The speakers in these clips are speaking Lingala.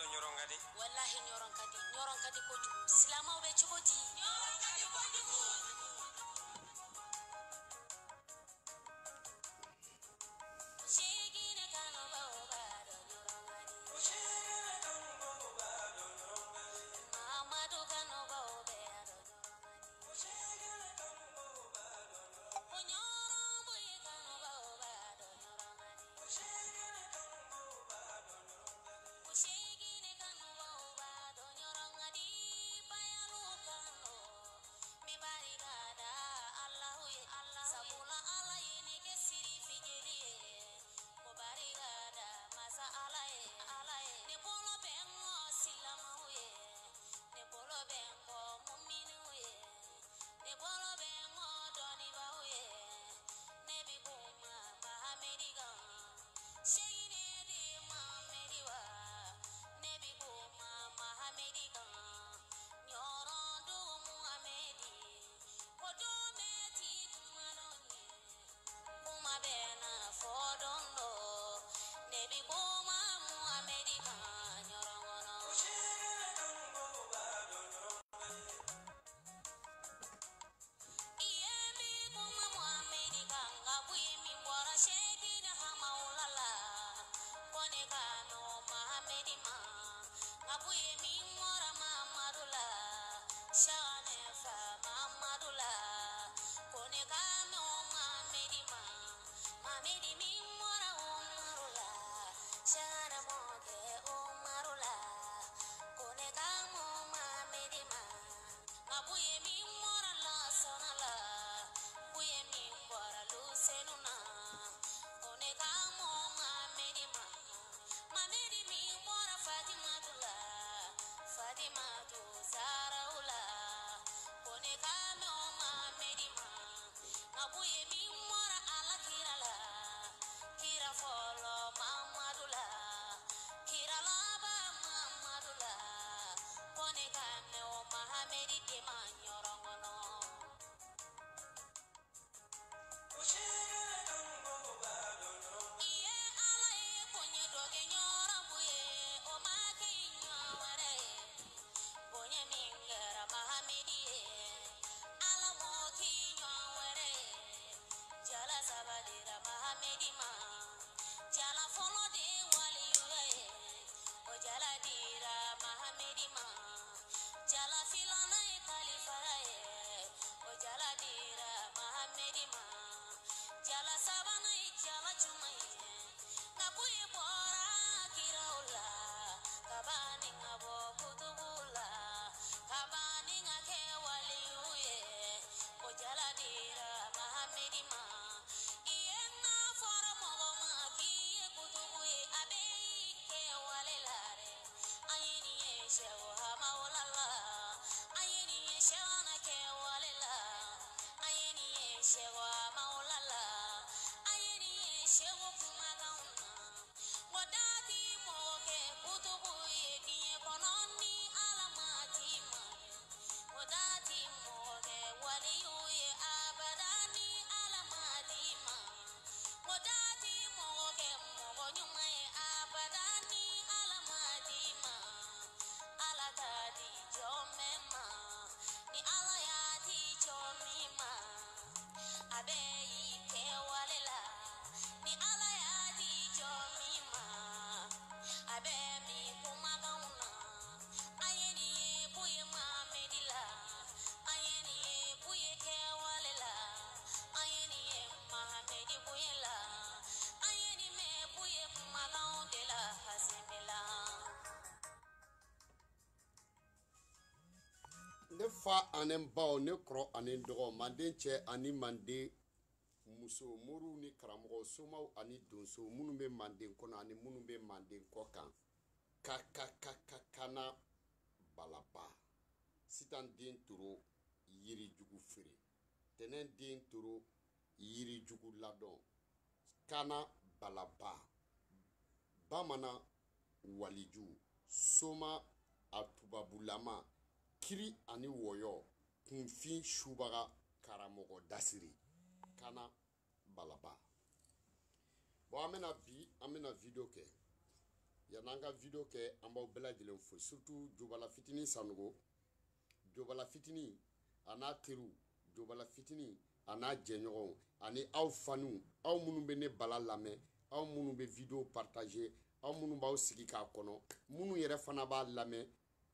do ñoro ngadi wallahi ñoro ngadi ñoro ngadi ko ju silama be ci ko di ñoro ngadi ko ju ne fa ani n baw ne kɔrɔ ani dɔgɔ manden cɛ ani manden muso moriw ni karamɔgɔ somaw ani donso minnu bɛ manden kɔnɔ ani minnu bɛ manden kɔ kan ka ka ka ka kana balaba sitan den toro yirijugu feere tɛnɛn den toro yirijugu ladɔn kana balaba bamanan waliju soma a tubabulama Kiri ani wɔyɔ kunfin subaga karamɔgɔ dasiri kana balaba bon an bɛna bi an bɛna video kɛ yann'an ka video kɛ an b'aw bɛɛ lajɛlen fo surtout Jobala fitinin Sanogo Jobala fitinin a n'a teriw Jobala fitinin a n'a jɛɲɔgɔnw ani aw faniw aw minnu bɛ ne bala lamɛn aw minnu bɛ video partager aw minnu b'aw sigi k'a kɔnɔ minnu yɛrɛ fana b'a lamɛn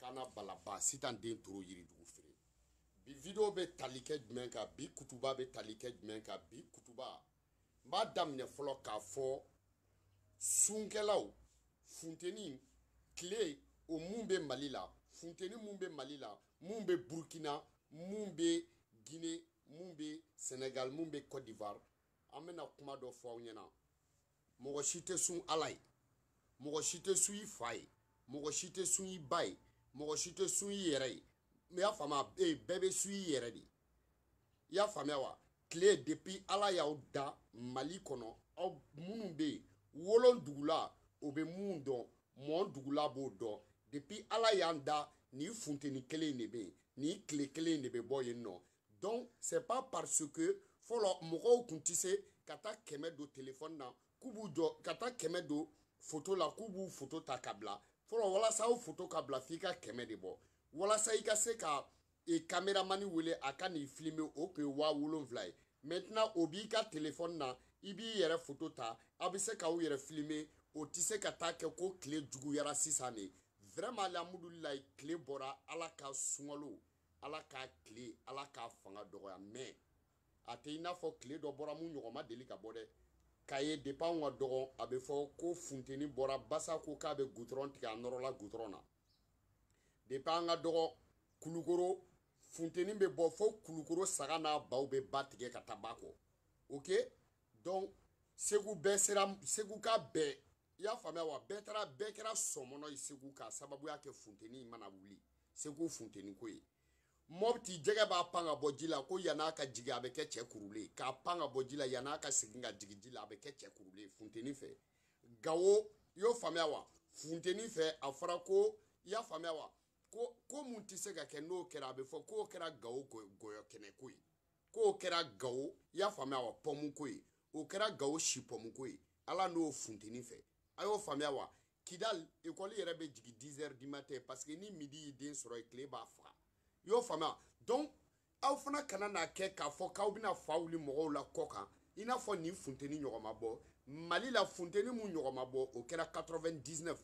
kana balaba sitan den toro yiridugu feere bi video bɛ tali kɛ jumɛn kan bi kutuba bɛ tali kɛ jumɛn kan bi kutuba n b'a daminɛ fɔlɔ k'a fɔ sunkɛlaw funteni tile o mun bɛ mali la funteni mun bɛ mali la mun bɛ burukina mun bɛ guinee mun bɛ senegal mun bɛ cote d'ivoire an bɛna kuma dɔ fɔ aw ɲɛna mɔgɔ si tɛ sun ala ye mɔgɔ si tɛ sun i fa ye mɔgɔ si tɛ sun i ba ye mɔgɔ si tɛ sun i yɛrɛ ye mɛ y'a faamuya e bɛɛ bɛ sun i yɛrɛ de i y'a faamuya wa tile depi ala y'aw da mali kɔnɔ aw minnu bɛ yen wolon dugula o bɛ mun dɔn mɔn dugula b'o dɔn depi ala y'an da nin funteni kelen in de bɛ yen nin tile kelen in de bɛ bɔ yen nɔ donc c'est pas parce que fɔlɔ mɔgɔw tun tɛ se ka taa kɛmɛ don telefɔni na k'u b'u jɔ ka taa kɛmɛ don foto la k'u b'u foto ta ka bila fɔlɔ walasa aw foto ka bila f'i ka kɛmɛ de bɔ walasa i ka se ka e kameramani wele a ka n'i filime o kun ye waa wolonfila ye maintenant o b'i ka telefɔni na i b'i yɛrɛ foto ta a bɛ se k'aw yɛrɛ filime o tɛ se ka taa kɛ ko tile juguyara sisan de vraiment alhamdulilayi tile bɔra ala ka sunkalo ala ka tile ala ka fanga dɔgɔya mais a tɛ i n'a fɔ tile dɔ bɔra mun ɲɔgɔn ma deli ka bɔ dɛ k'a ye depi anw ka dɔgɔ a bɛ fɔ ko funteni bɔra basa ko k'a bɛ gutɔrɔn tigɛ a nɔrɔla gutɔrɔn na depi an ka dɔgɔ kulukoro funteni bɛ bɔ fo kulukoro saga n'a baw bɛ ba tigɛ ka taa ba kɔ ok donc segu bɛɛ sera segu ka bɛɛ i y'a faamuya wa bɛɛ taara bɛɛ kɛra sɔmɔnɔ ye segu k'a sababuya kɛ funteni mana wuli segu funteni ko ye mɔbiti jɛgɛ b'a pan ka bɔ ji la ko yan'a ka jigin a bɛ kɛ cɛ kurulen k'a pan ka bɔ ji la yan'a ka segin ka jigin ji la a bɛ kɛ cɛ kurulen funteni fɛ gawo i y'o faamuya wa funteni fɛ a fɔra ko i y'a faamuya wa ko ko mun tɛ se ka kɛ n'o kɛra a bɛ fɔ k'o kɛra gawo gɔyɔ kɛnɛ ko ye k'o kɛra gawo i y'a faamuya wa pɔmu ko ye o kɛra gawo si pɔmu ko ye ala n'o funteni fɛ a y'o faamuya wa kidali ekɔli yɛrɛ bɛ jigin 10 heures du matin parce que ni midi y'i den sɔrɔ yen tile b'a faga i y'o faamuya donc aw fana kana n'a kɛ k'a fɔ k'aw bɛna fa wuli mɔgɔw la kɔ kan i n'a fɔ nin funteni ɲɔgɔn ma bɔ mali la funteni mun ɲɔgɔn ma bɔ o kɛra 99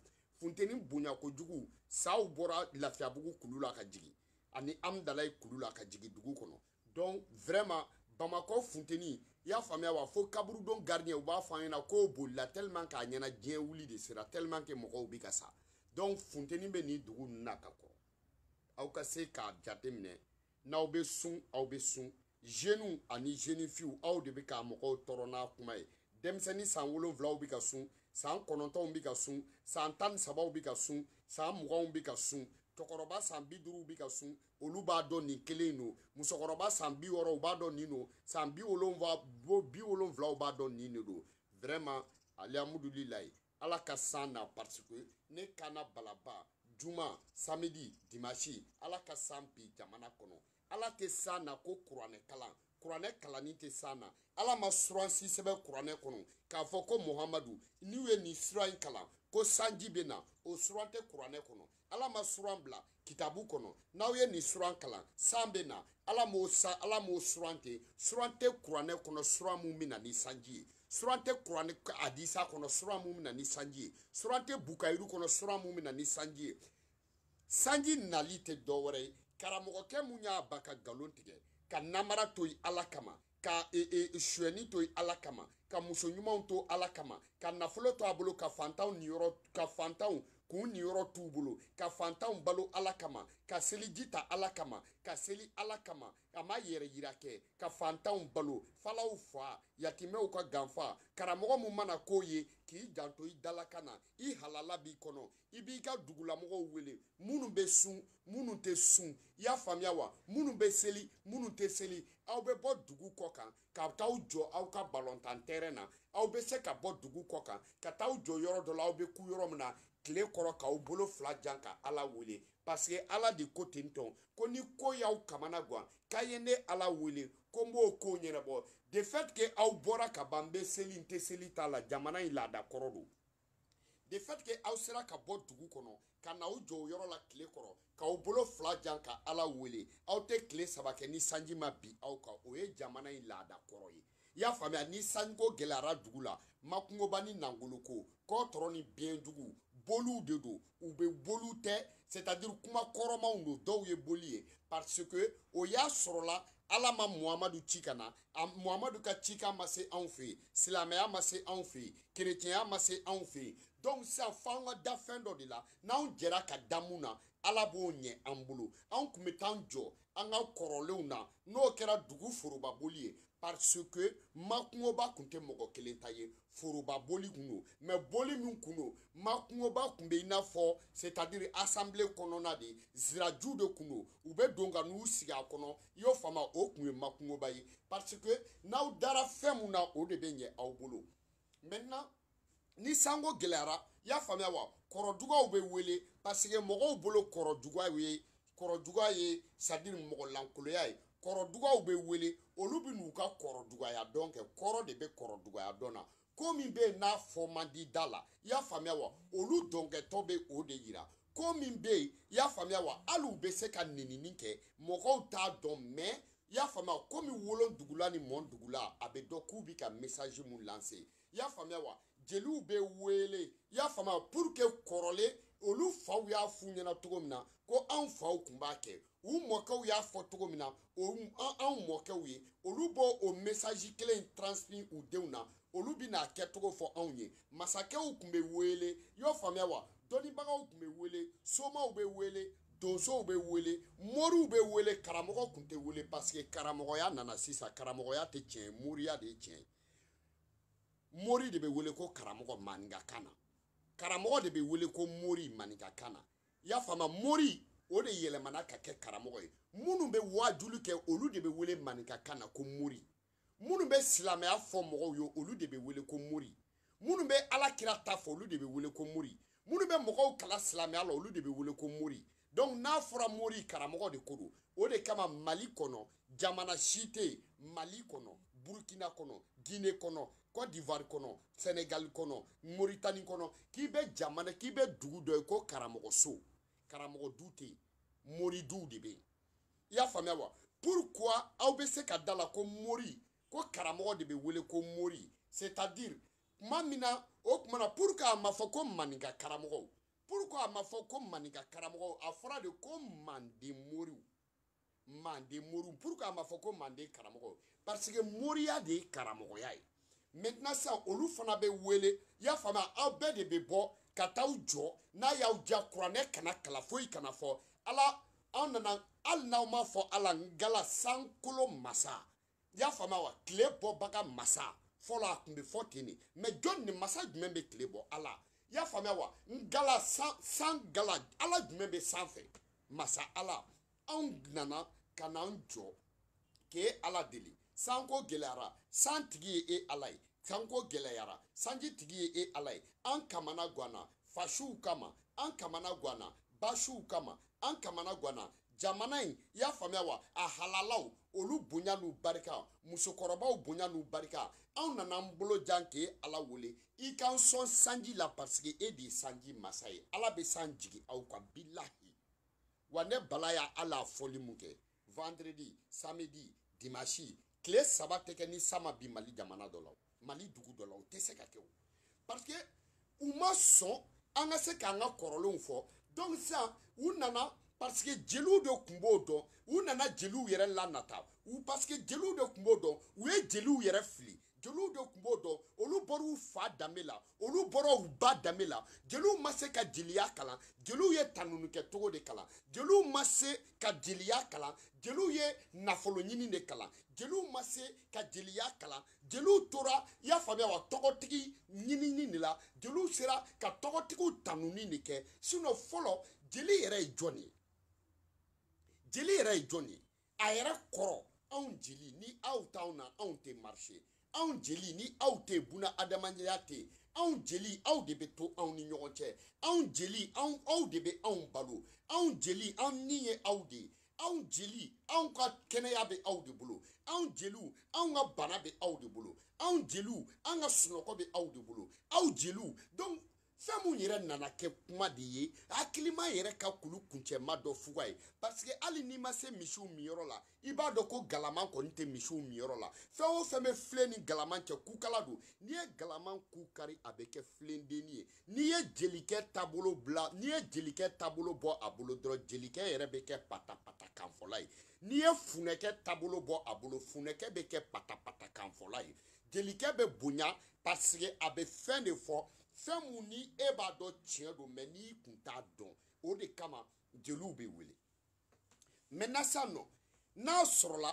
funteni bonya kojugu saw bɔra lafiyabugu kulu la ka jigin ani amdalayi kulu la ka jigin dugu kɔnɔ donc vraiment bamakɔ funteni i y'a faamuya wa fo kaburudon gardien u b'a fɔ an ɲɛna k'o bolila tellement k'a ɲɛna diɲɛ wuli de sera tellement que mɔgɔw bɛ ka sa donc funteni bɛ nin dugu ninnu na ka kɔrɔ aw ka se k'a jateminɛ n'aw bɛ sun aw bɛ sun jeunes ani jeune filles aw de bɛ k'a mɔgɔw tɔɔrɔ n'a kuma ye denmisɛnnin san wolonfilaw bɛ ka sun san kɔnɔntɔnw bɛ ka sun san tan ni sabaw bɛ ka sun san muganw bɛ ka sun cɛkɔrɔba san bi duuru bɛ ka sun olu b'a dɔn nin kelen in don musokɔrɔba san bi wɔɔrɔ u b'a dɔn nin don san bi wolonfila bi wolonfilaw b'a dɔn nin de don vraiment alihamudulilayi ala ka san na parce que ne kana balaba juma samedi dimashi ala ka san bi jamana kɔnɔ ala tɛ san na ko kuranɛ kalan kuranɛ kalanni tɛ san na ala ma suransi sɛbɛn kuranɛ kɔnɔ k'a fɔ ko muhamadu n'u ye nin sura in kalan ko sanji bɛ na o suran tɛ kuranɛ kɔnɔ ala ma suran bila kitabu kɔnɔ n'aw ye nin suran kalan san bɛ na ala m'o san ala m'o suran ten suran tɛ kuranɛ kɔnɔ suran min bɛ na ni sanji ye suran tɛ kuranɛ hadisa kɔnɔ suran min bɛ na ni sanji ye suran tɛ bukayiru kɔnɔ suran min bɛ na ni sanji ye sanji nali tɛ dɔwɛrɛ ye karamɔgɔkɛ mun y'a ba ka galon tigɛ ka namara to yen ala kama ka e, e, to yen ala kama ka muso ɲumanw to ala kama ka nafolo to a bolo ka fantanw niyɔrɔ ka fantanw k'u niyɔrɔ t'u bolo ka fantanw balo ala kama ka seliji ta ala kama ka seli ala kama a ma yɛrɛ yira kɛ ka fantanw balo falaw fa yatimɛw ka ganfa karamɔgɔ min mana k'o ye k'i janto i dalakan na i halala b'i kɔnɔ i b'i ka dugulamɔgɔw wele minnu bɛ sun minnu tɛ sun i y'a faamuya wa minnu bɛ seli minnu tɛ seli aw bɛ bɔ dugu kɔ kan ka t'aw jɔ aw ka balɔntan tɛrɛn na aw bɛ se ka bɔ dugu kɔ kan ka t'aw jɔ yɔrɔ dɔ la aw bɛ ku yɔrɔ min na tile kɔrɔ k'aw bolo fila jan ka ala wele paseke ala de ko ten tɔn ko ni ko y'aw kamana gan k'a ye ne ala wele ko n b'o ko ɲɛnabɔ de fait que aw bɔra ka ban n bɛ seli n tɛ seli t'a la jamana in laada kɔrɔ don de fait que aw sera ka bɔ dugu kɔnɔ ka na aw jɔ o yɔrɔ la tile kɔrɔ k'aw bolo fila jan ka ala wele aw tɛ tile saba kɛ ni sanji ma bin aw kan o ye jamana in laada kɔrɔ ye i y'a faamuya ni sanjiko gɛlɛyara dugu la makungoba ni nangoloko kɔɔtɔrɔ ni biɲɛjugu boliw de don u bɛ boliw tɛ c'est à dire kuma kɔrɔmaw don dɔw ye boli ye parce que o y'a sɔrɔla ala ma muhamadu ci ka na a muhamadu ka cikan ma se anw fɛ yen silamɛya ma se anw fɛ yen kerecɛnya ma se anw fɛ yen donc sisan f'an ka da fɛn dɔ de la n'anw jɛra ka da mun na ala b'o ɲɛ an bolo anw tun bɛ taa jɔ an ka kɔrɔlenw na n'o kɛra dugu foroba boli ye parce que makungoba kun tɛ mɔgɔ kelen ta ye foroba boli kun do mɛ boli min kun do makungoba kun bɛ i n'a fɔ c'est à dire assemblée kɔnɔna de ziraju de kun do u bɛ don ka n'u sigi a kɔnɔ i y'o faamu o kun ye makungoba ye parce que n'aw dara fɛn mun na o de bɛ ɲɛ aw bolo maintenant ni sango gɛlɛyara i y'a faamuya wa kɔrɔdugaw bɛ wele parce que mɔgɔw bolo kɔrɔduga ye kɔrɔduga ye c'est à dire mɔgɔlankoloya ye kɔrɔdugaw bɛ wele olu bɛ n'u ka kɔrɔdugaya dɔn kɛ kɔrɔ de bɛ kɔrɔdugaya dɔn na ko min bɛ yen n'a fɔ man di da la i y'a faamuya wa olu dɔnkɛtɔ bɛ o de yira ko min bɛ yen i y'a faamuya wa hali u bɛ se ka nenini kɛ mɔgɔw t'a dɔn mɛ i y'a faamuya komi wolon dugula ni mɔn dugula a bɛ dɔn k'u bɛ ka mesaji mun lanse i y'a faamuya wa jeliw bɛ wele i y'a faamuya pour kɔrɔlen olu faw y'a f'u ɲɛna cogo min na ko anw faw tun b'a kɛ u mɔkɛw y'a fɔ cogo min na o anw mɔkɛw ye olu b'o o mesaji kelen in transmis u denw na olu bɛ n'a kɛcogo fɔ anw ye masakɛw tun bɛ wele i y'o faamuya wa dɔnnibagaw tun bɛ wele somaw bɛ wele donsow bɛ wele moriw bɛ wele karamɔgɔ tun tɛ wele paseke karamɔgɔya nana sisan karamɔgɔya tɛ tiɲɛ ye moriya de ye tiɲɛ ye mori de bɛ wele ko karamɔgɔ maninkakan na karamɔgɔ de bɛ wele ko mori maninkakan na i y'a faamu mori o de yɛlɛmana ka kɛ karamɔgɔ ye minnu bɛ wajulu kɛ olu de bɛ wele maninkakan na ko mori minnu bɛ silamɛya fɔ mɔgɔw ye olu de bɛ wele ko mori minnu bɛ alakira ta fɔ olu de bɛ wele ko mori minnu bɛ mɔgɔw kala silamɛya la olu de bɛ wele ko mori donc n'a fɔra mori karamɔgɔ de ko don o de kama mali kɔnɔ jamana si tɛ yen mali kɔnɔ burukina kɔnɔ guinee kɔnɔ cote d'ivoire kɔnɔ senegal kɔnɔ moritani kɔnɔ k'i bɛ jamana k'i bɛ dugu dɔ ye ko karamɔgɔso karamɔgɔ du tɛ yen moriduw de bɛ y'a faamuya wa pourquoi aw be se ka da ko mori ko karamɔgɔ de bɛ wele ko mori c'est à dire tuma min na pourquoi ma fɔ ko maninka pourquoi a ma fɔ ko maninka karamɔgɔw a fɔra de ko manden moriw manden pourquoi ma fɔ ko manden karamɔgɔw parce que moriya de ye karamɔgɔya maintenant sisan olu fana be wele i y'a faamuya aw bɛɛ de be bɔ ka taa aw jɔ n'a y'aw kana kala foyi kana fɔ ala anw nana hali n'aw m'a fɔ ala ngala sankolo masa i y'a faamuya wa tile bɔbaga masa fɔlɔ a tun bɛ fɔ ten de mɛ jɔn ni masa jumɛn bɛ tile bɔ ala i y'a faamuya wa ngala san san gala ala jumɛn bɛ sanfɛ masa ala anw nana ka n'an jɔ k'e ala deli sanko gɛlɛyara san tigi ye e ala ye sanko gɛlɛyara sanji tigi ye e ala ye an kamana ganna fasiw kama an kamana ganna basiw kama an kamana gwana jamana in i y'a faamuya wa a halalaw olu bonya n'u barika musokɔrɔbaw bonya n'u barika anw nana an bolo jan k'e ala wele i k'an sɔn sanji la paseke e de ye sanji masa ye ala bɛ san jigi aw kan bilahi wa ne bala y'a ala fɔli mun kɛ vendredi samedi dimanche tile saba tɛ kɛ ni sama bi mali jamana dɔ la mali dugu dɔ la o tɛ se ka kɛ o parce que u ma sɔn an ka se k'an ka kɔrɔlenw fɔ donc sisan u nana pariseke jeliw de kun b'o dɔn u nana jeliw yɛrɛ lanata u pariseke jeliw de kun b'o dɔn u ye jeliw yɛrɛ fili jeliw de kun b'o dɔn olu bɔra u fa danbe la olu bɔra u ba danbe la jeliw ma se ka jeliya kalan jeliw ye tanunikɛcogo de kalan jeliw ma se ka jeliya kalan jeliw ye nafolo ɲini de kalan jeliw ma se ka jeliya kalan jeliw tora i y'a faamuya wa tɔgɔtigi ɲinini de la jeliw sera ka tɔgɔtigiw tanuni de kɛ sinɔn fɔlɔ jeli yɛrɛ ye jɔn ye jeli yɛrɛ ye jɔn ye a yɛrɛ kɔrɔ anw jeli ni aw t'anw na anw tɛ marise anw jeli ni aw tɛ buna adamadenya tɛ anw jeli aw de bɛ to anw ni ɲɔgɔn cɛ anw jeli anw aw de bɛ anw balo anw jeli anw ni ye aw de ye anw jeli anw ka kɛnɛya bɛ aw de bolo anw jeliw anw ka bana bɛ aw de bolo anw jeliw anw ka sunɔgɔ bɛ aw de bolo aw jeliw fɛn mun yɛrɛ nana kɛ kuma de ye hakilima yɛrɛ ka kulu kuncɛma dɔ fuga ye parce que hali n'i ma se misiw miyɔrɔ la i b'a dɔn ko galaman kɔni tɛ misiw miyɔrɔ la fɛn o fɛn bɛ filen ni galaman cɛ kukala don n'i ye galaman ku kari a bɛ kɛ filendenni ye n'i ye jelikɛ taabolo bila n'i ye jelikɛ taabolo bɔ a bolo dɔrɔn jelikɛ yɛrɛ bɛ kɛ patapata kanfɔla ye n'i ye funɛkɛ taabolo bɔ a bolo funɛkɛ bɛ kɛ patapata kanfɔla ye jelikɛ bɛ bonya parce que a bɛ fɛn de fɔ fɛn mun ni e b'a dɔn tiɲɛ don mɛ n'i kun t'a dɔn o de kama jeliw bɛ wele mɛ na sisan nɔ n'a sɔrɔla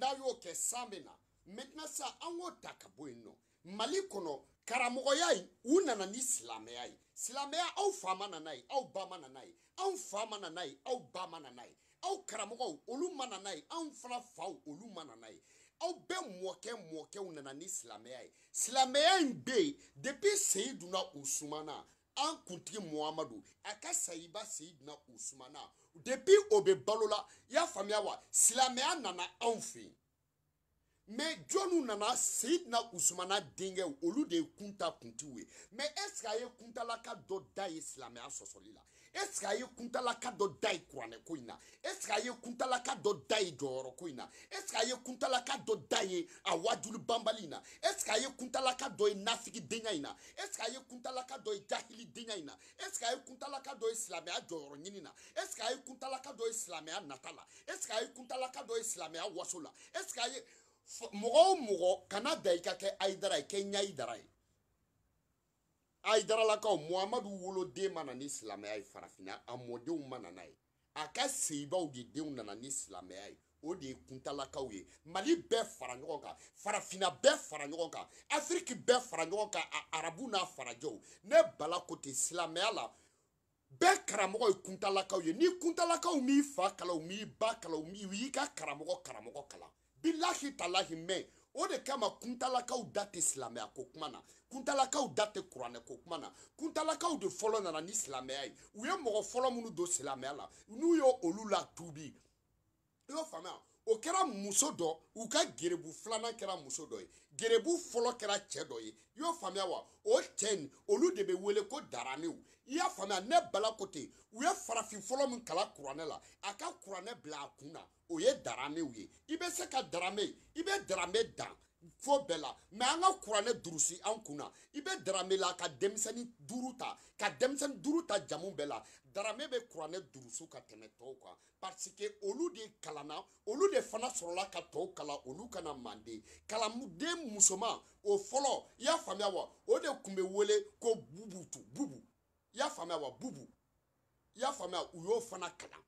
n'a y'o kɛ san bɛ na mɛtina sisan an k'o ta ka bɔ yen nɔ mali kɔnɔ karamɔgɔya in u nana ni silamɛya ye silamɛya aw fa ma na n'a ye aw ba ma na n'a ye anw fa ma na n'a ye aw ba ma na n'a ye aw karamɔgɔw olu ma na n'a ye anw fana faw olu ma na n'a ye aw bɛɛ mɔkɛ mɔkɛw nana ni silamɛya ye silamɛya in bɛ yen depi seyiduna usumana an kuntigi muhamadu a ka sayiba seyiduna usumana depi o bɛ balo la i y'a faamuya wa silamɛya nana anw fɛ yen mɛ jɔnniw nana seyiduna usumana denkɛw olu de ye kunta kuntigiw ye mɛ ɛseke a ye kuntalaka dɔ da ye silamɛya sɔsɔli la ɛsike a ye kuntalaka dɔ da yi kuranɛ ko a ye kuntalaka dɔ da yi jɔyɔrɔ ko in na a ye kuntalaka dɔ da ye a wajulu banbali in na a ye kuntalaka dɔ ye nafigi denya a kuntalaka jahili denya in na a kuntalaka dɔ ye silamɛya jɔyɔrɔ ɲini a kuntalaka dɔ ye silamɛya nata la a kuntalaka dɔ a ye kana da ka kɛ Hayidaralakaw Muhamadu woloden ma na ni silamɛya ye farafinna a mɔdenw ma na ye a ka Seyibaw de denw nana ni silamɛya ye o de ye kuntalakaw ye Mali bɛɛ fara ɲɔgɔn kan farafinna bɛɛ fara ɲɔgɔn kan Afrique bɛɛ fara ɲɔgɔn kan a arabu n'a farajɛw ne Bala Kotɛ silamɛya la bɛɛ karamɔgɔ ye kuntalakaw ye ni kuntalakaw m'i fa kalan u m'i ba kalan u y'i ka karamɔgɔ karamɔgɔ kalan bilahi talahi mais o de kama kuntalakaw da tɛ silamɛya ko kuma na kuntalakaw da tɛ kuranɛ ko kuma na kuntalakaw de fɔlɔ nana ni silamɛya ye u ye mɔgɔ fɔlɔ minnu don silamɛya la n'u ye olu la tubi i y'o faamuya o kɛra muso dɔ u ka gerebu filanan kɛra muso dɔ ye gerebu fɔlɔ kɛra cɛ dɔ ye i y'o faamuya wa o cɛ in olu de bɛ wele ko daraniw i y'a faamuya ne bala ko ten u ye farafin fɔlɔ min kala kuranɛ la a ka kuranɛ bila a kun na o ye daraniw ye i bɛ se ka darame i bɛ darame dan fo bɛɛ la mɛ an ka kuranɛ durusi an kunna i bɛ darame la ka denmisɛnnin duuru ta ka denmisɛnnin duuru ta jamu bɛɛ la darame bɛ kuranɛ durusu ka tɛmɛ tɔw kan parce que olu de kalanna olu de fana sɔrɔla ka tɔw kalan olu kana manden kalanden musoman o fɔlɔ i y'a faamuya wa o de tun bɛ wele ko bubutu bubu i y'a faamuya wa bubu i y'a faamuya u y'o fana kalan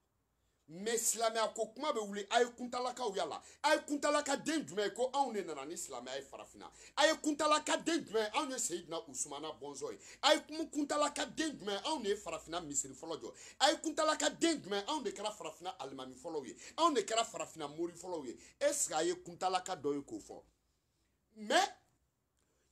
mɛ silamɛya ko kuma bɛ wuli a ye kuntalakaw y'a la a ye kuntalaka den jumɛn ye ko anw de nana ni silamɛya ye farafinna a ye kuntalaka den jumɛn ye anw ye seyidina usumana bɔnzɔ ye a ye kuntalaka den jumɛn ye anw de ye farafinna misiri fɔlɔ jɔ a ye kuntalaka den jumɛn ye anw de kɛra farafinna alimami fɔlɔw ye anw de kɛra farafinna mori fɔlɔw ye ɛseke a ye kuntalaka dɔ ye k'o fɔ mɛ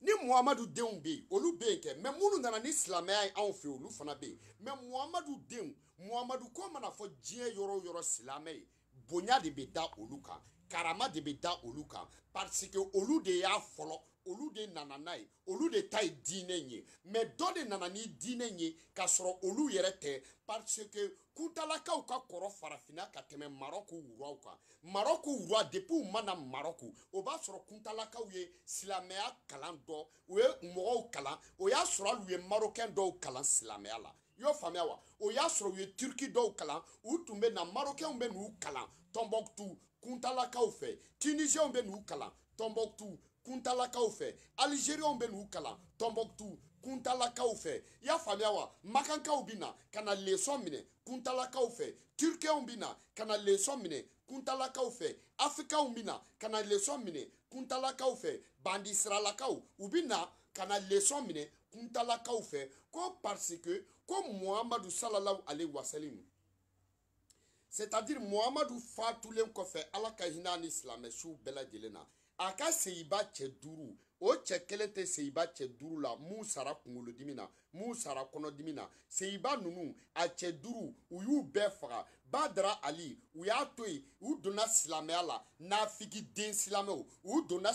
ni muhamadu denw bɛ yen olu bɛ yen kɛ mɛ minnu nana ni silamɛya ye anw fɛ yen olu fana bɛ yen mɛ muhamadu denw muhamadu ko mana fɔ diɲɛ yɔrɔ o yɔrɔ silamɛ ye bonya de bɛ da olu kan karama de bɛ da olu kan parce que olu de y'a fɔlɔ olu de nana n'a ye olu de ta ye diinɛ ye mɛ dɔ de nana ni diinɛ ye k'a sɔrɔ olu yɛrɛ tɛ parce que kuntalakaw ka kɔrɔ farafinna ka tɛmɛ marɔku wuraw kan marɔku wura depuis u ma na marɔku o b'a sɔrɔ kuntalakaw ye silamɛya kalan dɔ u ye mɔgɔw kalan o y'a sɔrɔ hali u ye marɔkɛn dɔw kalan silamɛya la i y'o faamuya wa o y'a sɔrɔ u ye turki dɔw kalan u tun bɛ na marokɛnw bɛ n'u kalan tɔnbɔkutu kuntalakaw fɛ tiniziyɛnw bɛ n'u kalan tɔnbɔkutu kuntalakaw fɛ alizeriyɛnw bɛ n'u kalan tɔnbɔkutu kuntalakaw fɛ i y'a faamuya wa makankaw bɛ na ka na lesɔn minɛ kuntalakaw fɛ turkiyɛnw bɛ na ka na lesɔn minɛ kuntalakaw fɛ afirikaw bɛ na ka na lesɔn minɛ kuntalakaw fɛ bandisiralakaw u bɛ na ka na lesɔn minɛ kuntalakaw fɛ ko parce que comme Muhammadu sallallahu alayhi wa C'est-à-dire Muhammadu fatulen kɔfɛ Ala ka la ani silamɛsiw bɛɛ lajɛlen a ka o cheduru la mou sarap Dimina, dimina Kono Dimina, kono dimina a cheduru ouyou Befra Badra ali ou y'a Dona ou u donna den silamɛw ou donna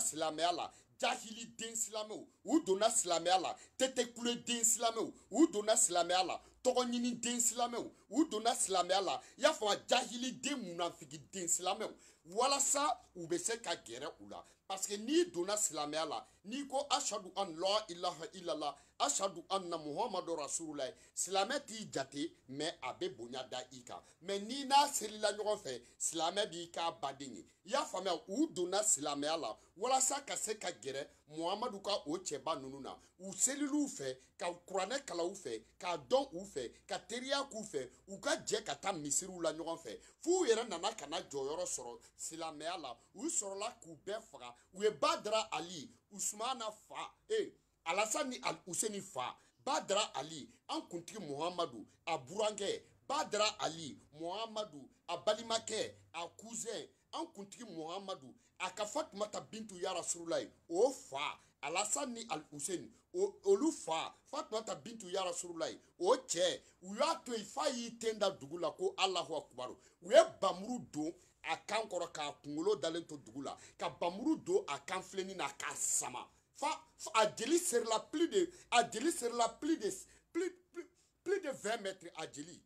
jahili den silamɛw u donna silamɛya la tɛtɛkule den silamɛw u donna silamɛya la tɔgɔɲini den silamɛw u donna silamɛya la i y'a faamu jahili den munafigi den silamɛw walasa u bɛ se ka gɛrɛ u la parce que n'i donna silamɛya la n'i ko ashadu an la ilaha illallah ashadu anna muhamadu rasulula silamɛ t'i jate mɛ a bɛ bonya da i kan mɛ n'i n'a serila ɲɔgɔn fɛ silamɛ b'i k'a baden ye i y'a faamuya u donna silamɛya la walasa ka se ka gɛrɛ muhamadu ka o cɛba ninnu na u seliliw fɛ ka kuranɛ kala u fɛ k'a dɔn u fɛ ka teriya k'u fɛ u ka jɛ ka taa misiriw la ɲɔgɔn fɛ f'u yɛrɛ nana ka na jɔyɔrɔ sɔrɔ silamɛya la u sɔrɔla k'u bɛɛ faga u ye badara ali usumana fa eh alasani al fa badara ali an kuntigi muhamadu a burankɛ badara ali muhamadu a balimakɛ a kuzɛn an kuntigi muhamadu a ka fatumata bintu ya rasululayi o fa alasan ni alhuseni olu fa fatumata bintu ya rasululayi o cɛ u y'a to yen f'a y'i ten dugu la ko alahu akubaru u ye bamuru don a kan kɔrɔ k'a kunkolo dalen to dugu la ka bamuru don a kan filenni na k'a sama fa a jeli serila plus de a jeli serila plus de plus plus plus de vingt mètres a jeli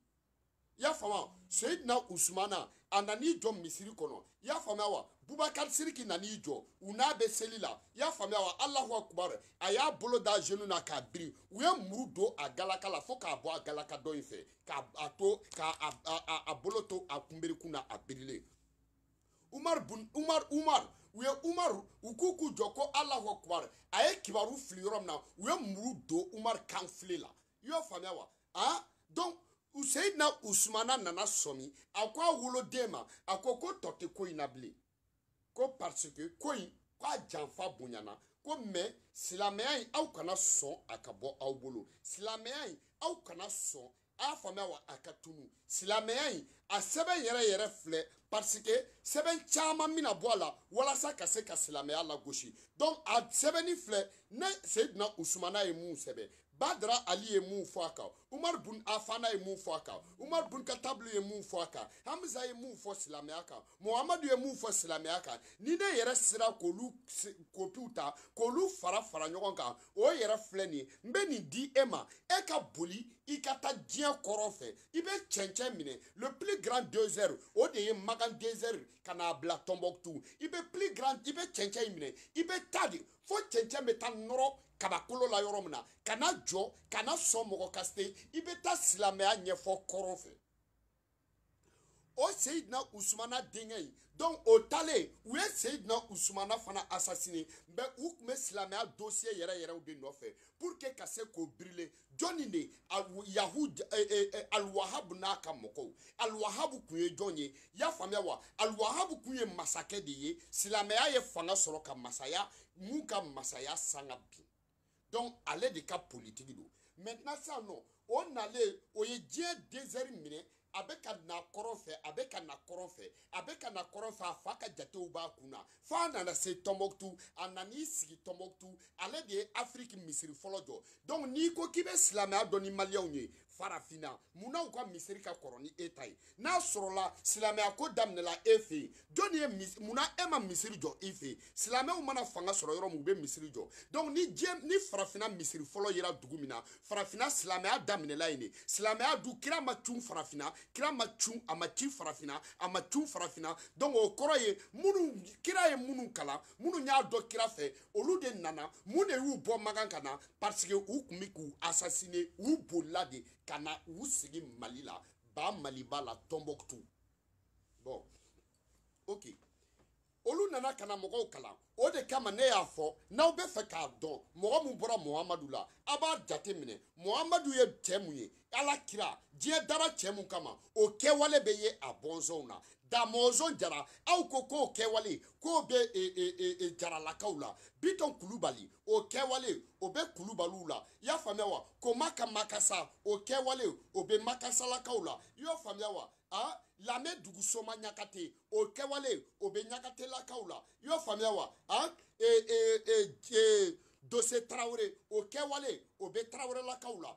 i y'a faamu wa seyidina usumana a nan'i jɔ misiri kɔnɔ i y'a faamuya wa bubakari siriki nan'i jɔ u n'a bɛ seli la i y'a faamuya wa alahu akubaru a y'a bolo da zenu na k'a biri u ye muru don a galaka la fo k'a bɔ a galaka dɔ in fɛ k'a to k'a a bolo to a kunberikun na a birilen umar bun umar umar u ye umaru u k'u k'u jɔ ko alahu akubaru a ye kibaru fili yɔrɔ min na u ye muru don Umar kan fili la i y'o faamuya wa ah donc na usumana nana sɔmi a ko a woloden ma a ko ko tɔ tɛ ko in na bilen ko parce que ko in k'a janfa bonyana ko mɛ silamɛya in aw kana sɔn a ka bɔ aw bolo silamɛya in aw kana sɔn a faamuya wa a ka tunu silamɛya in a sɛbɛn yɛrɛ yɛrɛ filɛ pariseke sɛbɛn caman bɛna bɔ a la walasa ka se ka silamɛya lagosi donc a sɛbɛnni filɛ ne seyidina usumana ye mun sɛbɛn badara ali ye mun fɔ a kan umar bun afana ye mun fɔ a kan umar bun katabulu ye mun fɔ a kan hamza ye mun fɔ silamɛya kan muhamadu ye mun fɔ silamɛya kan ni ne yɛrɛ sera k'olu kopiw ta k'olu fara fara ɲɔgɔn kan o yɛrɛ filɛ nin ye n bɛ nin di e ma e ka boli i ka taa diɲɛ kɔrɔ fɛ i bɛ cɛncɛn minɛ le plus grand désert o de ye magan désert ka n'a bila tɔnbɔkutu i bɛ plus grand i bɛ cɛncɛn minɛ i bɛ taa de fo cɛncɛn bɛ taa nɔrɔ kaba kolo la yɔrɔ min na kana jɔ kana sɔn mɔgɔ ka se i bɛ taa silamɛya ɲɛfɔ kɔrɔn fɛ o seyidina usumana denkɛ in donc o talen u ye seyidina usumana fana assassiné mɛ u tun bɛ silamɛya dossier yɛrɛ yɛrɛw de nɔfɛ pour que ka se k'o birile jɔnni de yahu aluwahabu n'a ka mɔgɔw aluwahabu tun ye jɔn ye i y'a faamuya wa aluwahabu tun ye masakɛ de ye silamɛya ye fanga sɔrɔ ka masaya mun ka masaya sanga bin donc ale de ka politiki don maintenant sisan nɔ o nalen o ye diɲɛ désert minɛ a bɛ ka na kɔrɔn fɛ a bɛ ka na kɔrɔn fɛ a bɛ ka na kɔrɔn fɛ a fa ka jatew b'a kun na f'a nana se tɔnbɔkutu a nan'i sigi tɔnbɔkutu ale de ye afiriki misiri fɔlɔ jɔ donc n'i ko k'i bɛ silamɛya dɔn ni maliyɛnw ye farafinna muna u misiri ka koroni etai, n'a sorola, silamɛya ko damnela efe. fɛ muna mis muna ema misiri jo fanga sɔrɔ yoro min misiri donc ni diɲɛ ni frafina misiri folo yera dugumina, Frafina silame farafinna silamɛya daminɛla yen kira ma cun kira ma cun a ma donc o ye minnu kira ye munu kala, minnu y'a do kira nana mune de bo magankana, parce que ou miku assassiné assassiner ka na u sigi mali la ba maliba la tɔnbɔkutu bɔn ok olu nana ka na mɔgɔw kalan o de kama ne y'a fɔ n'aw bɛ fɛ k'a dɔn mɔgɔ min bɔra muhamadu la a b'a jate minɛ muhamadu ye cɛ mun ye ala kira diɲɛ dara cɛ mun kama o kɛwale bɛ ye a bɔnsɔnw na damɔzɔn jara aw ko k'o kɛwale k'o bɛ e, e, e, e, jaralakaw la bitɔn kulubali o kɛwale o bɛ kulubaliw la i y'a faamuya wa koma ka makasa o kɛwale o bɛ makasalakaw la i y'o faamuya wa a lamɛn dugusoma ɲagate o kɛwale o bɛ ɲagatelakaw la i y'o faamuya wa a e, e, e, e, dose tarawele o kɛwale o bɛ tarawelelakaw la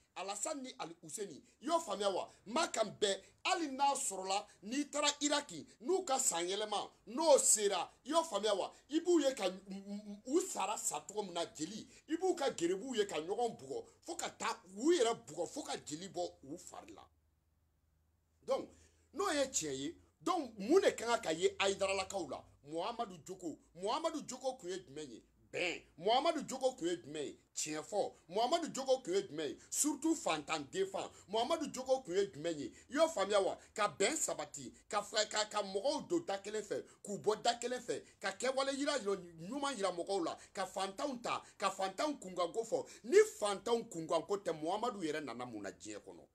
alasan ni ali useni i y'o faamuya wa n b'a kan bɛɛ hali n'a sɔrɔla n'i taara iraki n'u ka sanyɛlɛma n'o sera i y'o faamuya wa i b'u ye ka u sara sa cogo min na jeli i b'u ka gerebuw ye ka ɲɔgɔn bugɔ fo ka taa u yɛrɛ bugɔ fo ka jeli bɔ u fari la donc n'o ye tiɲɛ ye donc mun de ka kan ka ye ayidaralakaw la muhamadu jogo muhamadu jogo tun ye jumɛn ye bɛn muhammadu jogo kun ye jumɛn ye tiɲɛ fɔ muhammadu jogo kun ye jumɛn ye surutu fantanden fan muhammadu jogo kun ye jumɛn ye i y'o faamuya wa ka bɛn sabati ka ka ka mɔgɔw don da kelen fɛ k'u bɔ da kelen fɛ ka kɛwale yira ɲuman yira mɔgɔw la ka fantanw ta ka fantanw kunkanko fɔ ni fantanw kunkanko tɛ muhammadu yɛrɛ nana mun na diɲɛ kɔnɔ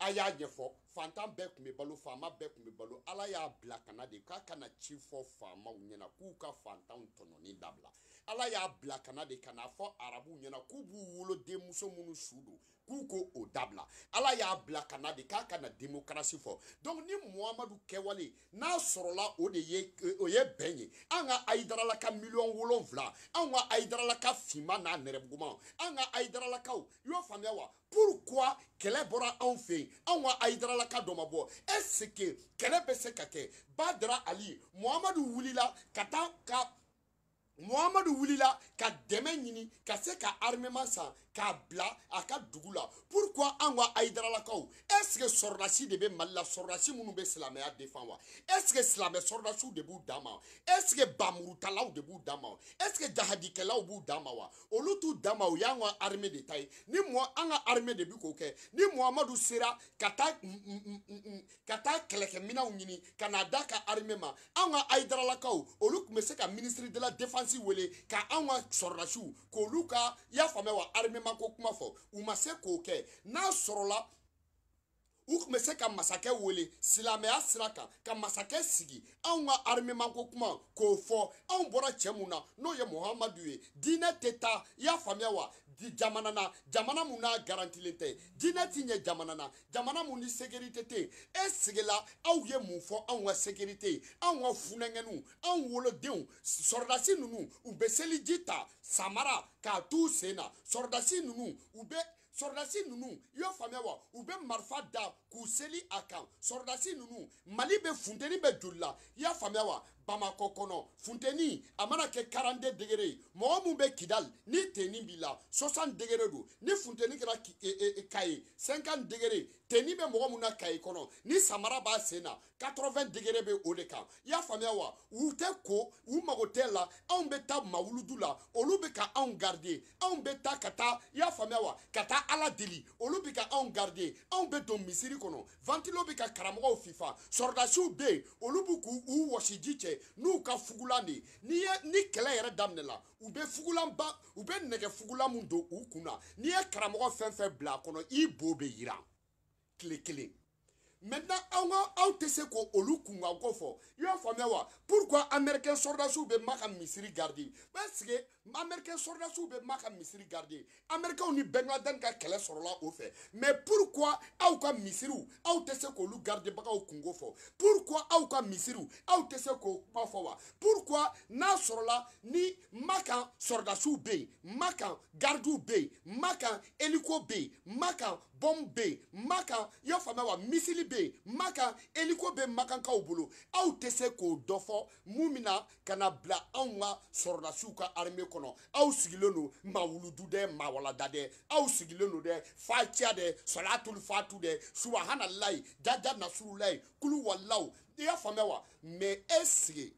a y'a ɲɛfɔ fantan bɛɛ tun bɛ balo faama bɛɛ tun bɛ balo ala y'a bila kana de k'a kana ci fɔ faamaw ɲɛna k'u ka fantanw tɔɲɔni dabila ala y'a bila ka de ka n'a fɔ arabuw ɲɛna k'u b'u wolo denmuso minnu su don k'u ko o dabila ala y'a bila ka de k'a ka demokarasi fɔ donc ni muhamadu kɛwale n'a sɔrɔla o de ye o ye bɛn ye an ka ayidaralaka miliyɔn wolonfila an ka ayidaralaka finma n'a nɛrɛmuguman an ka ayidaralakaw i y'o faamuya wa pourquoi kɛlɛ bɔra anw fɛ yen anw ka ayidaralaka dɔ ma bɔ est ce que kɛlɛ bɛ se ka kɛ badara ali muhamadu wulila ka taa ka muhamadu wulila ka dɛmɛ ɲini ka se ka armement san aka bila pourquoi la pourquoi est-ce que sorassi de mal mali la be minnu bɛ la est-ce que Slame Sorrasu de b'u est-ce que bamurutala de b'u est-ce que d'ahadikela b'u dama wa olu t'u dan armé armée de taille ni moi anga armée de bi k'o ni moi sera katak katak ka mina un kanada ka armée ma anga ka la olu oluk de la défense wele ka anwa ka koluka y'a famewa fɛn ma ko kuma fɔ u ma se k'o kɛ n'a sɔrɔla u tun bɛ se ka masakɛ wele silamɛya sira kan ka masakɛ sigi anw ka hamimanko kuma k'o fɔ anw bɔra cɛ mun na n'o ye muhamadu ye diinɛ tɛ taa i y'a faamuya wa jamana na jamana mun n'a garantilen tɛ diinɛ ti ɲɛ jamana na jamana mun ni sécurité tɛ e sigila aw ye mun fɔ anw ka sécurité anw ka funɛgɛnniw anw wolodenw sɔrɔdasi ninnu u bɛ seliji ta samara k'a t'u sen na sɔrɔdasi ninnu u bɛ sɔrɔdasi ninnu i y'o faamuya wa u bɛ marifa da k'u seli a kan sɔrɔdasi ninnu mali bɛ funteni bɛ joli la i y'a faamuya wa bamakɔ kɔnɔ funteni a mana kɛ karande degere mɔgɔ min bɛ kidali ni tenni b'i la sɔsan degere don ni funteni kɛra e, e, e, ka ye sɛnkan degere tenue bɛ mɔgɔ mun na kayi kɔnɔ ni samara b'a sen na 80 degere bɛ o de kan i y'a faamuya wa u tɛ ko u mago tɛ la anw bɛ taa mawuludu la olu bɛ ka anw garde anw bɛ taa ka taa i y'a faamuya wa ka taa ala deli olu bɛ ka anw garde anw bɛ don misiri kɔnɔ vantilo bɛ ka karamɔgɔw fifa sɔrɔdasiw bɛ yen olu b'u k'u wɔsiji cɛ n'u ka fugulan de ye n'i ye ni kɛlɛ yɛrɛ daminɛla u bɛ fugulan ba u bɛ nɛgɛ fugulan mun don u kun na n'i ye karamɔgɔ fɛn fɛn bila a kɔnɔ i bo bɛ yiran maintenant au ka aw ko olu kunkanko fɔ i y'a wa pourquoi American sɔrdasiw bɛ maa ka misiri garder parce que américain sɔrdasiw bɛ maa ka misiri garder américainw ni bɛnkadani ka kɛlɛ sɔrɔla o mais pourquoi aw ka misiriw aw tɛ se baka gardebagaw kunko pourquoi aw ka misiriw aw tɛ se k'o pourquoi n'a sɔrɔla ni makan sorda sou be makan gardiw bɛ yen makan hélico bɛ bɔn bɛ yen maka i y'a faamuya wa misili bɛ yen maka eliko bɛ makankaw bolo aw tɛ se k'o dɔ fɔ mun min na ka na bila anw ka sɔrɔdasiw ka armée kɔnɔ aw sigilen don mawuludu dɛ mawalada dɛ aw sigilen don dɛ faciya dɛ salatul fatu dɛ subahanayi jaja nasurulayi kuluwalaw i y'a faamuya wa mɛ e sigi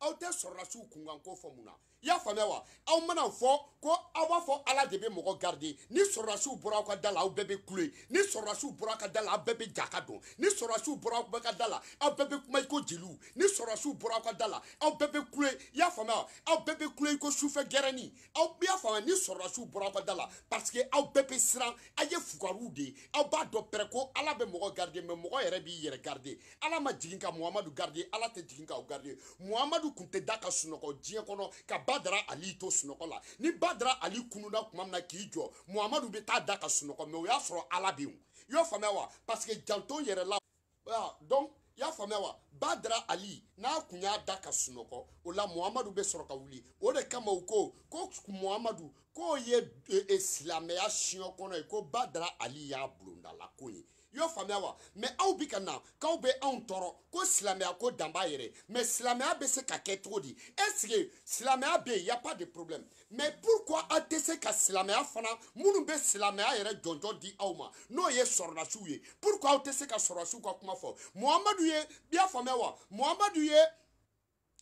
aw tɛ sɔrɔdasiw kunkanko fɔ mun na i y'a faamuya wa aw mana fɔ ko aw b'a fɔ ala de bɛ mɔgɔ garidi ni sɔrɔrasiw bɔra aw ka da la aw bɛɛ bɛ kule ni sɔrɔrasiw bɔra aw ka da la aw bɛɛ bɛ jaka don ni sɔrɔrasiw bɔra aw bɛɛ ka da la aw bɛɛ bɛ kuma iko jeliw ni sɔrɔrasiw bɔra aw ka da la aw bɛɛ bɛ kule i y'a faamuya aw bɛɛ bɛ kule iko sufɛ gɛrɛni aw i y'a faamuya ni sɔrɔrasiw bɔra aw ka da la parce que aw bɛɛ bɛ siran aw ye fugariw de ye aw b'a dɔn pɛrɛ ko ala bɛ mɔgɔ garidi mɛ mɔgɔ yɛrɛ b'i yɛrɛ garidi ala ma jigin ka muhamadu garidi ala tɛ jigin o garidi muhamadu tun tɛ da ka sunɔgɔ diɲɛ kɔnɔ ka ba dara ali to sunɔgɔ la ni ba n'a dara ali kununda tuma min na k'i jɔ muhamadu bɛ taa da ka sunɔgɔ mɛ o y'a sɔrɔ ala bɛ yen i y'a faamuya wa paseke janto yɛrɛ la dɔn i y'a faamuya wa ba dara ali n'a kun y'a da ka sunɔgɔ o la muhamadu bɛ sɔrɔ ka wuli o de kama u ko ko muhamadu k'o ye e, e, silamɛya siɲɛ kɔnɔ ye ko ba dara ali y'a bulonda la ko ye y'o faamuya wa mais bikana, ka na an toro, ko silamɛya ko dan mais yɛrɛ mɛ silamɛya bɛ se ka kɛ cogo di ɛsike y y'a pas de problème Mais pourquoi a tɛ se ka fana minnu be silamɛya yɛrɛ jɔnjɔn di auma, ma n'o ye sorna souye pourquoi aw tɛ se ka sɔrɔdasiw ka kuma fo Muhamadu ye i y'a faamuya wa ye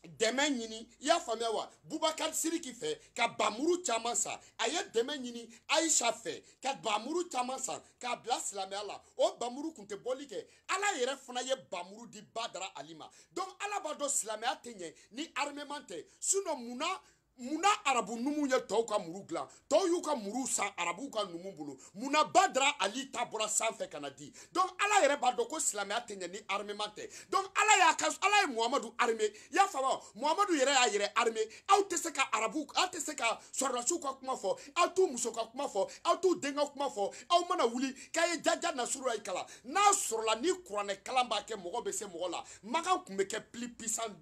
dɛmɛ ɲini i y'a faamuya wa bubakari siriki fɛ ka bamuru caman san a ye dɛmɛ ɲini ayisa fɛ ka bamuru caman san k'a bila silamɛya la o bamuru tun tɛ bɔli kɛ ala yɛrɛ fana ye bamuru di badara ali ma donc ala b'a dɔn silamɛya tɛ ɲɛ ni armement tɛ sinɔn munna munna arabu numu ye tɔw ka muru dilan tɔw y'u ka muru san arabuw ka numu bolo munna badara ali ta bɔra sanfɛ ka na di donc ala yɛrɛ b'a dɔn ko silamɛya tɛ ɲɛ ni armement tɛ donc ala y'a ka ala ye muhamadu arme i y'a faamu muhamadu yɛrɛ y'a yɛrɛ arme aw tɛ se ka arabu aw tɛ se ka sɔrɔlasiw ka kuma fɔ aw t'u muso ka kuma fɔ aw t'u den ka kuma fɔ aw mana wuli k'a ye jaja nasuru ayi kalan n'a sɔrɔla ni kuranɛ kalan b'a kɛ mɔgɔ bɛ se mɔgɔ la makan tun bɛ kɛ pli pisan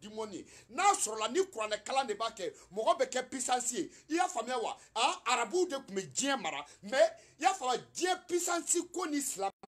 dimɔni n'a sɔrɔla ni kuranɛ kalan de b'a kɛ mɔgɔ bɛ kɛ pisansi ye i y'a faamuya wa a arabuw de tun bɛ diɲɛ mara mɛ i y'a faamuya diɲɛ pisansi ko ni silamɛ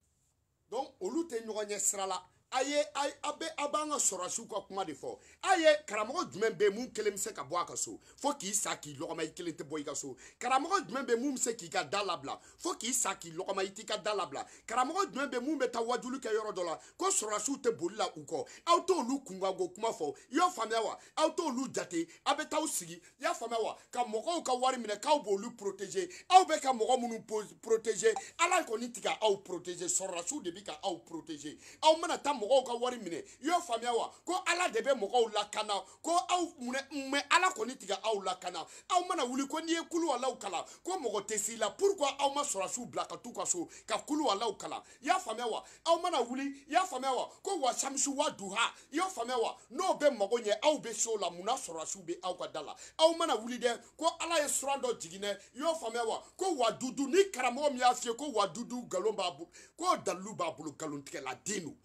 donc olu tɛ ɲɔgɔn ɲɛ sira la a ye a bɛ a b'an ka sɔrɔsiw ka kuma de fɔ a ye karamɔgɔ jumɛn bɛ mun kelen bɛ se ka bɔ a ka so fo k'i sa k'i lɔgɔma i kelen tɛ bɔ i ka so karamɔgɔ jumɛn bɛ mun bɛ se k'i ka da labila fo k'i sa k'i lɔgɔma i t'i ka da labila karamɔgɔ jumɛn bɛ mun bɛ taa wajuli kɛ yɔrɔ dɔ la ko sɔrɔsiw tɛ boli la u kɔ aw t'olu kunkanko kuma fɔ i y'a faamuya wa aw t'olu jate aw bɛ taa sigi i y'a faamuya wa ka mɔgɔw ka wari minɛ k'aw b'olu protéger aw bɛ ka mɔgɔ minnu protéger ala kɔni tɛ ka aw protéger sɔrɔsiw de bɛ ka aw protéger aw mana taa mɔgɔw ka wari minɛ i y'o faamuya wa ko ala de bɛ mɔgɔw lakana ko aw mɛ ala kɔni tigɛ aw lakana aw mana wuli ko n'i ye kuluwalaw kalan ko mɔgɔ tɛ s'i la pourquoi aw ma sɔrɔsiw bila ka t'u ka so ka kuluwalaw kalan i y'a faamuya wa aw mana wuli i y'a faamuya wa ko wa samusu wa duha i y'o faamuya wa n'o bɛ mago ɲɛ aw bɛ so la munna sɔrɔsiw bɛ aw ka da la aw mana wuli dɛ ko ala ye suran dɔ jigin i y'o faamuya wa ko wa dudu ni karamɔgɔ min y'a f'i ko wa dudu nkalon b'a bolo k'o dalilu b'a bolo nkalontigɛla den don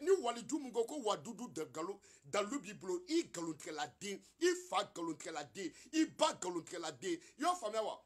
ni wali min ko wadudu de galo dalu b'i biblo i galontigɛladen i fa galontigɛladen i ba de, i y'a faamuya wa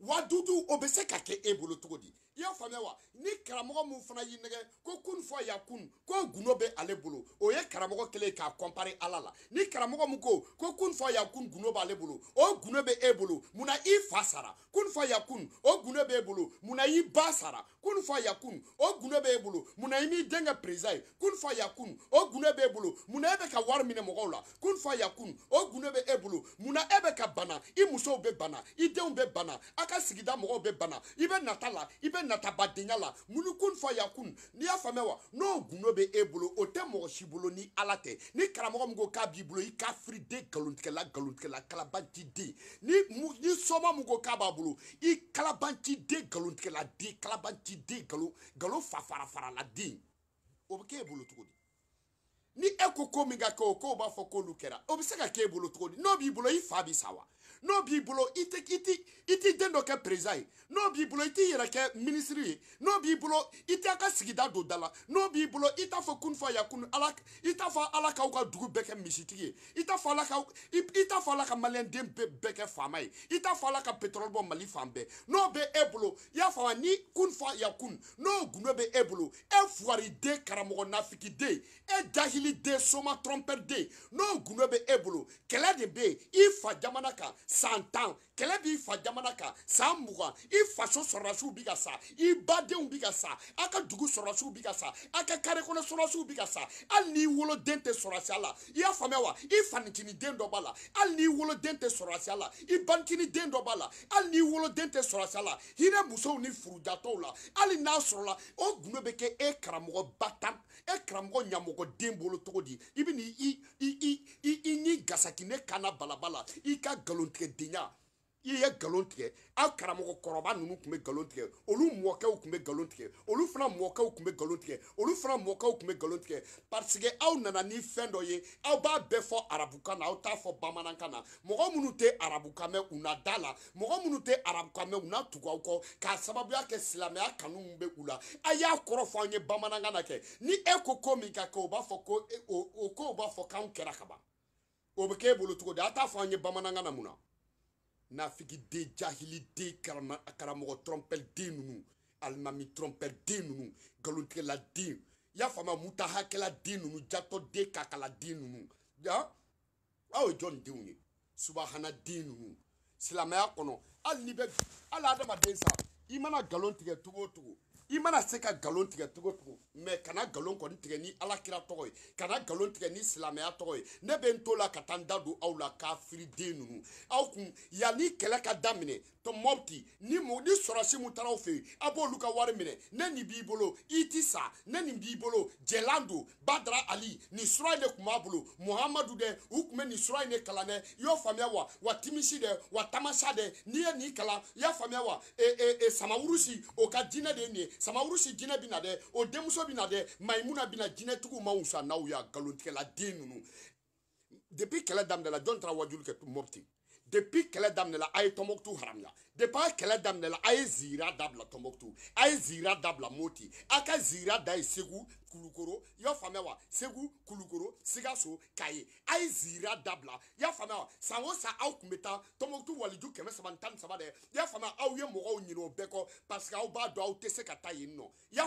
wadudu obese kake se ka obese di i y'a faamuya wa ni karamɔgɔ min fana y'i nɛgɛ ko kun fɔ ya kun ko gundo bɛ ale bolo o ye karamɔgɔ kelen k'a kɔnpare ala la ni karamɔgɔ min ko ko kun fɔ ya kun gundo b'ale bolo o gundo bɛ e bolo munna i fa sara kun fɔ ya kun o gundo b'e bolo munna i ba sara kun fɔ ya kun o gundo b'e bolo munna i m'i den kɛ perezan ye kun fɔ ya kun o gundo b'e bolo munna e bɛ ka wari minɛ mɔgɔw la kun fɔ ya kun o gundo bɛ e bolo munna e bɛ ka bana i musow bɛ bana i denw bɛ bana a ka sigida mɔgɔw bɛ bana i bɛ nata la i bɛ bɛ natabadenya la mulukun fa yakun n'i y'a faamuya wa n'o gundo bɛ e bolo o tɛ mɔgɔ si bolo ni ala tɛ ni karamɔgɔ min ko k'a b'i bolo i kafiriden nkalontigɛla nkalontigɛla kalabantiden ni mu ni sɔma min ko k'a b'a bolo i kalabantiden nkalontigɛla den kalabantiden nkalon nkalon fafarafarala den o bɛ k'e e bolo cogo di ni e ko ko min ka kɛ o k'o b'a fɔ k'olu kɛra o bɛ se ka k'e e bolo cogo di n'o b'i bolo i fa b'i sa wa n'o b'i bolo i tɛ i tɛ i t'i den dɔ kɛ perezan ye n'o b'i bolo i t'i yɛrɛ kɛ minisiri ye n'o b'i bolo i t'a ka sigida don da la n'o b'i bolo i t'a fɔ kunfa yakun ala i t'a fɔ ala k'aw ka dugu bɛɛ kɛ misitigi ye i t'a fɔ ala ka i t'a fɔ ala ka maliyɛnden bɛɛ kɛ faama ye i t'a fɔ ala ka pétrole bɔ mali fan bɛɛ n'o bɛ e bolo i y'a faamu ni kunfa yakun n'o gundo bɛ e bolo e fugariden karamɔgɔ nafigiden e jahiliden soma trɔmpɛriden n'o gundo bɛ e bolo kɛlɛ de bɛ yen i fa jamana kan 上当。kɛlɛ b'i fa jamana kan san mugan i faso sɔrɔlasiw bi ka sa i badenw bi ka sa a ka dugu sɔrɔlasiw bi ka sa a ka kare kɔnɔ sɔrɔlasiw bi ka sa hali n'i woloden tɛ sɔrɔlasiya la i y'a faamuya wa i fanincinin dɔ b'a la hali n'i woloden tɛ sɔrɔlasiya la i banicinin den dɔ b'a la hali n'i woloden tɛ sɔrɔlasiya la hinɛ musow ni furujatɔw la hali n'a sɔrɔla o gundo bɛ kɛ e karamɔgɔba tan e karamɔgɔ ɲamɔgɔ den bolo cogo di i bɛ n'i i i i i ni gasakine kana balabala i ka nkalontigɛdenya i ye nkalon tigɛ aw karamɔgɔ kɔrɔba ninnu tun bɛ nkalon tigɛ olu mɔkɛw tun bɛ nkalon tigɛ olu fana mɔkɛw tun bɛ nkalon tigɛ olu fana mɔkɛw tun bɛ nkalon tigɛ parce que aw nana ni fɛn dɔ ye aw b'a bɛɛ fɔ arabukan na aw t'a fɔ bamanankan na mɔgɔ minnu tɛ arabukan mɛn u na da la mɔgɔ minnu tɛ arabukan mɛn u na tugu aw kɔ k'a sababuya kɛ silamɛya kanu min bɛ u la a y'a kɔrɔ fɔ an ye bamanankan na kɛ ni e ko ko min ka kɛ o b'a fɔ ko o kow b'a fɔ k'anw kɛra kaban o bɛ k'e bolo cogo di aw t'a fɔ an ye bamanankan na mun na nafikiden jahiliden karamɔgɔ trɔnpɛliden ninnu alimami trɔnpɛliden ninnu nkalontigɛladen y'a faamuya mutahakɛladen ninnu jatɔden kakaladen ninnu ya aw ye jɔn denw ye subahanaden ninnu silamɛya kɔnɔ hali n'i bɛ hali adamaden sa i mana nkalon tigɛ cogo o cogo i mana se ka galon tigɛ cogo cogo mɛ kana galon kɔni tigɛ ni ala kira tɔgɔ ye kana galon tigɛ ni silamɛya tɔgɔ ye ne bɛ n to la ka taa n da don aw la kafiriden ninnu aw kun yanni kɛlɛ ka daminɛ to ni mu ni sɔrɔsi mu taara aw fɛ yen a b'olu ka wari minɛ ne nin b'i bolo i ti sa ne nin b'i bolo jɛlan don badara ali nin sura in de tun b'a bolo muhamadu dɛ u tun bɛ nin sura in de kalan dɛ i y'o faamuya wa wa timisi dɛ wa tamasa dɛ n'i ye nin kalan i y'a faamuya wa e e e samawurusi o ka jinɛ de ye nin ye samawurusi jinɛ bɛ na dɛ o denmuso bɛ na dɛ mayimuna bɛ na jinɛtigiw ma wusa n'aw y'a nkalontigɛla den ninnu depuis kɛlɛ daminɛ la jɔn taara wajuli kɛ mɔpti depuis que la a ye tomoktu haramya depuis a kɛlɛ daminɛla a zira dabla zira moti a zira segu kulukoro Yofamewa. y'a faamuya wa segu kulukoro sikaso kaye Aizira zira dabla y'a tomoktu sango sa o san aw tun bɛ taa tɔnbɔkutu waliju kɛmɛ b'a de se y'a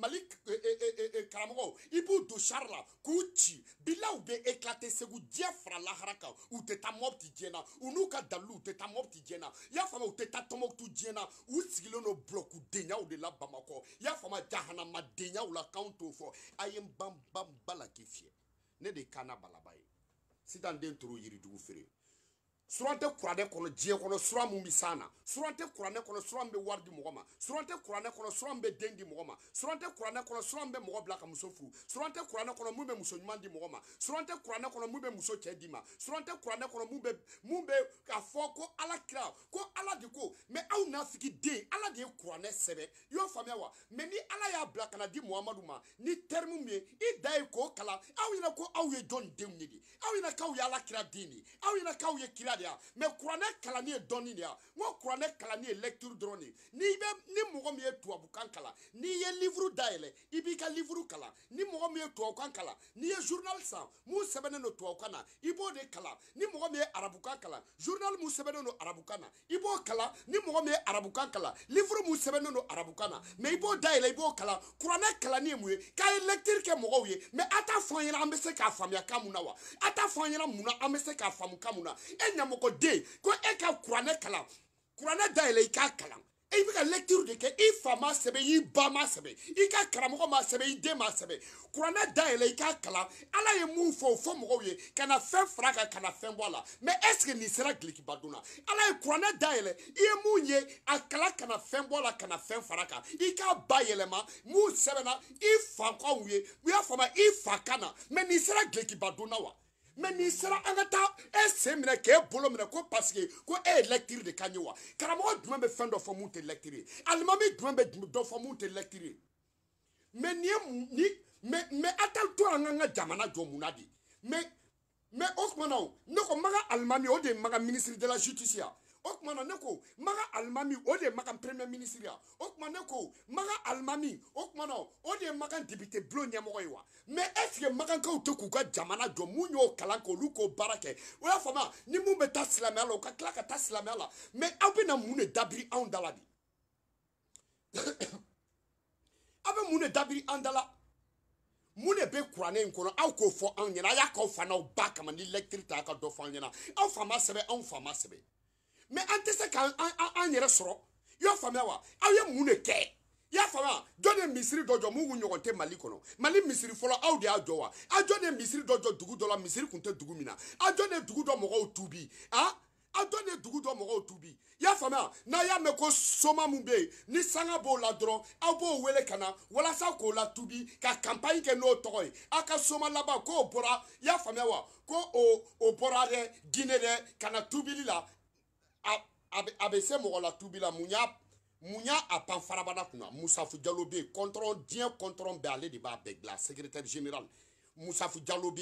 mali eh, eh, eh, karamɔgɔ i b'u don sari la k'u ci bilaw bɛ eklate segu diɲɛ fara lahara kan u tɛ taa mɔpiti diɲɛ na u n'u ka dalilu u tɛ taa mɔpiti diɲɛ na i y'a faamu u tɛ taa tɔnbɔkutu diɲɛ na u sigilen don bulɔkudenyaw de la bamakɔ i y'a faamu jahanamadenyaw la k'anw t'o fɔ a ye n ban ban ba la k'i fiyɛ ne de ye kaana balaba ye sitan den tor'o yirijugu feere Suran tɛ Kono kɔnɔ diɲɛ sura min bɛ s'an na suran sura min bɛ wari di mɔgɔ ma sura min bɛ den di Kono sura muso furu suran muso Chedima, di mɔgɔ ma Mumbe tɛ ala Kra ko ala diko. Me mɛ aw n'a ala de ye Sebe y'o famia wa Me ni ala y'a blaka Na di muhamadu ni terme Me i da k'o kala. aw ɲɛna ko aw ye jɔn denw de ye aw ɲɛna k'aw ala kira Dini, de ya mɛ kuranɛ kalanni ye dɔɔni de ya n ko kuranɛ kalanni ye lɛkitiri dɔrɔn de ye n'i bɛ ni mɔgɔ min ye tubabukan kalan n'i ye livuru dayɛlɛ i b'i ka livuru kalan ni mɔgɔ min ye tubabukan kalan n'i ye journal san mun sɛbɛnnen don tubabukan na i b'o de kalan ni mɔgɔ min ye arabukan kalan journal mun sɛbɛnnen don arabukan na i b'o kalan ni mɔgɔ min ye arabukan kalan livuru mun sɛbɛnnen don arabukan na mɛ i b'o dayɛlɛ i b'o kalan kuranɛ kalanni ye mun ye k'a ye lɛkitiri kɛ mɔgɔw ye mɛ a t'a fɔ an ɲɛna an bɛ se k'a faamuya kan mun na wa a t'a fɔ an ɲɛna mun na an bɛ se k'a faamu kan mun na e ɲam karamɔgɔ den ko e ka kuranɛ kalan kuranɛ dayɛlɛ i k'a kalan i e bɛ ka lɛtiri de kɛ i fa ma sɛbɛn i ba ma sɛbɛn i ka karamɔgɔ ma sɛbɛn i den ma sɛbɛn kuranɛ dayɛlɛ i k'a kalan ala ye mun fɔ o fɔ mɔgɔw ye ka na fɛn fara kan ka na fɛn bɔ a la mɛ ɛseke nin sera gilikiba dun na ala ye kuranɛ dayɛlɛ i ye mun ye a kala ka na fɛn bɔ a la ka na fɛn fara kan i k'a ba yɛlɛma mun sɛbɛnna i fa kanw ye u y'a faamuya i fa kan na mɛ nin sera gilikiba dun na wa mɛ n'i sera an ka taa e sen minɛ k'e bolo minɛ ko paseke ko e ye lɛktiri de ka ɲɛ wa karamɔgɔ jumɛn bɛ fɛn dɔ fɔ mun tɛ lɛktiri ye alimami jumɛn bɛ dɔ fɔ mun tɛ lɛktiri ye mɛ nin ye ni mɛ mɛ a t'aw to an ka jamana jɔ mun na de mɛ mɛ o tuma na o ne ko maga alimami o de ye maga minisiri de la justice ya o tuma na ne ko maga alimami o de ye maga premier ministre ya o tuma ne ko maga alimami o tuma na o de ye maga député bulon ɲɛmɔgɔ ye wa ce que magankaw tɛ k'u ka jamana jɔ mun y'o kalan kɛ k'o baara kɛ o y'a faamuya ni mun bɛ taa silamɛya la u ka tila ka taa silamɛya la mɛ aw bɛna mun de dabiri anw da la bi aw bɛ mun de dabiri an da la mun de bɛ kuranɛ in kɔnɔ aw k'o fɔ anw ɲɛna a y'a k'aw fa n'aw ba kama ni lɛtiri ta a ka dɔ fɔ anw ɲɛna aw fa ma sɛbɛ anw fa ma sɛbɛ mɛ an tɛ se k'an yɛrɛ sɔrɔ i y'a faamuya wa aw ye mun de kɛ i y'a faamuya jɔn de misiri dɔ jɔ mun kun ɲɔgɔn tɛ mali kɔnɔ mali misiri fɔlɔ aw de y'a jɔ wa aw jɔn de misiri dɔ jɔ dugu dɔ la misiri tun tɛ dugu min na aw jɔn de dugu dɔ mɔgɔw tubi a aw jɔn de dugu dɔ mɔgɔw tubi i y'a faamuya n'a y'a mɛn ko soma min bɛ yen ni sanga b'o la dɔrɔn aw b'o wele ka na walasa k'o la tubi ka kampaɲi kɛ n'o tɔgɔ ye aw ka soma laban k'o bɔra i y'a faamuya wa ko o o bɔra dɛ diinɛ dɛ ka na tubili la a bɛ la mounia mounia a pan farabada musafu jalo contre bien de b'a la secrétaire générale general musafu jalo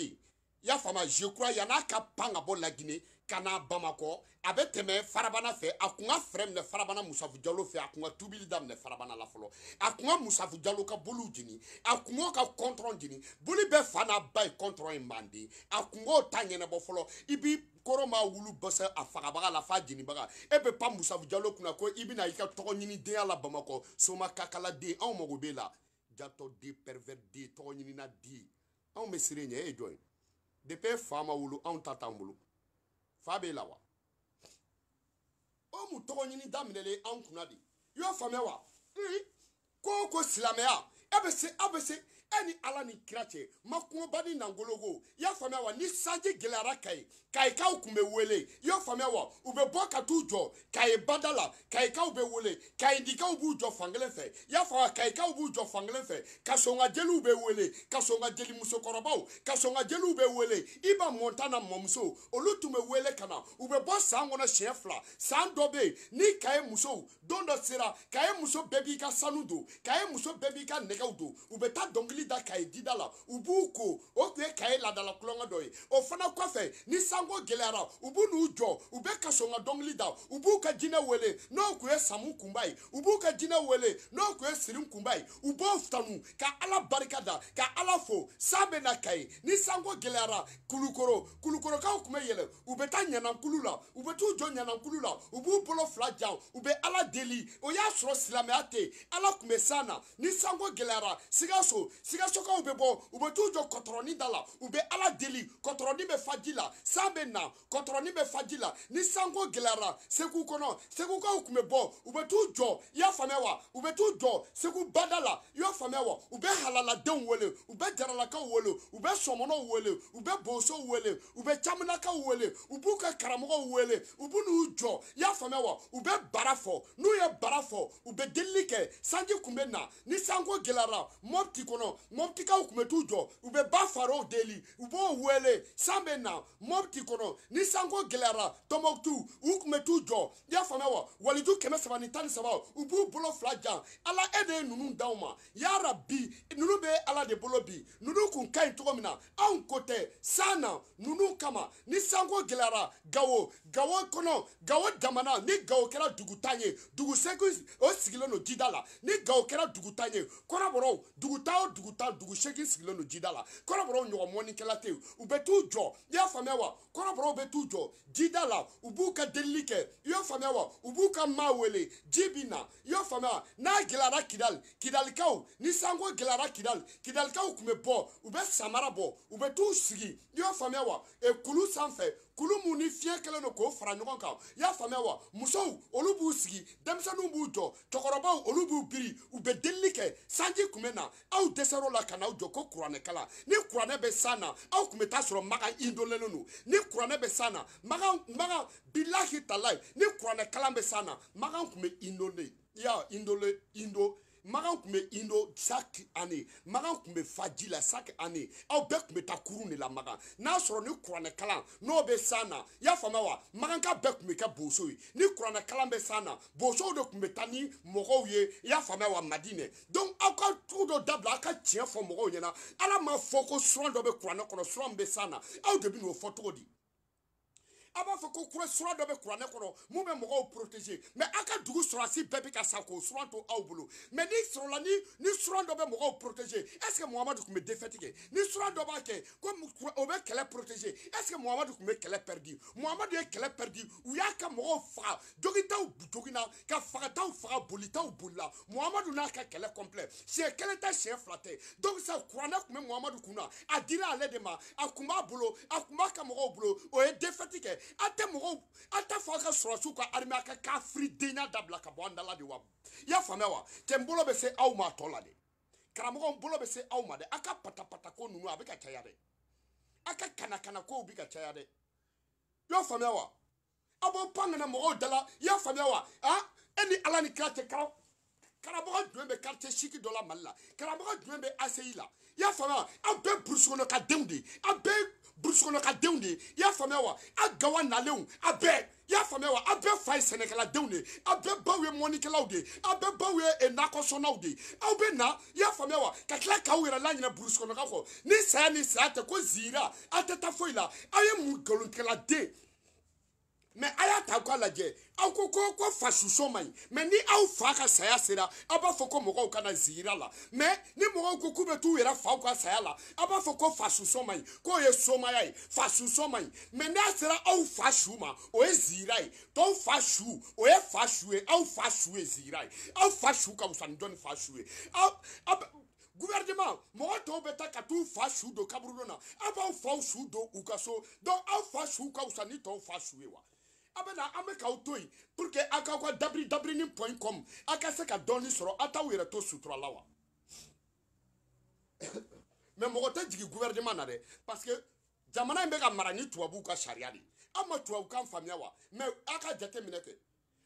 yafama crois y y'a a zekura yan'a ka pan ka bɔ na bamakɔ a bɛ tɛmɛ farabana fait à quoi frem fɛɛrɛ farabana musafu fou fɛ a tun ka dame farabana la folo à quoi ka dialo ka ka contre n'a ba ye kɔrɔ m'a wulu basa a fagabaga la f'a jenibaga e bɛ pan musafu jalo kunna ko i bɛna i ka tɔgɔ ɲini denya la bamakɔ soma kakala den anw mago b'e la jatɔ den pɛrivɛri den tɔgɔ ɲinina den anw bɛ siri ɲɛ e ye jɔn ye depi e fa ma wolo anw ta t'an bolo fa b'e la wa o mu tɔgɔ ɲini daminɛlen anw kunna de i y'a faamuya wa ko o ko silamɛya e bɛ se aw bɛ se e ni ala ni kira cɛ ma kungobani nangolo ko i y'a faamuya wa ni sanji gɛlɛyara ka ye ka i kaw kun bɛ wele i y'o faamuya wa u bɛ bɔ ka t'u jɔ ka i bada la ka i kaw bɛ wele ka i dikaw b'u jɔ fankelen fɛ i y'a faamuya ka i kaw b'u jɔ fankelen fɛ ka sɔnkajeliw bɛ wele ka sɔnkajeli musokɔrɔbaw ka sɔnkajeliw bɛ wele i ba mɔntan na mɔmuso olu tun bɛ wele ka na u bɛ bɔ san kɔnɔ siɲɛ fila san dɔ bɛ yen ni ka ye musow don dɔ sera ka ye muso bɛɛ b'i ka sanu don ka ye muso bɛɛ b'i ka nɛgɛw don u bɛ taa dɔnkili da ka ye dida la u b'u ko o tun ye ka ye laadala kulonkɛ dɔ ye o fana kɔfɛ ni san sango gɛlɛyara u b'u n'u jɔ u bɛ kaso nka dɔnkili da u b'u ka jinɛ wele n'o tun ye samu kunba ye u b'u ka jinɛ wele n'o tun ye siri kunba ye u b'o tanu ka ala barika da ka ala fo san bɛ na ka ni sanko gɛlɛyara kulukoro kulukorokaw tun bɛ yɛlɛ u bɛ taa ɲanankulu la u bɛ t'u jɔ ɲanankulu la u b'u bolo fila jan u bɛ ala deli o y'a sɔrɔ silamɛya tɛ ala tun bɛ san na ni sanko gɛlɛyara sikaso sikasokaw bɛ bɔ u bɛ t'u jɔ kɔtɔrɔnin da la u bɛ ala deli kɔtɔrɔnin bɛ faji la san n'a bɛ na kɔtɔrɔni bɛ faji la ni sanko gɛlɛyara segu kɔnɔ segukaw tun bɛ bɔ u bɛ t'u jɔ i y'a faamuya wa u bɛ t'u jɔ segu bada la i y'a faamuya wa u bɛ halaladenw wele u bɛ jaralakaw wele u bɛ sɔmɔnɔw wele u bɛ bosow wele u bɛ camanakaw wele u b'u ka karamɔgɔw wele u b'u n'u jɔ i y'a faamuya wa u bɛ bara fɔ n'u ye bara fɔ u bɛ delili kɛ sanji tun bɛ na ni sanko gɛlɛyara mɔpiti kɔnɔ mɔpitikaw tun bɛ t'u jɔ u bɛ ba faro deli u b'o wele san bɛ na mɔpiti wagati kɔnɔ ni sanko gɛlɛyara tɔnbɔkutu u tun bɛ t'u jɔ i y'a faamuya wa waliju kɛmɛ saba ni tan ni saba u b'u bolo fila jan ala e de ye ninnu d'anw ma yaara bi ninnu bɛ ala de bolo bi ninnu kun ka ɲi cogo min na anw ko tɛ san na ninnu kama ni sanko gɛlɛyara gawo gawo kɔnɔ gawo jamana ni gawo kɛra duguta ye dugu seegin o sigilen don jida la ni gawo kɛra duguta ye kɔrɔbɔrɔw dugutan o duguta, dugu seegin sigilen don jida la kɔrɔbɔrɔw ɲɔgɔn mɔnikɛla tɛ yen u bɛ t'u jɔ i y'a faamuya wa kɔrɔbɔrɔw bɛ t'u jɔ jida la u b'u ka delili kɛ i y'a faamuya wa u b'u ka maa wele ji bi na i y'a faamuya n'a gɛlɛyara kidali kidalikaw ni sanko gɛlɛyara kidali kidalikaw tun bɛ bɔ u bɛ samara bɔ u bɛ t'u sigi i y'a faamuya wa kulu sanfɛ kulu mun ni fiɲɛ kɛlen don k'o fara ɲɔgɔn kan y'a faamuya wa musow olu b'u sigi denmisɛnninw b'u jɔ cɛkɔrɔbaw olu b'u biri u bɛ delili kɛ sanji kun bɛ na aw dɛsɛr'o la ka n'aw jɔ ko kuranɛkala ni kuranɛ bɛ san na aw tun bɛ taa sɔrɔ maga indolenen don ni kuranɛ bɛ san na maga maga bilahi talayi ni kuranɛ kalan bɛ san na maga tun bɛ indole ya indole indo magan tun bɛ indo chaque année magan tun bɛ faji la chaque année aw bɛɛ tun bɛ taa kurun de la magan n'a sɔrɔ ni kuranɛ kalan n'o bɛ san na i y'a faamuya wa magan ka bɛɛ tun bɛ kɛ boso ye ni kuranɛ kalan bɛ san na bosow de tun bɛ taa ni mɔgɔw ye i y'a faamuya wa madinɛ donc aw ka tu dɔ dabila aw ka tiɲɛ fɔ mɔgɔw ɲɛna ala ma fɔ ko suran dɔ bɛ kuranɛ kɔnɔ suran bɛ san na aw de bɛ n'o fɔ cogo di a b'a fɔ ko kura sura dɔ bɛ kuranɛ kɔnɔ mun bɛ mɔgɔw protéger mɛ a ka dugu sɔrɔsi bɛɛ bɛ ka sa k'o sura to aw bolo mɛ n'i la ni ni sura dɔ bɛ protéger est ce que muhamadu tun me défaite ni sura dɔ b'a ko o bɛ protéger est ce que muhamadu tun bɛ kɛlɛ perdu muhamadu ye kɛlɛ perdu u y'a ka mɔgɔw faga jogintaw joginna ka fagataw faga bolitaw bulla muhamadu n'a ka kɛlɛ complet c'est kelen tɛ siɲɛ fila donc sisan kuranɛ tun bɛ muhamadu kun na a dira ale de ma akuma bulo akuma ka o ye défaite a tɛ mɔgɔw a t'a fɔ a ka sɔrɔsiw ka armée a ka kafiridenyaya dabila ka dala de wa i y'a faamuya wa cɛ se aw ma a tɔ la dɛ bolo bɛ se aw ma dɛ a ka patapatako ninnu a bɛ ka caya dɛ a ka kanakanakow bɛ ka caya y'a faamuya wa aw b'aw pan y'a faamuya ah e ni ala ni kira cɛ karaw karamɔgɔ jumɛn bɛ quartier chic dɔ la mali y'a faamuya aw bɛɛ ka denw de burusi kɔnɔ ka denw de ye i y'a faamuya wa a gawa nalenw a bɛɛ i y'a faamuya wa a bɛɛ fa ye sɛnɛkɛladenw de ye a bɛɛ baw ye mɔnikɛlaw de ye a bɛɛ baw ye eh, nakɔsɔnnaw de ye aw bɛ na i y'a faamuya wa ka tila k'aw yɛrɛ laɲinɛ burusi kɔnɔka kɔ ni saya ni saya tɛ ko zira aw tɛ taa foyi la aw ye mun galontigɛladen mɛ a y'a ta k'a lajɛ aw ko ko ko fa susɔ man ɲi mɛ ni aw fa ka saya sera aw b'a fɔ ko mɔgɔw kana zigira la mɛ ni mɔgɔw ko k'u bɛ t'u yɛrɛ faw ka saya la aw b'a fɔ ko fa susɔ man ɲi k'o ye somaya ye fa susɔ man ɲi mɛ n'a sera aw fa su ma o ye zigira ye tɔw fa su o ye fa su ye aw fa su ye zigira ye aw fa su ka fisa ni dɔ ni fa su ye aw aw gouvernement mɔgɔ tɔw bɛ taa ka t'u fa su don kaburudon na aw b'aw faw su don u ka so aw fa su ka fisa ni tɔw fa su ye wa a bɛ na an bɛ k'aw to yen pour que aw k'aw ka dabiri dabirinin point com aw ka se ka dɔɔnin sɔrɔ aw t'aw yɛrɛ to sutura la wa mɛ mɔgɔ tɛ jigin gouvernement na dɛ parce que jamana in bɛ ka mara ni tubabuw ka sariya de ye aw ma tubabukan faamuya wa mɛ aw ka jate minɛ kɛ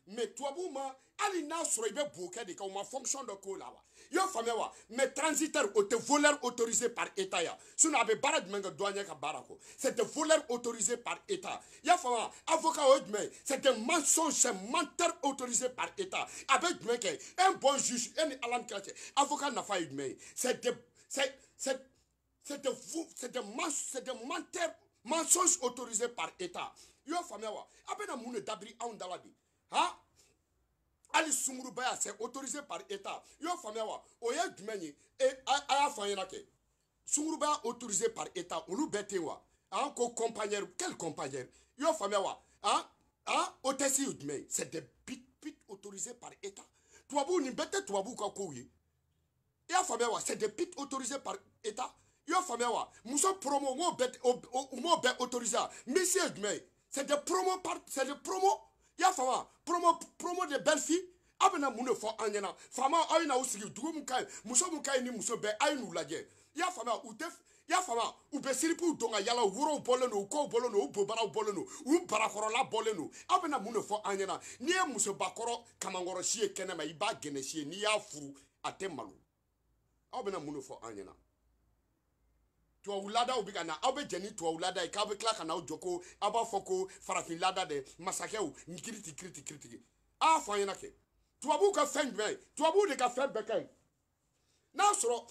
Mais toi, ma hali n'a sɔrɔ i bɛ de ma fonction de cola wa i y'a faamuya wa mɛ transitaire o voleur autorisé par état ya sinon a bɛ baara jumɛn douanier ka baara c'est un voleurs autorisés par état y'a faamu avocat o c'est un mensonge c'est menteur autorisé par état Avec bɛ un bon juge un alan ala avocat n'a pas jumɛn c'est des c'est c'est c'est des c'est des c'est des menteurs mensonges autorisés par état yo y'a faamuya wa a bɛna mun de Hein? Ali hali c'est autorisé par état y'o famewa, wa o ye jumɛn a autorisé par état ou bɛɛ tɛ yen wa an quel compagnère y'o famewa, wa ah hôtesse c'est des pit pit autorisés par état Toi ni bɛɛ tɛ tubabuw ka quoi y'a famewa, c'est des pit autorisés par état y'o famewa. wa muso promo m'o bete o m'o bɛɛ autorisé monsieur c'est des promo par c'est des promo y'a faamu promo promo de belle fille aw bɛna mun de fɔ an ɲɛna faama aw ye n'aw sigi muso mun ka ni muso bɛɛ a ye n'u lajɛ i y'a faamuya u tɛ i y'a faamuya u bɛ siripuw don yala worow bɔlen don u kow bɔlen u bobaraw bɔlen don u barakɔrɔla bɔlen don aw bɛna mun de fɔ an ɲɛna n'i ye musobakɔrɔ kamankɔrɔ si ye kɛnɛma i b'a gɛnɛ n'i y'a furu a tɛ malo aw bɛna mun de tuwawuladaw bɛ ka na aw bɛ jɛ ni tuwawulada ye k'aw bɛ tila ka n'aw jɔ ko aw b'a fɔ ko farafinlada dɛ masakɛw n kiriti kiriti kiriti a fɔ an ɲɛna kɛ tubabuw ka fɛn jumɛn tubabuw de ka fɛn bɛɛ ka ɲi n'a sɔrɔ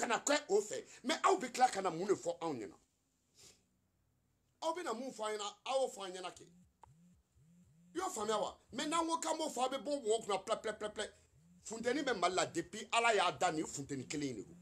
kana kɛ o fɛ mɛ aw bɛ tila ka na mun de fɔ anw ɲɛna aw bɛ na mun fɔ an ɲɛna aw y'o fɔ an ɲɛna kɛ i y'o faamuya wa mɛ n'an ko k'an b'o fɔ aw bɛ bɔ mɔgɔw kunna pɛrɛpɛrɛpɛrɛ funteni bɛ mali la depi ala y'a da nin funteni kelen in de do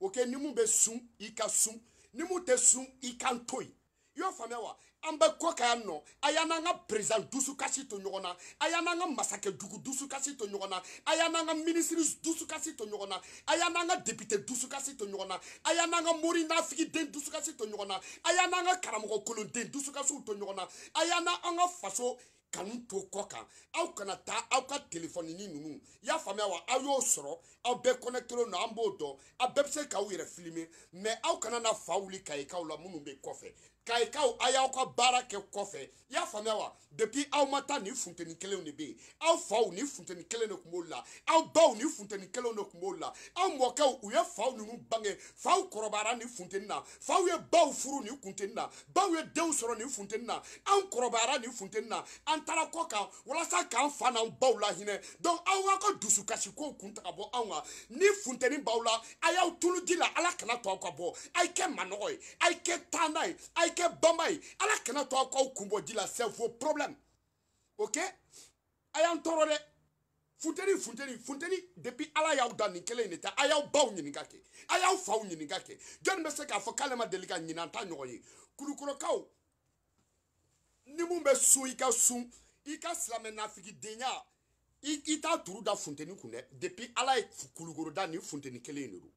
o kɛ ni mun bɛ sun i ka sun ni mun tɛ sun i kan to yen i y'o faamuya wa an bɛ kɔ ka yan nɔ a y'an n'an ka perezan dusukasi to ɲɔgɔn na a y'an n'an ka masakɛ dugu dusukasi to ɲɔgɔn na a y'an n'an ka minisiri dusukasi to ɲɔgɔn na a y'an n'an ka depite dusukasi to ɲɔgɔn na a y'an n'an ka mori nafigi den dusukasi to ɲɔgɔn na a y'an n'an ka karamɔgɔ kolonden dusukasiw to ɲɔgɔn na a y'an n'an ka faso kanu to kɔ kan aw kana taa aw ka telefonini ninnu y'a faamuya wa aw y'o sɔrɔ aw bɛɛ kɔnɛkitelen don an b'o dɔn aw bɛɛ bɛ se k'aw yɛrɛ filime mɛ aw kana na fa wuli ka ye k'aw la minnu bɛ kɔfɛ kayikaw a y'aw ka baara kɛ kɔfɛ i y'a faamuya wa depi aw ma taa nin funteni kelenw de bɛ yen aw faw ni funteni kelen de tun b'olu la aw baw ni funteni kelenw de tun b'olu la aw mɔkɛw u ye faw ninnu bange faw kɔrɔbayara nin funteni na faw ye baw furu nin funteni na baw ye denw sɔrɔ nin funteni na anw kɔrɔbayara nin funteni na an taara kɔ kan walasa k'an fa n'an baw la hinɛ dɔnku aw ka dusukasikow kun ta ka bɔ anw kan ni funteni b'aw la a y'aw tulu di la ala kana to aw ka bɔ a ye kɛ manɔgɔ ye a ye kɛ taa n'a ye a ye kɛ banba ye ala kana to aw k'aw kun bɔ ji la c'est vos problèmes ok a y'an tɔɔrɔ dɛ funteni funteni funteni depuis ala y'aw da nin kelen in de ta a y'aw baw ɲininka kɛ a y'aw faw ɲininka kɛ jɔnni bɛ se k'a fɔ k'ale ma deli ka ɲinɛ an ta ɲɔgɔn ye kulukɔrɔkaw ni mun bɛ sun i ka sun i ka silamɛ nafikidenya i t'a turu da funteni kun dɛ depuis ala ye kulukoro da nin funteni kelen in de don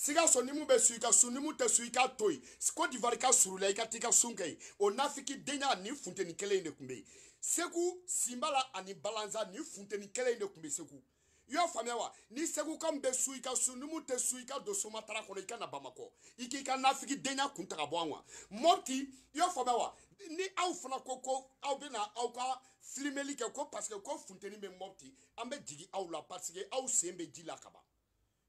sikaso ni mun bɛ su i ka sun ni mun tɛ su i ka to yen cote d'ivoire ka surula i ka t'i ka sun kɛ yen o nafiki denya nin funteni kelen in de tun bɛ yen segu sinbala ani balanza nin funteni kelen in de tun bɛ segu i y'a faamuya wa ni segu ka min bɛ su i ka sun ni mun tɛ su i ka don somatara kɔnɔ i ka na bamakɔ i k'i ka nafiki denya kun ta ka bɔ an wa mɔti i y'a faamuya wa ni aw fana ko ko aw bɛna aw ka filimeli kɛ ko paseke ko funteni bɛ mɔti an bɛ jigin aw la paseke aw sen bɛ ji la kaban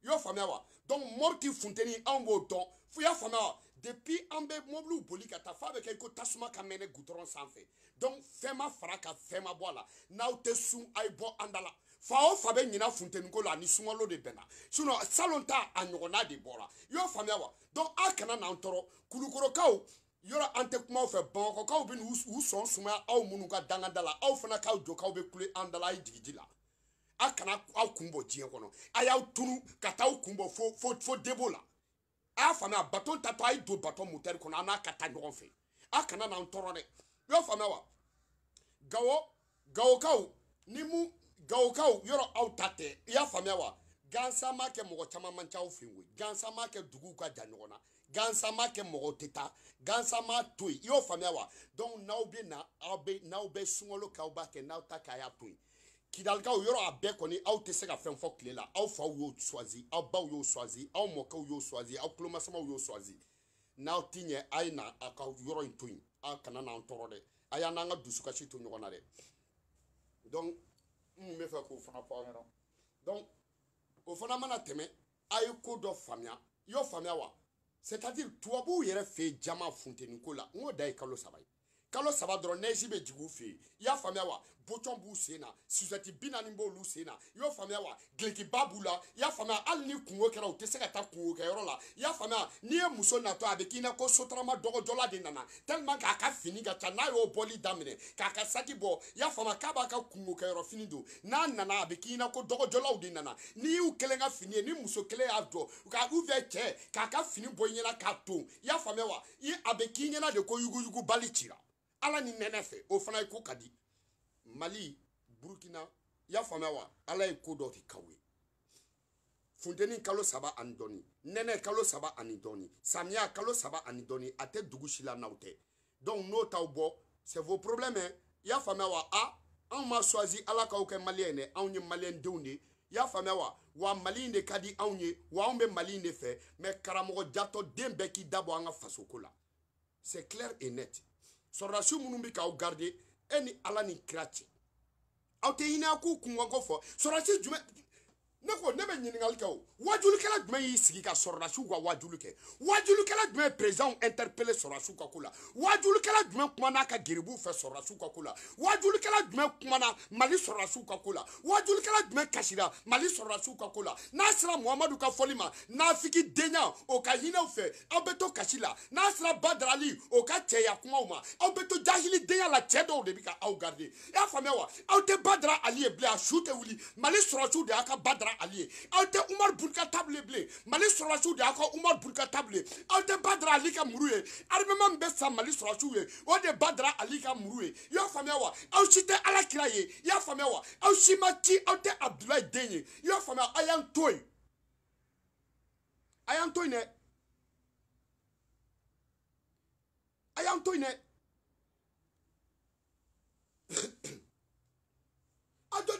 i y'o faamuya wa donc mɔriti funteni anw b'o dɔn fo i y'a faamuya wa depuis an bɛ mɔbiliw boli ka taa f'a bɛ kɛ i ko tasuma ka mɛnɛ gudɔrɔn sanfɛ donc fɛn ma fara ka fɛn ma bɔ a la n'aw tɛ sun a ye bɔ an da la fa o fa bɛ ɲina funteniko la ani sunkalo de bɛnna sinɔn salon ta a ɲɔgɔnna de bɔra i y'o faamuya wa donc a kana n'an tɔɔrɔ kulukorokaw yɔrɔ an tɛ kuma fɛ bamakɔkaw bɛ n'u sɔn sumaya aw minnu ka dangada la aw fana k'aw jɔ k'aw bɛ kule an da la a ye jigiji la a kana aw kun bɔ diɲɛ kɔnɔ a y'aw tunu ka taa aw kun bɔ fo fo fo debo la a y'a faamuya baton tatɔ a ye don baton motɛri kɔnɔ a n'a ka taa ɲɔgɔn fɛ a kana n'an tɔɔrɔ dɛ i y'a faamuya wa gawo gawokaw ni mu gawokaw yɔrɔ aw ta tɛ i y'a faamuya wa gansan ma kɛ mɔgɔ caman man ca aw fɛ yen koyi gansan ma kɛ duguw ka jan ɲɔgɔn na gansan ma kɛ mɔgɔw tɛ taa gansan ma to yen i y'o faamuya wa n'aw bɛ na aw bɛ n'aw bɛ sunkalo kɛ aw b'a kɛ n'aw ta kɛ a y'a to yen kidalikaw yɔrɔ a bɛɛ kɔni aw tɛ se ka fɛn fɔ tile la aw faw y'o suwazi aw baw y'o suwazi aw mɔkɛw y'o suwazi aw tulomasamaw y'o suwazi n'aw ti ɲɛ a ye na a ka yɔrɔ in to yen a kana n'an tɔɔrɔ dɛ a y'an n'an ka dusukasi to ɲɔgɔn na dɛ donc n kun bɛ fɛ k'o fana fɔ aw ɲɛna donc o fana mana tɛmɛ a ye ko dɔ faamuya i y'o faamuya wa c'est à dire tubabuw yɛrɛ fɛ yen jama funteni ko la n k'o e da ye kalo saba ye kalo saba dɔrɔn nɛji bɛ jigin u fɛ yen i y'a faamuya wa botɔn b'u sen na suzɛti bi naani b'olu sen na i y'o faamuya wa gilikiba b'u la i y'a faamuya hali ni kungo kɛra u tɛ se ka taa kungo kɛyɔrɔ la i y'a faamuya n'i ye muso natɔ a bɛ k'i na ko sotarama dɔgɔjɔla de nana tellement k'a ka fini ka ca n'a y'o bɔli daminɛ k'a ka saki bɔ i y'a faamuya k'a b'a ka kungo kɛyɔrɔ fini don n'a nana a bɛ k'i na ko dɔgɔjɔlaw de nana n'i y'u kelen ka fini ye ni muso kelen y'a jɔ ka u fɛ cɛ k'a ka fini bɔ i ɲɛna k'a ton i y'a faamuya wa i a bɛ k'i ɲɛna de ko yuguyugubali cira ala ni nɛnɛ fɛ o mali Burkina, y'a faamuya wa ala ye ko de k'aw ye funteni kalo saba ani dɔɔni nɛnɛ kalo saba ani dɔɔni kalo saba a tɛ dugu si la n'aw donc n'o c'est vos problèmes hein. y'a faamuya wa a anw ma choisi ala k'aw kɛ maliyɛn dɛ ye y'a faamuya wa wa mali in de ka di anw ye wa anw bɛ de fɛ mais k'i an ka c'est clair et net sɔrɔdasi minnu bɛ k'aw garide e ni ala ni kira cɛ aw tɛ hinɛ a k'u kun fɔ sɔrɔdasi jumɛn Ne ko ne bɛ ɲininkali kɛ o wajukɛla jumɛn y'i sigi ka sɔrɔdasiw ka wajulu kɛ wajukɛla jumɛn ye président interpellé sɔrɔdasiw ka ko la wajukɛla jumɛn kumana a ka geribuw fɛ sɔrɔdasiw ka ko la wajukɛla jumɛn kumana Mali sɔrɔdasiw ka ko la wajukɛla jumɛn kasira Mali sɔrɔdasiw ka ko la n'a sera Muhamadu ka fɔli ma denya o ka hinɛw fɛ aw bɛ to kasi la n'a sera Badarali o ka cɛya kumaw ma aw to jahili denya la Chedo dɔw de bɛ ka aw garder y'a faamuya wa aw tɛ Badara Ali ye bilen a su tɛ wuli Mali sɔrɔdasiw de y'a ka Badara sɔrɔla ali te umar tɛ table burika tabule mali de y'a umar umaru table. tabule aw ali ka muru armement arimema badra bɛ sa mali sɔrɔlasiw ye o de ali ka muru ye i y'a faamuya wa ala kira ye i y'a faamuya wa aw si ma ci aw tɛ abudulayi y'a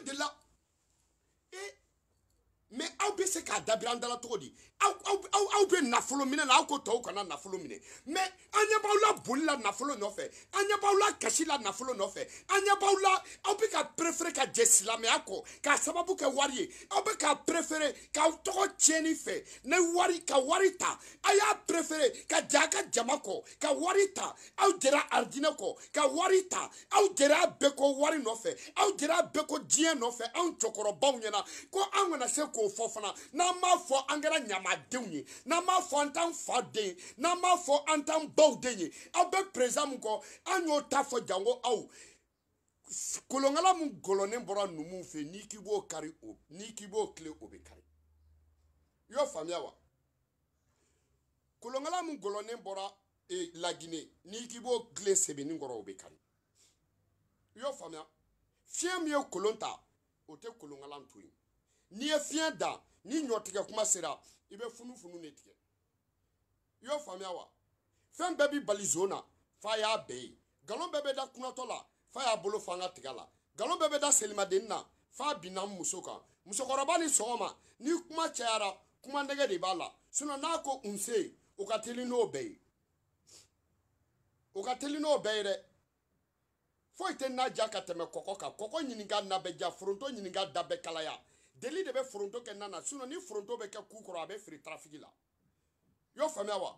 de la mɛ aw bɛ se k'a dabiri an dala cogo di aw bɛ nafolo minɛ la aw ko tɔw kana nafolo minɛ mɛ an ɲɛ b'aw la boli la nafolo nɔfɛ an ɲɛ b'aw la kasi la nafolo nɔfɛ an ɲɛ b'aw la aw bɛ ka perefere ka jɛ silamɛya kɔ k'a sababu kɛ wari ye aw bɛ k'a perefere k'aw tɔgɔ tiɲɛni fɛ ne wari ka wari ta a y'a perefere ka jɛ a ka jama kɔ ka wari ta aw jɛra aridinɛ kɔ ka wari ta aw jɛra a bɛɛ kɔ wari nɔfɛ aw jɛra a bɛɛ kɔ diɲɛ nɔfɛ anw cɛkɔrɔbaw ɲɛna ko an kana se k'o fɔ fana n'an m'a fɔ an kɛra ɲama a denw ye n'an b'a fɔ an t'an fa den ye n'an b'a fɔ an t'an baw den ye aw bɛ perezan min kɔ an y'o ta fɔ janko aw kolonkala min gɔlɔnen bɔra numuw fɛ n'i k'i b'o kari o n'i k'i b'o tile o bɛ kari i y'o faamuya wa kolonkala min gɔlɔnen bɔra e laginɛ n'i k'i b'o tile sɛbɛnni kɔrɔ o bɛ kari i y'o faamuya fiɲɛ min ye kolon ta o tɛ kolonkalan to yen n'i ye fiɲɛ da ni ɲɔtigɛ kuma sera i bɛ funufunu de tigɛ i y'o faamuya wa fɛn bɛɛ bi bali zon na f'a y'a bɛɛ ye nkalon bɛɛ bɛ da kunnatɔ la f'a y'a bolo fanga tiga la nkalon bɛɛ bɛ da selimadenni na f'a binna muso kan musokɔrɔba ni sɔgɔma ni kuma cayara kuma nɛgɛ de b'a la n'a ko nse o ka teli n'o bɛɛ ye o ka teli n'o bɛɛ ye dɛ foyi tɛ na ja ka tɛmɛ kɔkɔ kan kɔkɔ ɲininka na bɛ ja foronto ɲininka da bɛ kalaya deli de bɛ foronto kɛ na na sinɔn ni foronto bɛ kɛ ku kɔrɔ a bɛ feere tarafiki la y'o faamuya wa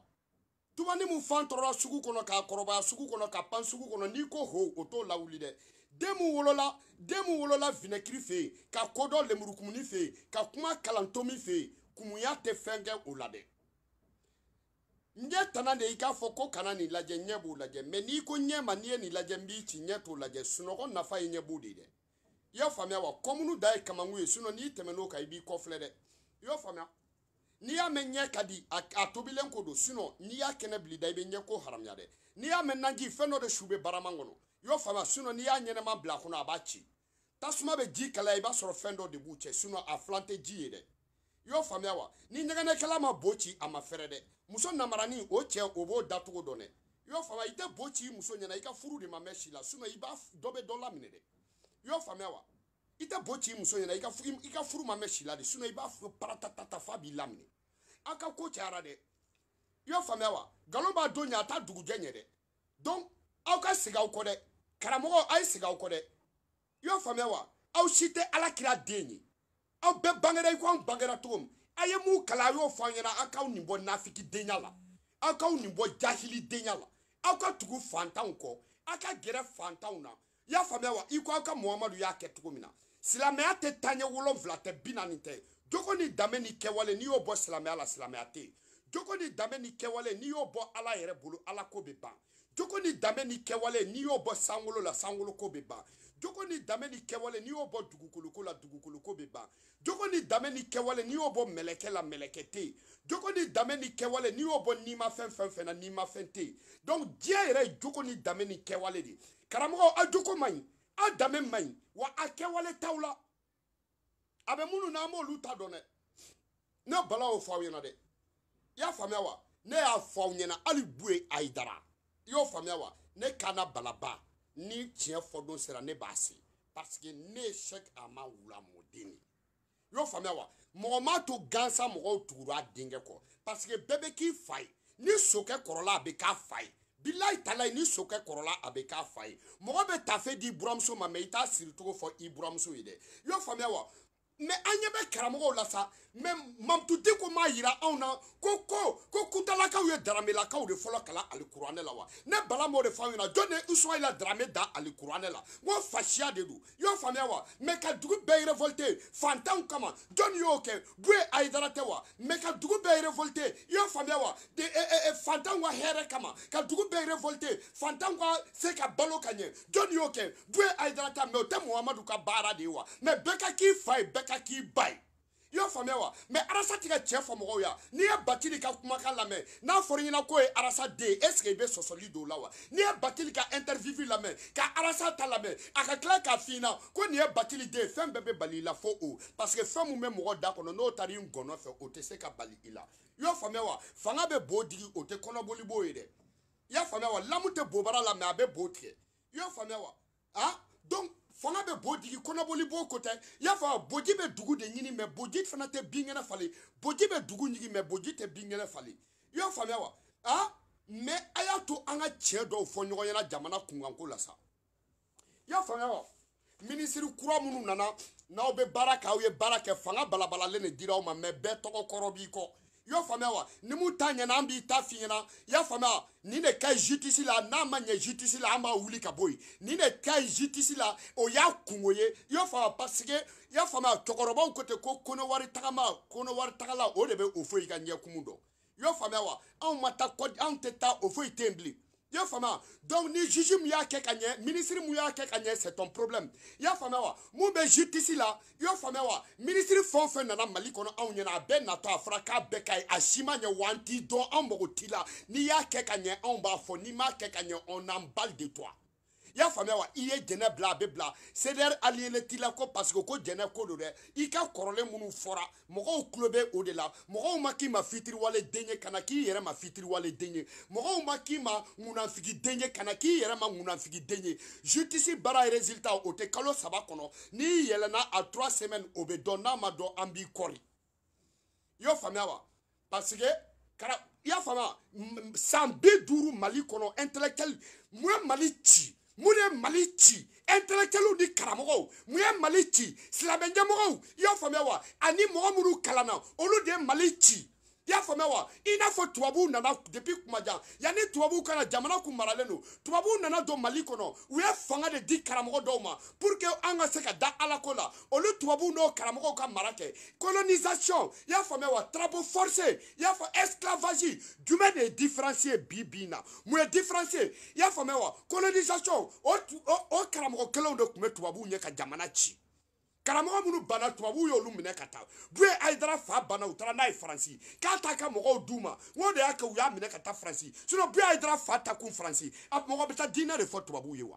tumani mun fan tɔrɔla sugu kɔnɔ k'a kɔrɔbaya sugu kɔnɔ ka pan sugu kɔnɔ n'i ko ho o t'o lawuli dɛ den mun wolola den mun wolola vinɛgiri fɛ yen ka kodɔn lemurukumuni fɛ yen ka kuma kalan tomi fɛ yen kumuya tɛ fɛn kɛ o la dɛ n ɲɛ tana de i k'a fɔ ko kana nin lajɛ ɲɛ b'o lajɛ mɛ n'i ko ɲɛ ma n'i ye nin lajɛ n b'i ci ɲɛ t'o lajɛ sunɔgɔ nafa ye ɲɛ b'o de dɛ i y'a faamuya wa kɔmunu da ye kamakun ye sinɔn n'i tɛmɛ n'o kan i b'i kɔfilɛ dɛ i y'a faamuya n'i y'a mɛn ɲɛ ka di a, a tobilen ko don sinɔn n'i y'a kɛnɛ bili da i bɛ ɲɛ ko haramiya dɛ n'i y'a mɛn naji fɛn dɔ de su bɛ barama kɔnɔ i y'a faamuya sinɔn n'i y'a ɲɛnɛma bila a kɔnɔ a b'a ci tasuma bɛ ji kalaya i b'a sɔrɔ fɛn dɔ de b'u cɛ sinɔn a filan tɛ ji ye dɛ i y'o faamuya wa ni ɲɛgɛnɛkɛla ma bo ci a ma fɛrɛ dɛ muso namarani o cɛ o b'o dacogo dɔn dɛ i y'o faamuya i tɛ bo ci i muso ɲɛna i ka furu de ma mɛn si la sinɔn i b'a dɔ bɛ dɔ laminɛ dɛ Eu falei wa i tɛ bo ci i muso ɲɛna i ka i ka furu ma mɛn si la de sinɔn i b'a fɔ paratatata f'a b'i laminɛ a ka ko cayara dɛ i y'a faamuya wa nkalon b'a don ɲɛ a t'a dugujɛ ɲɛ dɛ donc aw ka segin aw kɔ dɛ karamɔgɔ a ye segin aw wa aw si ala kira den ye aw bɛɛ bangera i ko anw bangera cogo min a ye mun kalan a y'o fɔ an ɲɛna aw k'aw nin bɔ nafiki denya la aw k'aw nin bɔ jahili denya la tugu na y'a faamuya wa i ko aw ka muhamadu y'a kɛ cogo min na silamɛya tɛ taɲɛ wolonfila tɛ bi naani tɛ jogo ni danbe ni kɛwale n'i y'o bɔ silamɛya la silamɛya tɛ yen ni danbe ni kɛwale n'i y'o ala yɛrɛ bulu ala ko bɛ ban jogo ni danbe ni kɛwale n'i y'o bɔ la sangolo ko bɛ ban jogo ni danbe ni kɛwale n'i y'o bɔ dugukoloko la dugukoloko bɛ ban jogo ni danbe ni kɛwale n'i y'o bɔ mɛlɛkɛ la mɛlɛkɛ tɛ yen jogo ni danbe ni kɛwale n'i y'o bɔ nimafɛn fɛn fɛn na nimafɛn tɛ yen donc diɲɛ yɛrɛ ye ni danbe ni kɛwale de karamɔgɔ a jogo man ɲi a danbe man ɲi wa a kɛwale t'aw la a bɛ minnu na an b'olu ta dɔn dɛ ne bala y'o fɔ aw ɲɛna dɛ i y'a faamuya wa ne y'a fɔ aw ɲɛna hali bue a i y'o faamuya wa ne kana balaba ni tiɲɛ fɔ don sera ne b'a se parce ne ye sɛki a ma wula mɔden de i y'o faamuya wa mɔgɔ m'a to gansan mɔgɔw tugura denkɛ kɔ parce bɛɛ bɛ k'i fa ye ni sokɛ kɔrɔla a bɛ k'a fa ye bilayi tala ni sokɛ kɔrɔla a bɛ k'a fa ye mɔgɔ bɛ tafe di buramuso ma mɛ i t'a siri cogo fɔ i buramuso ye dɛ i y'o faamuya wa mɛ an ɲɛ bɛ karamɔgɔw la sa mɛ mamtude ko yira anw na ko ko ko kutalakaw ye daramelakaw de fɔlɔ kalan alikuranɛ la wa ne bala m'o de fɔ aw ɲɛna jɔn de isuwayila darame da alikuranɛ la n ko fasiya de don i y'o faamuya wa mɛ ka dugu bɛɛ revolte fantanw kama jɔn y'o kɛ bue ayidara tɛ wa mɛ ka dugu bɛɛ revolte i y'o faamuya wa de e e e fantanw ka hɛrɛ kama ka dugu bɛɛ revolte fantanw ka se ka balo ka ɲɛ jɔn y'o kɛ bue ayidara ta mɛ o tɛ muhamadu ka baara de ye wa mɛ bɛɛ ka k'i fa ye bɛɛ ka k'i ba ye. Yo famewa, wa mɛ arasa tika chef fɔ n'i batili ka la me, n'a fɔra na ko arasa de eseke lawa, la wa n'i batili ka intervivi la me. ka arasa ta la a ka k'a fina. ko nin batili de fem bali la fo o parce que min bɛ mɔgɔ da kono. n'o tari i gono fe se ka bali ila yo famewa, wa fanga be bo digi o tɛ kɔnɔboli b'o wa bobara la me a bɛ bo ah wa fana bɛ bo digi kɔnɔboli b'o ko tɛ i y'a fɔ boji bɛ dugu de ɲini mɛ boji fana tɛ binkɛnɛ falen boji bɛ dugu ɲini mɛ boji tɛ binkɛnɛ falen i y'a faamuya wa a mɛ a y'a to an ka tiɲɛ dɔw fɔ ɲɔgɔn ɲɛna jamana kunkanko la sa i y'a faamuya wa minisiri kura minnu nana n'aw bɛ baara kɛ aw ye baara kɛ fanga balabalalen de dira aw ma mɛ bɛɛ tɔgɔ kɔrɔ b'i kɔ i y'a faamuya wa ni mun ta ɲɛna an b'i ta f'i ɲɛna i y'a faamuya nin de ka ɲi jitisi la n'a ma ɲɛ jitisi la an b'a wuli ka bɔ yen nin de ka ɲi jitisi la o y'a kungo ye i y'a faamuya parce que i y'a faamuya cɛkɔrɔbaw ko ten ko kɔnɔwari tagama kɔnɔwari tagala o de bɛ o fo i ka ɲɛkumu dɔn i y'a faamuya wa anw ma taa kɔ anw tɛ taa o foyi tɛ yen bilen Yo donc ni juge Mouya y'a ministre mouya kekanye, c'est ton problème Yafama wa mun la i wa ministre fɛn o fɛn nana Mali kɔnɔ a bɛɛ natɔ a ben fɔra n'i y'a kekanye fo, n'i m'a kekanye de toi y'a famewa wa i bla jɛnɛ bla Ceder bɛ bila tilako parce que ko paseke ko jɛnɛ ko korole dɛ fora moko kɔrɔlen minnu fɔra o de la moko ma ma fitiriwale wale denye kanaki, k'i ma fitiriwale wale ye moko ma ma munafigi den kanaki kana ma munafigi den Juste justice baara résultat o te kalo sabakono, n'i yelena a trois semaines o bɛ ma do ambi y'o wa parce que kara y'a faamuya sans bi mali kono intellectuel moi mali ti mun ye mali ci intellectuels ni karamɔgɔw mun ye mali ci silamɛ ɲɛmɔgɔw i y'a faamuya wa ani mɔgɔ minnu kalanna olu de ye mali ci i y'a fomewa, wa tuabu n'a nana depuis kumajan yanni kana jamana kun maralen don nana do Malikono, kɔnɔ fanga de di karamɔgɔ doma, Purke anga seka da ala ko la olu n'o karamɔgɔw ka marake, Colonization, colonisation y'a wa trapo force. Yafo y'a fɔ esclavage jumɛn de y'a colonisation o o karamɔgɔ kelenw de tun bɛ tubabuw ka jamana karamɔgɔ minnu banna tubabuw y'olu minɛ ka taa due ayidara fa banna u taara n'a ye faransi k'a t'a ka mɔgɔw d'u ma o de y'a kɛ u y'a minɛ ka taa faransi sinɔn due ayidara fa ta kun faransi a mɔgɔ bɛ taa diinɛ de fɔ tubabuw ye wa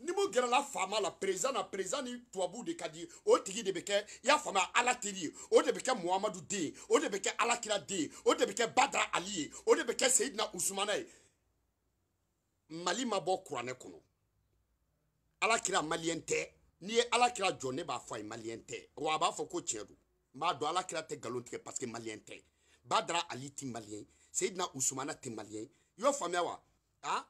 ni mun gɛrɛla faama la perezan na perezan ni tubabuw de ka di o tigi de bɛ kɛ i y'a faamuya ala teri ye o de bɛ kɛ muhamadu den ye o de bɛ kɛ alakira den ye o de bɛ kɛ badara ali ye o de bɛ kɛ seyidina usumana ye mali ma bɔ kuranɛ kɔnɔ alakira maliyɛn tɛ n'i ye alakira jɔ ne b'a fɔ a ye maliyɛn tɛ wa a b'a fɔ ko tiɲɛ don n b'a dɔn alakira tɛ nkalon tigɛ parce que maliyɛn tɛ badara ali tɛ maliyɛn seyidina usumana tɛ maliyɛn i y'o faamuya wa ah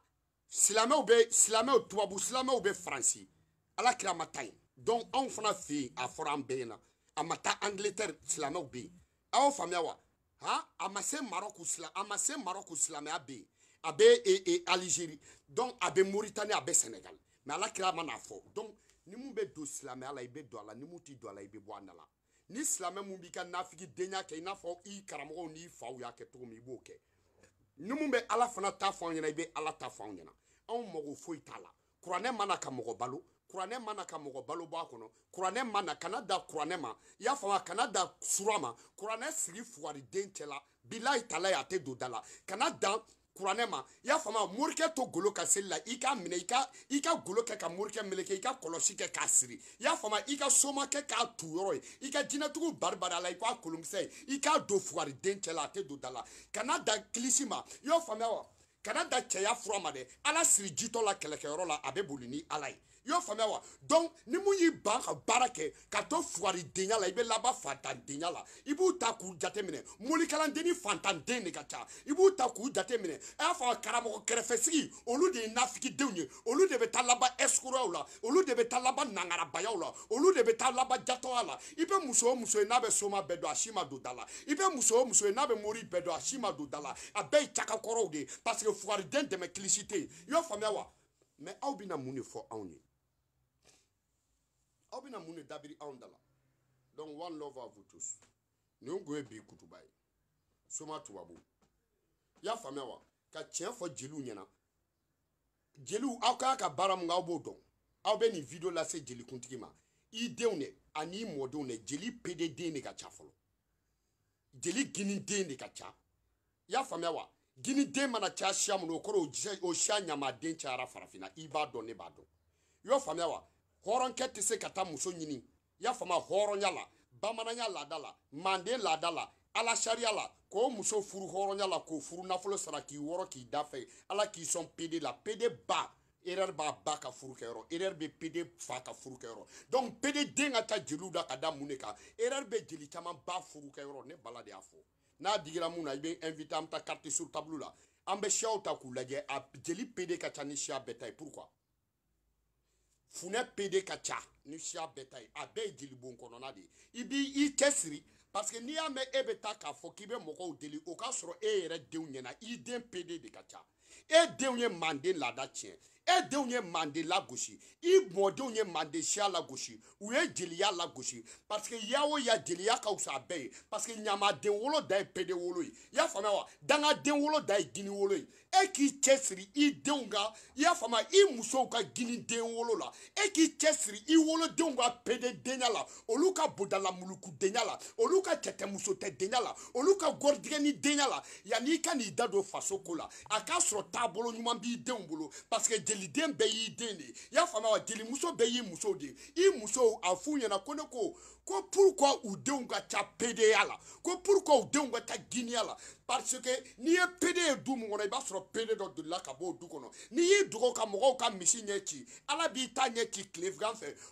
silamɛw bɛ silamɛw tubabu silamɛw bɛ faransi ala kira ma taa yen donc anw fana fɛ yen a fɔra an bɛɛ ɲɛna a ma taa angleterre silamɛw bɛ yen a y'o faamuya wa ha a ma se marɔku sila a ma se marɔku silamɛya bɛ yen a bɛ e e alizeri donc a bɛ moritani a bɛ sɛnɛgali mɛ ala kira ma n'a fɔ donc ni mun bɛ don silamɛya la i bɛ don a la ni mun t'i don a la i bɛ bɔ a da la ni silamɛ mun b'i ka nafigi denya kɛ i n'a fɔ i karamɔgɔw n'i faw y'a kɛ cogo min i b'o kɛ ni mun bɛ ala fana ta fɔ anw ɲɛna i bɛ ala ta fɔ anw ɲɛna anw mago foyi t'a la kuranɛ mana ka mɔgɔ balo kuranɛ mana ka mɔgɔ balo bɔ a kɔnɔ kuranɛ mana kana da kuranɛ ma i y'a faamu kana da sura ma kuranɛ siri fugariden cɛla bilayi tala ye a tɛ don da la kana dan kuranɛ ma i y'a faamu morikɛ to golo ka seli la i k'a minɛ i ka i ka golo kɛ ka morikɛ meleke i ka kɔlɔsi kɛ k'a siri i y'a faamu i ka soma kɛ k'a tu yɔrɔ ye i ka jinɛtigiw baribari a la i k'a kolonkisɛ ye i k'a don fugariden cɛ la a tɛ don da la kana da kilisi ma i y'o faamuya wa kana da cɛya fura ma dɛ ala siri jitɔ la kɛlɛkɛyɔrɔ la a bɛ boli ni ala ye i y'a faamuya wa donc ni mun y'i ban ka baara kɛ ka to fugarindenya la i bɛ laban fantandenya la i b'u ta k'u jate minɛ mɔlikalandeni fantanden de ka ca i b'u ta k'u jate minɛ a e y'a fɔ karamɔgɔ kɛrɛfɛsigi olu de ye nafigidenw ye olu de bɛ taa laban ɛsikoroyaw la olu de bɛ taa laban nangarabayaw la olu de bɛ taa laban jatɔya la i bɛ muso o muso ye n'a bɛ soma bɛɛ don a si ma don da la i bɛ muso o muso ye n'a bɛ mori bɛɛ don a si ma don da la a bɛɛ ye cakakɔrɔw de ye parce que fugariden dɛmɛ kilisi tɛ yen i y'a faamuya wa mɛ aw bɛna mun de fɔ anw ye aw bɛna mun de dabiri anw da la donc one love à vous tous nin kun ye bi kutuba ye soma tubabu i y'a faamuya wa ka tiɲɛ fɔ jeliw ɲɛna jeliw aw k'a ka baara mun kɛ aw b'o dɔn aw bɛ nin video lase jelikuntigi ma i denw de ani i mɔdenw de jeli pd den de ka ca fɔlɔ jeli gini den de ka ca i y'a faamuya wa gini den mana caya siya mun na o kɔrɔ o siya ɲamaden cayara farafinna i b'a dɔn ne b'a dɔn i y'o faamuya wa hɔrɔnkɛ tɛ se ka taa muso ɲini i y'a faamu hɔrɔnya la bamananya laada la manden laada la ala sariya la k'o muso furu hɔrɔnya la k'o furu nafolo sara k'i wɔrɔ k'i da ala k'i sɔn pd la pd ba erreur b'a ba ka furu kɛyɔrɔ erreur bɛ fa ka furu kɛyɔrɔ donc den ka taa jeliw da ka da mun de kan erreur bɛ jeli caman ba furu ne bala de y'a fɔ n'a digira mun na i bɛ invité an bɛ taa carte sur table la an bɛ siyaw ta k'u lajɛ a jeli pd ka ca ni siya bɛɛ ta ye pourquoi funɛ pd ka ca ni siya bɛɛ ta ye a bɛɛ ye jelibon kɔnɔna de ye i b'i cɛsiri paseke n'i y'a mɛn e bɛ taa k'a fɔ k'i bɛ mɔgɔw deli o k'a sɔrɔ e yɛrɛ denw ɲɛna i den pd de ka ca e denw ye manden laada tiɲɛ e denw ye manden lagosi i mɔdenw ye manden siya lagosi u ye jeliya lagosi paseke ya o ya jeliya ka fisa bɛɛ ye paseke ɲamaden wolo da ye pede wolo ye i y'a faamuya wa dangaden wolo da ye gini wolo ye e k'i cɛ siri i denw ka i y'a faamuya i musow ka giniden wolo la e k'i cɛ siri i wolodenw ka pededenya la olu ka bodalamulukudenya la olu ka cɛtɛmusotɛdenya la olu ka gɔridigɛni denya la yanni i ka n'i da don faso ko la a k'a sɔrɔ taabolo ɲuman b'i denw bolo paseke deliden bɛɛ y'a fama wa delimuso muso beyi muso de muso afunya na ɲɛna ko pourquoi u denw ka ko pourquoi parce que n'i pede ye du mun kɔnɔ b'a sɔrɔ pede dɔ dolila niye bɔ du n'i y'i dogo ka mɔgɔw ka misi ala b'i ta ɲɛ ci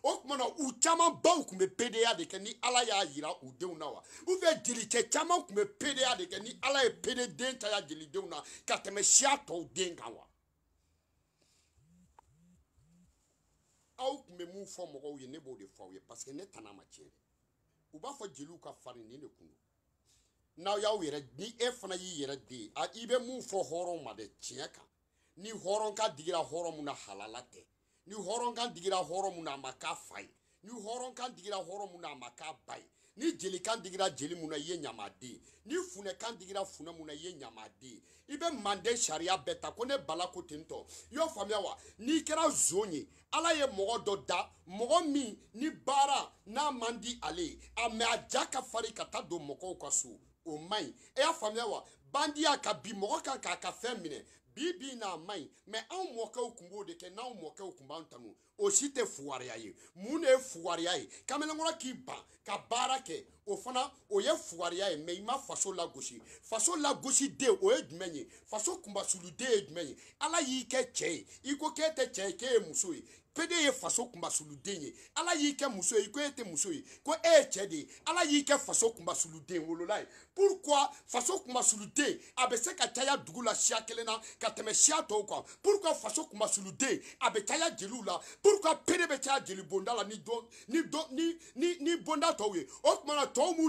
o tuma na u caman baw me bɛ de keni ni ala y'a yira u na wa u fɛ jelicɛ caman tun bɛ pedeya de keni ni ala ye pede den ya jelidenw na ka tɛmɛ siya wa aw kun be mun fɔ mɔgɔw ye ne b'o de fɔ aw ye parseke ne tana ma tiɲɛ dɛ u b'a fɔ jeliw ka fari nin de kun do n'aw y'aw yɛrɛ ni e fana y'i yɛrɛ den a i bɛ mun fɔ hɔrɔn ma dɛ tiɲɛ kan ni hɔrɔn ka digira hɔrɔn mun na halala tɛ ni hɔrɔn ka digira hɔrɔn mun na a ma k'a fa ye ni hɔrɔn ka digira hɔrɔn mun na a ma k'a ba ye ni jelikan digira jeli mun na i ye ɲamaden ni funɛkan digira funɛ mun na i ye ɲamaden i bɛ manden sariya bɛɛ ta ko ne bala ko ten tɔ i y'o faamuya wa n'i kɛra zon ye ala ye mɔgɔ dɔ da mɔgɔ min ni baara n'a man di ale ye a mɛ a ja ka fari ka taa don mɔgɔw ka so o man ɲi e y'a faamuya wa bandiya ka bi mɔgɔ kan k'a ka fɛn minɛ bi bi n'a man ɲi mɛ anw mɔkɛw tun b'o de kɛ n'anw mɔkɛw tun b'an tanu o si tɛ fugariya ye mun de ye fugariya ye kamalenkɔrɔ k'i ban ka baara kɛ o fana o ye fugariya ye mɛ i ma faso lagosi faso lagosi den o ye jumɛn ye faso kunbasulu den ye jumɛn ye ala y'i kɛ cɛ ye i ko k'e tɛ cɛ ye k'e ye muso ye pd ye faso kunbasuluden ye ala y'i kɛ muso ye ko e tɛ muso ye ko e ye cɛ de ye ala y'i kɛ faso kunbasuluden wolola ye pourquoi faso kumasulu Abese Kataya bɛ Shia ka caya la pourquoi faso kumasulu Abetaya a pourquoi pere bɛ ni don ni don ni ni ni bonda na m'u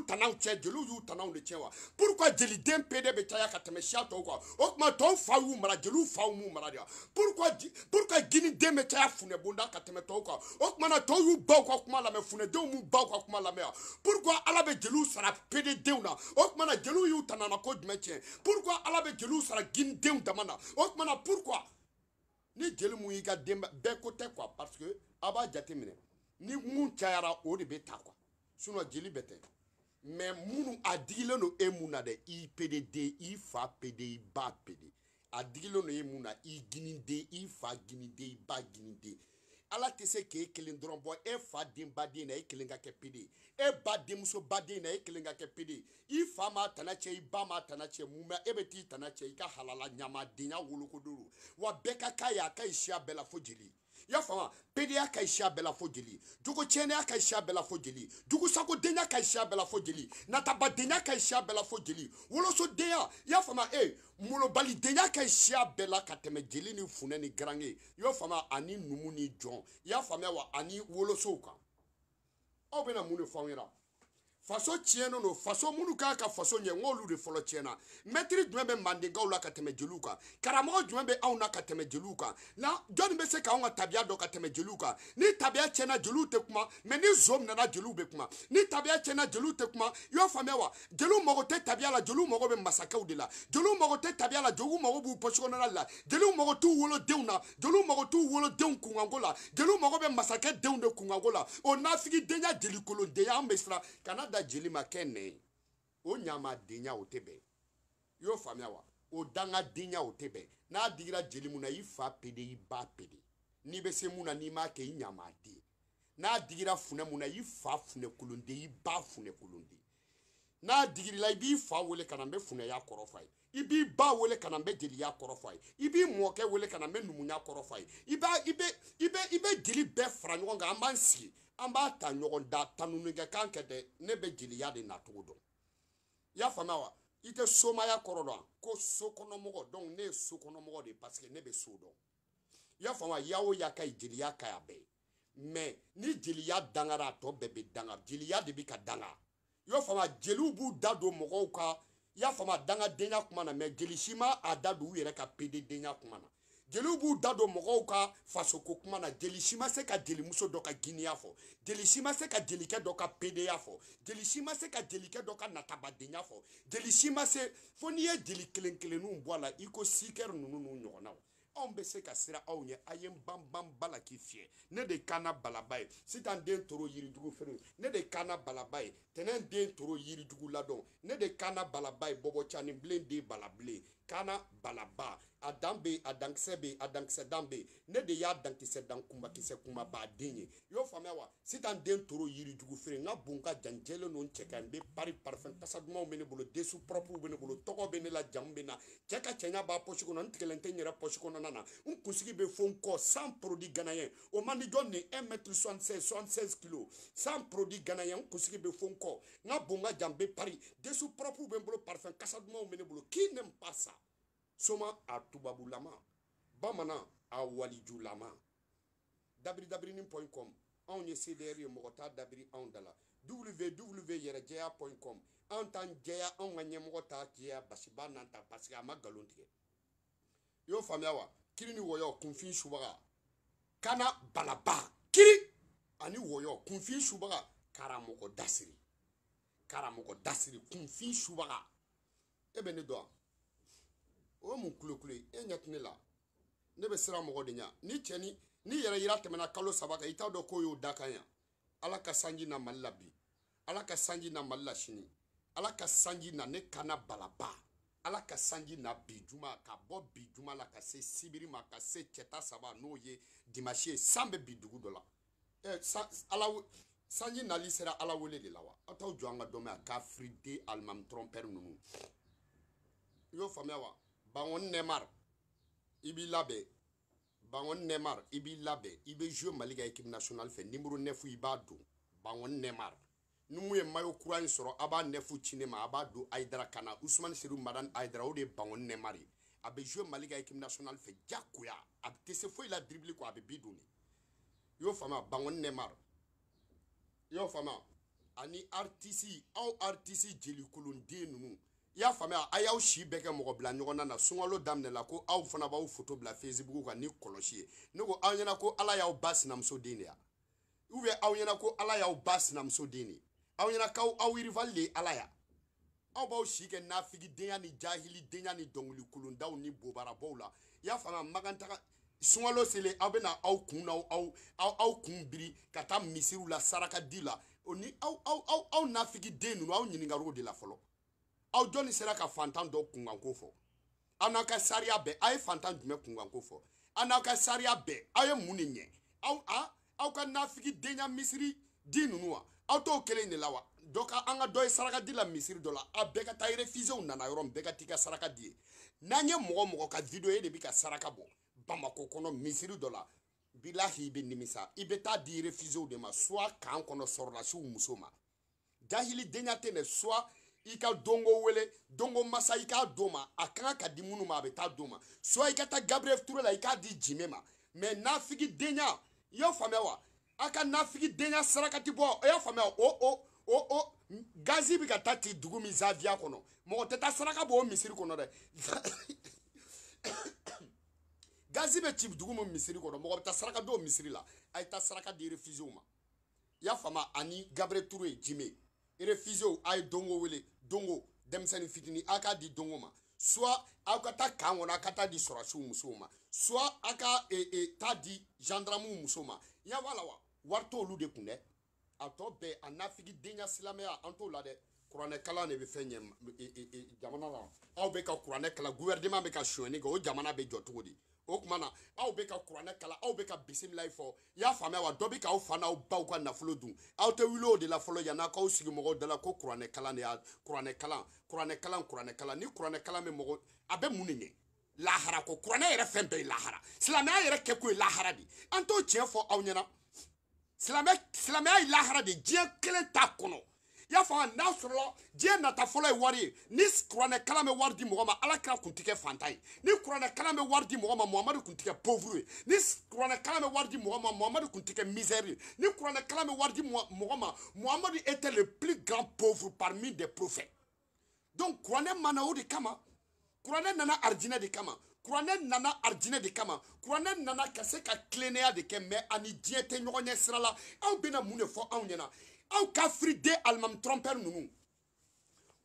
y'u pourquoi jeliden dem bɛ toka ka tɛmɛ siya tɔw kan o mara mara Dia pourquoi pourquoi gini den Funebunda Katemetoka? bonda ka tɛmɛ quoi o tuma pourquoi ala bɛ sera sara tumana jeliw y'u tana na ko jumɛn tiɲɛ pourquoi ala bɛ jeliw sara ginidenw dama na o tumana pourquoi ni jeli mun y'i ka denba bɛɛ ko tɛ quoi parce que a b'a jate minɛ ni mun cayara o de bɛ ta quoi sinon jeli bɛɛ tɛ mais minnu a digilen don e mun na dɛ i pdd i fa pd i ba pd a digilen don e mun na i giniden i fa giniden i ba giniden ala tɛ se k'e e kelen dɔrɔn bɔ e fa den na e kelen ka kɛ pd e ba denmuso na e kelen ka kɛ pd ye i fa m'a tana cɛ i ba m'a tana cɛ mun bɛ e bɛ t'i tana cɛ i ka halala ɲamadenya wolokodo wa bɛɛ ka k'a ye a ka ɲi siya bɛɛ la fo jeli i y'a faamu pedeya ka ɲi siya bɛɛ la fo jeli jogo tiɲɛniya ka ɲi siya bɛɛ la fo jeli jugusagodenya ka ɲi siya bɛɛ la fo jeli natabadenya ka ɲi siya bɛɛ la fo jeli wolosodenya i y'a faamu e molobalidenya ka ɲi siya bɛɛ la ka tɛmɛ jeli ni funɛ ni garange i y'o faamu ani numu ni jɔn i y'a faamuya wa ani wolosow kan aw bɛna mun de fɔ anw ɲɛna faso tiɲɛnen don faso minnu k'a ka faso ɲɛ n k'olu de fɔlɔ tiɲɛna mɛtiri jumɛn bɛ mandenkaw la ka tɛmɛ jeliw kan karamɔgɔ jumɛn bɛ anw na ka tɛmɛ jeliw kan na jɔnni bɛ se k'anw ka tabiya dɔn ka tɛmɛ jeliw kan ni tabiya tiɲɛna jeliw tɛ kuma mɛ ni zo minɛna jeliw bɛ kuma ni tabiya tiɲɛna jeliw tɛ kuma i y'a faamuya wa jeliw mago tɛ tabiya la jeliw mago bɛ masakɛw de la jeliw mago tɛ tabiya la jeliw mago b'u pɔsikɔnɔna la jeliw mago t'u wolodenw na jeliw mago t'u wolodenw kunkanko la jeliw mago bɛ masakɛ denw de kunkanko la o naafigi denya jelikolondenya an bɛ siran kana da jeli ma kɛ nɛ ye o ɲamadenya o tɛ bɛn i y'o faamuya wa o dangadenya o tɛ bɛn n'a digira jeli mun na i fa pede i ba pede n'i bɛ se mun na n'i m'a kɛ i ɲamaden n'a digira funɛ mun na i fa funɛkolonden i ba funɛkolonden n'a digirila i b'i fa wele ka na n bɛ funɛya kɔrɔ f'a ye i b'i ba wele ka na n bɛ jeliya kɔrɔ fɔ a ye i b'i mɔkɛ wele ka na n bɛ numuya kɔrɔ fɔ a ye i b'a i bɛ i bɛ i bɛ jeli bɛɛ fara ɲɔgɔn kan an b'an sigi an b'a ta ɲɔgɔn da tanunikɛ kan kɛ dɛ ne bɛ jeliya de nacogo dɔn i y'a faamuya wa i tɛ somaya kɔrɔ dɔn ko so kɔnɔmɔgɔ dɔn ne ye so kɔnɔmɔgɔ de ye paseke ne bɛ so dɔn i y'a faamuya yawo y'a ka ɲi jeliya ka ɲi a bɛɛ ye mɛ ni jeliya dangara a tɔ bɛɛ bɛ danga jeliya de bɛ ka danga i y'a faamuya jeliw b'u da don mɔgɔw ka i y'a faamu a dangadenya kuma na mɛ jeli si ma a da don u yɛrɛ ka pededenya kuma na jeliw b'u da don mɔgɔw ka fasoko kuma na jeli si ma se ka jelimuso dɔ ka giniya fɔ jeli si ma se ka jelikɛ dɔ ka pedeya fɔ jeli si ma se ka jelikɛ dɔ ka natabadenya fɔ jeli si ma se fo n'i ye jeli kelen kelenninw bɔ a la i ko sikɛri ninnu n'u ɲɔgɔnnaw anw bɛ se ka sira aw ɲɛ a ye n banban balaki fiyɛ ne de kana balaba ye sitan den toro yiridugu feere ne de kana balaba ye tɛnɛn den toro yiridugu ladɔn ne de kana balaba ye bɔbɔcani bilen den balabilen kana balaba a dan be a dankisɛ be a dankisɛ dan be ne de y'a dankisɛ dan kunba kisɛ kunba b'a den ye i y'o faamuya wa sitan den toro yirijugu feere n ka bon ka jan jɛlen don cɛ ka n bɛ pari parifɛn kasa dumanw bɛ ne bolo desu propre bɛ ne bolo tɔgɔ bɛ ne la jamu bɛ na cɛ ka cɛɲa b'a pɔsi kɔnɔ n tigɛlen tɛ n yɛrɛ pɔsi kɔnɔna na n kunsigi bɛ fo n kɔ sans produit ganayɛn o man di jɔn ni un mètre soixante seize soixante seize kilo sans produit ganayɛn n kunsigi bɛ fo n kɔ n ka bon ka jan bɛ pari desu propre bɛ n bolo parifɛn kasa dumanw bɛ ne bolo qui n'aime pas ça soma a tubabulama bamanan a walijulama dabiri com anw ye cdr ye mɔgɔ t'a dabiri anw da la www yɛrɛjɛya com anw t'an jɛya anw ka ɲɛmɔgɔ t'a jɛya basiba n'an ta parce que a ma nkalon tigɛ i y'o faamuya wa kiri ni wɔyɔ kunfin subaga kana balaba kiri ani wɔyɔ kunfin subaga karamɔgɔ dasiri karamɔgɔ dasiri kunfin subaga e bɛ ne dɔn wa. o ye mun kulokulu ye e ɲɛ tɛ ne la ne bɛ siran mɔgɔ de ɲɛ ni cɛ ni ni yɛrɛ yira tɛmɛna kalo saba kan i t'a dɔn k'o y'o da kan yan ala ka sanji na mali la bi ala ka sanji na mali la sini ala ka sanji na ne kana balaba ala ka sanji na bi juma ka bɔ bi juma la ka se sibiri ma ka se cɛta saba n'o ye dimasi ye san bɛ bi dugu dɔ la ɛ san ala sanji nali sera ala wele de la wa aw t'aw jɔ an ka dɔn mɛ a ka firide alimami trɔmpɛri ninnu i y'o faamuya wa. bangon ne mar, ibi labe, bangon ne mar, ibi labe, ibe jye maliga ekip nasyonal fe, nimrou nefou ibadou, bangon ne mar. Noumwe mayo kourany soro, aban nefou chine ma, abadou, aydara kana, usman serou madan aydara oude, bangon ne mari. Abe jye maliga ekip nasyonal fe, djakwe a, abte se foy la dribli kwa abe bidouni. Yo fama, bangon ne mar, yo fama, ane artisi, ane artisi jelikouloun diye noumou, i y'a faamuya a y'aw si bɛɛ kɛ mɔgɔ bila ɲɔgɔn na sunkalo daminɛla ko aw fana b'aw foto bila facebook kan ni kɔlɔsi ye ne ko aw ɲɛna ko ala y'aw ba sinamuso den de ya ubiyɛn aw ɲɛna ko ala y'aw ba sinamuso den de aw ɲɛna k'aw aw irivali de ye ala ya aw b'aw si kɛ denya ni jahili denya ni dɔnkilikolondaw ni bobarabɔw la i y'a faamuya makantaga sunkalo selen aw bɛna aw kun n'aw aw aw aw kun biri ka taa misiriw la saraka di la o ni aw aw aw aw naafigiden ninnu aw ɲininkaliw de la fɔlɔ aw jɔnni sera ka fantan dɔ kunkanko fɔ aw n'aw ka sariya bɛɛ aw ye fantan jumɛn kunkanko fɔ aw n'aw ka sariya bɛɛ aw ye mun de ɲɛ aw a aw ka nafigi denya misiri di ninnu wa aw t'o kelen de la wa dɔ ka an ka dɔ ye saraka di la misiri dɔ la aw bɛɛ ka taa refizew nana yɔrɔ min bɛɛ ka t'i ka saraka di ye n'an ye mɔgɔ mɔgɔ ka video ye de bi ka saraka bɔ bamako kɔnɔ misiri dɔ la bilahi i bɛ nimisa i bɛ taa di refizew de ma suwa kan kɔnɔ sɔrɔlasiw muso ma jahili denya tɛ ne suwa i ka dongo wele dongo masa i k'a d'o ma a ka kan ka di minnu ma a bɛ taa d'o ma soit i ka taa gabriel ture la i k'a di jime ma mɛ nafigi denya i y'a faamuya wa a ka nafigi denya sarakati bɔ i y'a faamuya o o o o gazi bɛ ka taa ti dugu min zaviya kɔnɔ mɔgɔ tɛ taa saraka bɔ o misiri kɔnɔ dɛ gazi bɛ ci dugu min misiri kɔnɔ mɔgɔ bɛ taa saraka don o misiri la a ye taa saraka di refusew ma i y'a faamuya ani gabriel ture jime. refusew a ye dongo wele dongo denmisɛnnin fitinin a k'a di dongo ma soit aw ka taa kan kɔnɔ a ka taa di sɔrɔsiw musow ma soit a ka e, e, taa di gendarmew musow ma i y'a fɔ la wa wari t'olu de kun dɛ a tɔ bɛɛ a nafigi denya silamɛya an t'o la dɛ kuranɛ kalan de bɛ fɛn ɲɛ e, e, e, jamana la aw bɛ ka kuranɛ kalan gouvernement bɛ ka sonyani kɛ o jamana bɛ jɔ cogo di o au na aw bɛ ka kuranɛ kalan aw bɛ ka bisimilayi fɔ i y'a faamuya wa dɔ bɛ k'aw fa n'aw baw ka dun aw tɛ wuli de la folo yan'a k'aw sigi mɔgɔw de la ko kuranɛ kalan de y'a kuranɛ kalan kuranɛ kalan kuranɛ kalan ni kuranɛ kalan bɛ mɔgɔ a bɛ mun de ɲɛ lahara ko kuranɛ yɛrɛ fɛn lahara silamɛya yɛrɛ kɛko ye lahara de Anto t'o fo au aw ɲɛna silamɛ silamɛya ye lahara de diɲɛ kelen t'a kɔnɔ Yafan y'a faamu n'a sɔrɔla diɲɛ nata fɔlɔ ye wari ye ni kuranɛ kalan bɛ wari di mɔgɔ ala kira kun ti kɛ fantan ye ni kuranɛ kalan bɛ wari di mɔgɔ ma kun pauvre ni kuranɛ kalan bɛ wari di mɔgɔ kun misère ni kuranɛ kalan bɛ wari di était le plus grand pauvre parmi des prophètes donc kuranɛ mana o kama kuranɛ nana arijinɛ de kama kuranɛ nana arijinɛ de kama kuranɛ nana Kaseka se ka de kɛ mɛ ani diɲɛ tɛ sira la au bɛna mun de aw ka firide alimami trɔmpɛri ninnu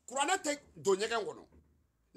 kuranɛ tɛ don ɲɛgɛn kɔnɔ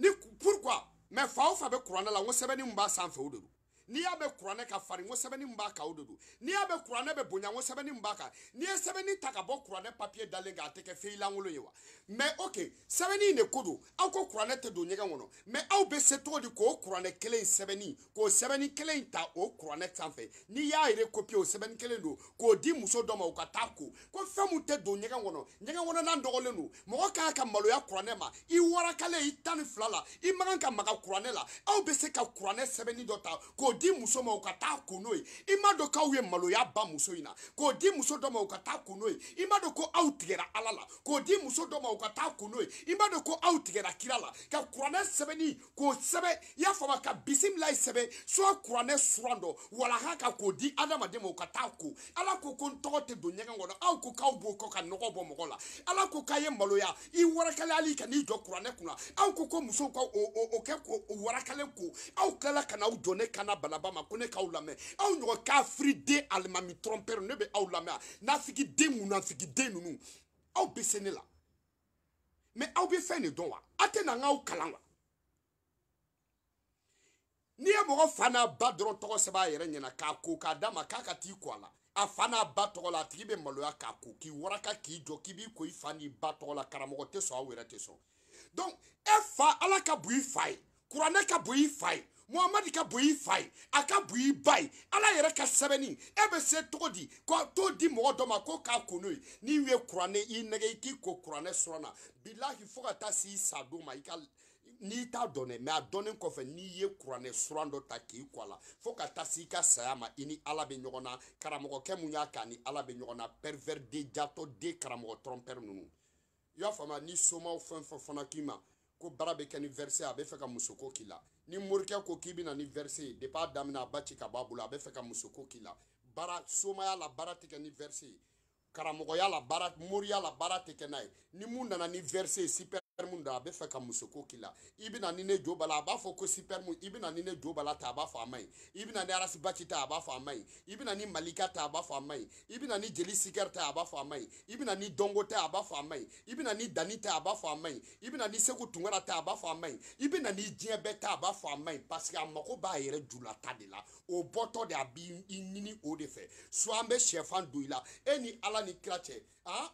ni pourquoi mɛ fa o fa bɛ kuranɛ la n ko sɛbɛnni min b'a sanfɛ o de don n'i y'a bɛ kuranɛ ka farin ko sɛbɛnni min b'a kan o de don n'i y'a bɛ kuranɛ bɛ bonya ko sɛbɛnni min b'a kan n'i ye sɛbɛnni ta ka bɔ kuranɛ papiye dalen kan a tɛ kɛ fɛn lankolon ye wa mɛ ok sɛbɛnni in de ko don aw ko kuranɛ tɛ don ɲɛgɛn kɔnɔ mɛ aw bɛ se cogo di k'o kuranɛ kelen in sɛbɛnni k'o sɛbɛnni kelen in ta o kuranɛ sanfɛ n'i y'a yɛrɛ kopiye o sɛbɛnni kelen don k'o di muso dɔ ma o ka taa ko ko fɛn min tɛ don ɲɛgɛn kɔnɔ ɲɛgɛn kɔnɔna dɔgɔlen don mɔgɔ kan ka maloya kuranɛ ma i warakalen i tan ni fila la i man kan ka maga kuranɛ la aw bɛ se ka kuranɛ sɛbɛnni dɔ ta k'o k'o di muso ma o ka taa ko n'o ye i m'a dɔn k'aw ye maloya ba muso in na k'o di muso dɔ ma o ka taa ko n'o ye i m'a dɔn ko aw tigɛra ala la k'o di muso dɔ ma o ka taa ko n'o ye i m'a dɔn ko aw tigɛra kira la ka kuranɛ sɛbɛnni k'o sɛbɛn i y'a faamu ka bisimilayi sɛbɛn suwa kuranɛ suran dɔ walaha ka k'o di adamaden ma o ka taa ko ala ko ko n tɔgɔ tɛ don ɲɛgɛn kɔnɔ aw ko k'aw b'o kɔ ka nɔgɔ bɔ mɔgɔ la ala ko k'a ye maloya i warakaleyali ka n'i jɔ kuranɛ kunna aw ko ko musow ka o kɛ k'o warakalen ko aw tilala ka n'aw jɔ ne kan na balaba ma ko ne k'aw lamɛn aw ka fride den alimami tromper ne bɛ aw lamɛn nafigi den munafigi na ninnu aw bɛ se ne la mais aw be fɛn de wa atena nga na kalanga n'i ye fa n'a ba dɔrɔn tɔgɔ k'a ko k'a dama k'a ka t'i kwala afana la la maloya k'a ko k'i waraka k'i jɔ k'i b'i ko ifani fa la karamɔgɔ te sɔn aw donc e fa ala ka bon i fa ka bui muhamadi ka bon i fa ye a ka bon i ba ye ala yɛrɛ ka sɛbɛnni e bɛ se cogo di ko t'o di mɔgɔ dɔ ma ko k'a kun n'o ye n'i ye kuranɛ i nɛgɛ i k'i ko kuranɛ sɔrɔ na bilahi fo ka taa s'i sa don ma i ka n'i t'a dɔn dɛ mɛ a dɔnnen kɔfɛ n'i ye kuranɛ suran dɔ ta k'i kɔ a la fo ka taa se i ka saya ma i ni ala bɛ ɲɔgɔn na karamɔgɔkɛ mun y'a kan ni ala bɛ ɲɔgɔn na pɛrivɛri de jatɔ de karamɔgɔ tɔrɔnpɛri ninnu i y'a faamuya ni somaw fɛn fɛn fana k'i ma ko baara bɛ kɛ ni a bɛ fɛ ka musoko k'i la ni morikɛ ko k'i bɛna ni verse ye depuis a daminɛ a ba ci ka bɔ a bolo a bɛ fɛ ka musoko k'i la baara somaya la baara tɛ kɛ ni verse ye karamɔgɔya la baara moriya la baara tɛ kɛ n'a ye ni mun nana ni verse ye super mun don a bɛ fɛ ka musoko k'i la i bɛna ni ne jo bala a b'a fɔ ko sipɛrimu i bɛna ni ne jo bala ta a b'a fɔ a ma ɲi i bɛna ni arasi baci ta a b'a fɔ a ma ɲi i bɛna ni malika ta a b'a fɔ a ma ɲi i bɛna ni jeli sikɛri ta a b'a fɔ a ma ɲi i bɛna ni dɔnko ta a b'a fɔ a ma ɲi i bɛna ni dani ta a b'a fɔ a ma ɲi i bɛna ni segu tunkara ta a b'a fɔ a ma ɲi i bɛna ni diɲɛ bɛɛ ta a b'a fɔ a ma ɲi paseke a mago b'a yɛrɛ julata de la o bɔtɔ de a b'i ɲini o de fɛ so an bɛ sɛfan don i la e ni ala ni kira cɛ ah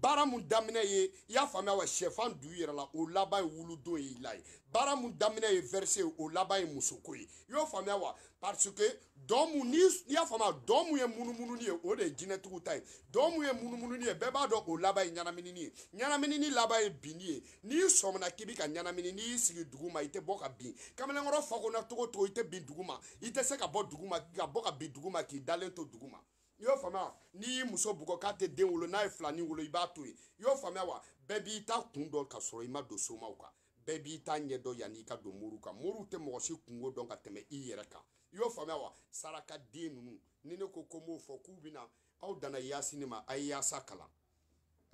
baara mun daminɛ ye i y'a faamuya wa sɛfan du yɛrɛ la o laban ye wuludon ye i la ye baara mun daminɛ ye verse ye o laban ye musoko ye i y'o faamuya wa parce que dɔn mun ni i y'a faamuya dɔn mun ye munumununi ye o de ye jinɛtigiw ta ye dɔn mun ye munumununi ye bɛɛ b'a dɔn o laban ye ɲɛnaminini ye ɲɛnaminini laban ye binni ye n'i sɔmina k'i bi ka ɲɛnamini n'i y'i sigi dugu ma i tɛ bɔ ka bin kamalenkɔrɔ fakona cogo o cogo i tɛ bin dugu ma i tɛ se ka bɔ dugu ma ka bɔ ka bin dugu ma k'i dalen to dugu ma i y'o faamuya n'i y'i muso bugɔ k'a tɛ den wolo n'a ye filanin wolo i b'a to yen i y'o faamuya wa bɛɛ b'i ta kun dɔn ka sɔrɔ i ma don somaw kan bɛɛ b'i ta ɲɛ dɔn yanni i ka don muru kan muru tɛ mɔgɔ si kungo dɔn ka tɛmɛ i yɛrɛ kan i y'o faamuya wa saraka den ninnu ni ne ko ko n b'o fɔ k'u bɛna aw danna yasini ma a ye yasa kalan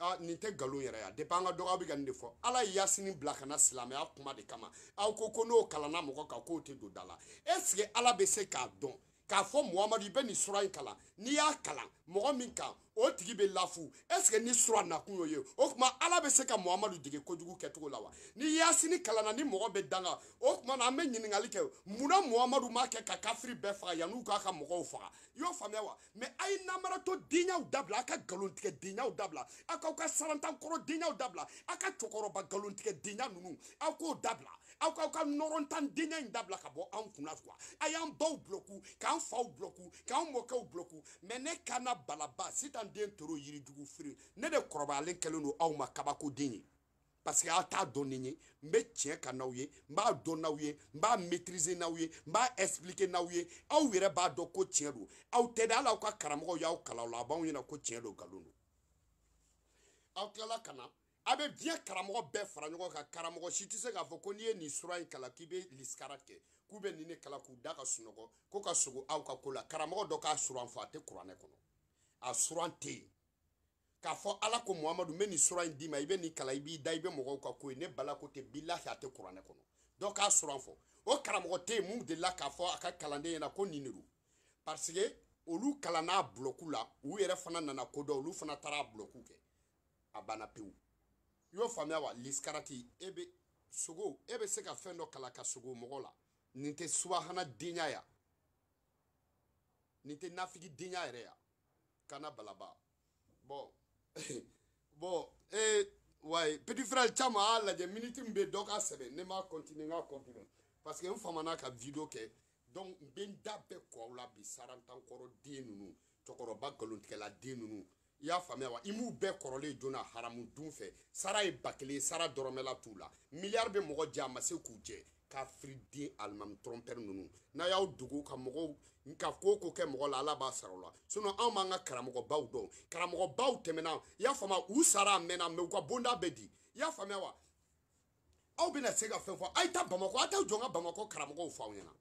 ah, nin tɛ nkalon yɛrɛ ya depi an ka dɔgɔ aw bɛ ka nin de fɔ ala ye yasini bila ka na silamɛya kuma de kama aw ko ko n'o kalanna mɔgɔ kan k'o tɛ don da la est ce que ala bɛ se k'a dɔn k'a fɔ muhamadu i bɛ nin sura in kalan n'i y'a kalan mɔgɔ min kan o tigi bɛ lafu ɛseke ni sura nakun y'o ye o tuma ala bɛ se ka muhamadu dege kojugu kɛcogo la wa ni yasini kalanna ni mɔgɔ bɛ danga o tuma na an bɛ ɲininkali kɛ munna muhamadu m'a kɛ ka kafiri bɛɛ faga yan'u k'a ka mɔgɔw faga i y'o faamuya wa mɛ a ye namaratɔ denyaw dabila a ka nkalontigɛ denyaw dabila a k'aw ka sarantankɔrɔ denyaw dabila a ka cɛkɔrɔba nkalontigɛ denya ninnu aw k'o dabila aw k'aw ka nɔrɔntandenya in dabila ka bɔ anw kunna kuwa a y'an baw buloku k'an faw buloku k'an mɔkɛw buloku mɛ ne kana balaba sitan den toro yirijugu feere ne de kɔrɔbayalen kɛlen don aw ma kabakoden ye parce que aw t'a dɔn ne ye n bɛ tiɲɛ ka n'aw ye n b'a dɔn n'aw ye n b'a maîtriser n'aw ye n b'a expliquer n'aw ye aw yɛrɛ b'a dɔn ko tiɲɛ don aw tɛ dɛ hali aw ka karamɔgɔw y'aw kalan o la a b'anw ɲɛna ko tiɲɛ don nkalon don aw tilala ka na a bɛ diɲɛ karamɔgɔ bɛɛ fara ɲɔgɔn kan karamɔgɔ si tɛ se k'a fɔ ko n'i ye nin sura in kalan k'i bɛ liskara kɛ k'u bɛ nin de kalan k'u da ka sunɔgɔ ko ka sogo aw ka ko la karamɔgɔ dɔ k'a suran fɔ a tɛ kuranɛ kɔnɔ a suran tɛ yen k'a fɔ ala ko muhamadu n bɛ nin sura in d'i ma i bɛ nin kalan i b'i da i bɛ mɔgɔw ka ko ye ne bala ko tɛ bilahi a tɛ kuranɛ kɔnɔ dɔ k'a suran fɔ o karamɔgɔ tɛ yen mun delila k'a fɔ a ka kalanden ɲɛna ko nin de don parce que olu kalan n'a bulɔku la u yɛrɛ fana nana kodɔn olu fana taara a bulɔku kɛ a banna pewu i y'o faamuya wa liskarati e bɛ sogo e bɛ se ka fɛn dɔ kala ka sogo mɔgɔ la nin tɛ subahana denya ya nin tɛ nafigi denya yɛrɛ ya kana balaba bɔn bɔn ee wayi petit frère caman a lajɛ miniti min bɛ dɔ ka sɛbɛn ne m'a continuer n ka continuer parce que n famana ka video kɛ donc n bɛ n da bɛɛ kɔ aw la bi sarantankɔrɔ den ninnu cɛkɔrɔba nkalontigɛla den ninnu i y'a faamuya wa i m'u bɛɛ kɔrɔlen joona haramu dun fɛ sara ye ba kelen sara dɔrɔmɛla t'u la miliyari bɛ mɔgɔ jɛ a ma se k'u jɛ kafiriden alimami trɔmpɛri ninnu n'a y'aw dogo ka mɔgɔw ka ko ko kɛ mɔgɔ la ala b'a sara o la sinɔn anw b'an ka karamɔgɔbaw dɔn karamɔgɔbaw tɛmɛna i y'a faamuya u sara a mɛnna mɛ u ka bonda bɛ di i y'a faamuya wa aw bɛna se ka fɛn fɔ a' ye taa bamakɔ a' t'aw jɔ n ka bamakɔ karamɔgɔw f'aw ɲɛna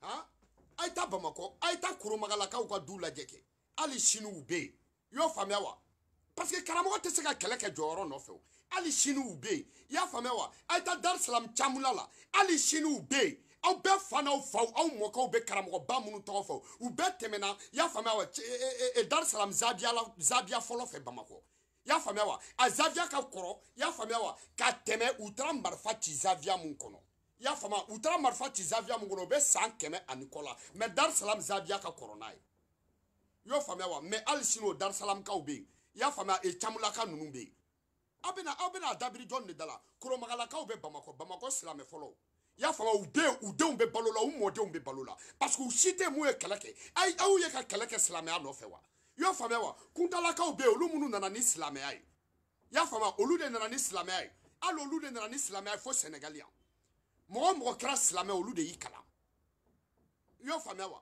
han a' ye taa bamakɔ a' ye taa koromagalakaw ka du lajɛ kɛ hali sini u bɛ yen y'o faamuya wa paseke karamɔgɔ tɛ se ka kɛlɛ kɛ jɔyɔrɔ nɔfɛ o hali sini u bɛ yen i y'a faamuya wa a ye taa darisalamu camula la hali sini u bɛ yen aw bɛɛ fa n'aw faw aw mɔkɛw bɛ karamɔgɔba minnu tɔgɔ fɔ u bɛɛ tɛmɛna i y'a faamuya wa e, e, e, darisalamu zabiya la zabiya fɔlɔ fɛ bamakɔ i y'a faamuya wa a zabiya ka kɔrɔ i y'a faamuya wa ka tɛmɛ u taara marifa ci zabiya mun kɔnɔ i y'a faamuya u taara marifa ci zabiya mun kɔnɔ u bɛ san kɛmɛ ani kɔ la mɛ darisalamu zabiya ka kɔrɔ n'a ye i y'o faamuya wa mɛ hali sini o darisalamkaw bɛ yen i y'a faamuya e camulaka ninnu bɛ yen aw bɛna aw bɛna a dabiri jɔn de da la kolomagalakaw bɛ bamakɔ bamakɔ silamɛ fɔlɔ i y'a faamuya u den u denw bɛ balo la u mɔdenw bɛ balo la parce que u si tɛ mun ye kɛlɛ kɛ ayi aw ye ka kɛlɛ kɛ silamɛya nɔfɛ wa i y'o faamuya wa kuntalakaw bɛ yen olu minnu nana ni silamɛya ye i y'a faamuya olu de nana ni silamɛya ye hali olu de nana ni silamɛya ye fo sɛnɛgali yan mɔgɔ o mɔgɔ kɛra silamɛ olu de y'i kalan i y'o faamuya wa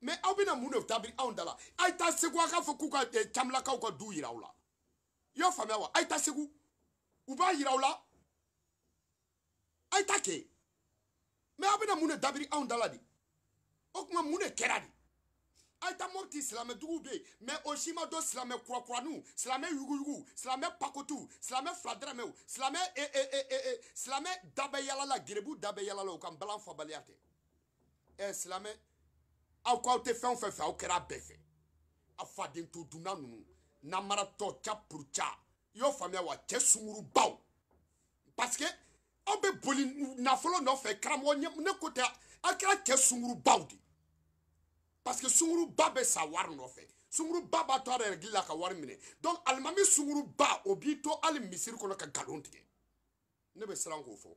mɛ aw bɛna mun de tabiri anw da la a ye taa segu a k'a fɔ k'u ka camilakaw eh, ka du yira aw la i y'a faamuya wa a ye taa segu u b'a yira aw la a ye taa kɛ mɛ aw bɛna mun de dabiri anw da la de o tuma mun de kɛra de a ye taa mɔpiti silamɛ duguw bɛ yen mɛ o si ma dɔn silamɛ kurakuraniw silamɛ yuguyugu silamɛ pakotuw silamɛ filadɛrɛmɛw silamɛ e e e e e silamɛ dabɛyalala gerebu dabɛyalala o ka n balan fabaliya tɛ ɛ silamɛ. aw ko aw tɛ fɛn o fɛn fɛ aw kɛra a bɛɛ fɛ aw faden to dunna ninnu namaratɔ ca i y'o faamuya wa cɛ sunkurubaw paseke aw bɛ boli nafolo nɔfɛ karamɔgɔ ɲɛ ne ko tɛ aw kɛra cɛ sunkurubaw de paseke sunkuruba bɛ sa wari nɔfɛ sunkuruba b'a to a yɛrɛ gili la ka wari minɛ donc alimami sunkuruba o b'i to hali misiri kɔnɔ ka nkalon tigɛ ne bɛ siran k'o fɔ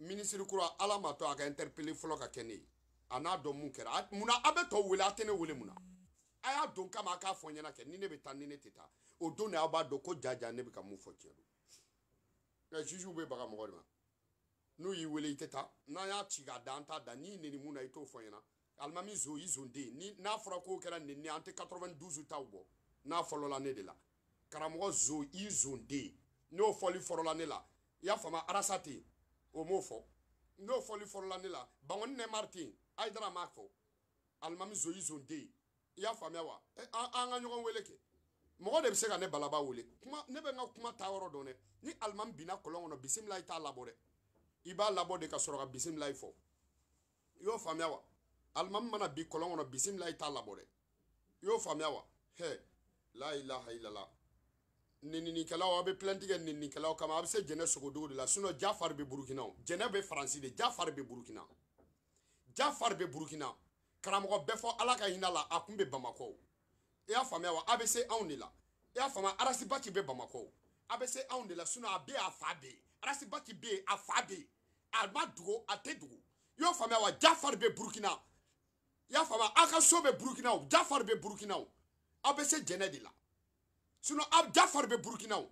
minisiri kura ala ma to a ka interpellé fɔlɔ ka kɛ ne ye a n'a dɔn mun kɛra munna a bɛ tɔw wele a tɛ ne wele munna a y'a don kama a k'a fɔ n ɲɛna kɛ ni ne bɛ taa ni ne tɛ taa o don de aw b'a dɔn ko jaja ne bɛ ka mun fɔ tiɲɛ don nka juges bɛ baga mɔgɔ de ma n'u y'i wele i tɛ taa n'an y'a ci k'a da an t'a da n'i neni mun na i t'o fɔ n ɲɛna alimami zo i zonden ni n'a fɔra k'o kɛra neni an tɛ 92 taw bɔ n'a fɔlɔla ne de la karamɔgɔ zo i zonden n'o fɔli fɔlɔla ne la i y'a faamu arasa ten o m'o fɔ n'o fɔli fɔlɔla ne la bangoni nɛmari ten aidara m'a fɔ alimami zoyi zon den ye i y'a faamuya wa an ka ɲɔgɔn wele kɛ mɔgɔ de bɛ se ka ne balaba wele kuma ne bɛ n ka kuma ta yɔrɔ dɔn dɛ ni alimami binna kɔlɔn kɔnɔ bisimilayi t'a labɔ dɛ i b'a labɔ de ka sɔrɔ ka bisimilayi fɔ i y'o faamuya wa alimami mana bin kɔlɔn kɔnɔ bisimilayi t'a labɔ dɛ i y'o faamuya wa hɛ layilaha ilala neninikɛlaw aw bɛ plɛnti kɛ neninikɛlaw kama aw bɛ se jɛnɛ sogodogo de la sinɔn jafari bɛ burukina o jɛnɛ bɛ faransi de jafari bɛ burukina Jafar bɛ burukina karamɔgɔ bɛɛ fɔ ala ka hinɛ la a kun bɛ bamakɔ i y'a faamuya wa a bɛ se anw de la i y'a faamuya arasibaki bɛ bamakɔ a bɛ se anw de la sinɔn a bɛ yen a fa bɛ yen arasibaki bɛ yen a fa bɛ yen a ma dogo a tɛ dogo i y'o faamuya wa Jafar bɛ burukina i y'a faamuya a ka so bɛ burukina o Jafar bɛ burukina o a bɛ se jɛnɛ de la sinɔn jafari bɛ burukina o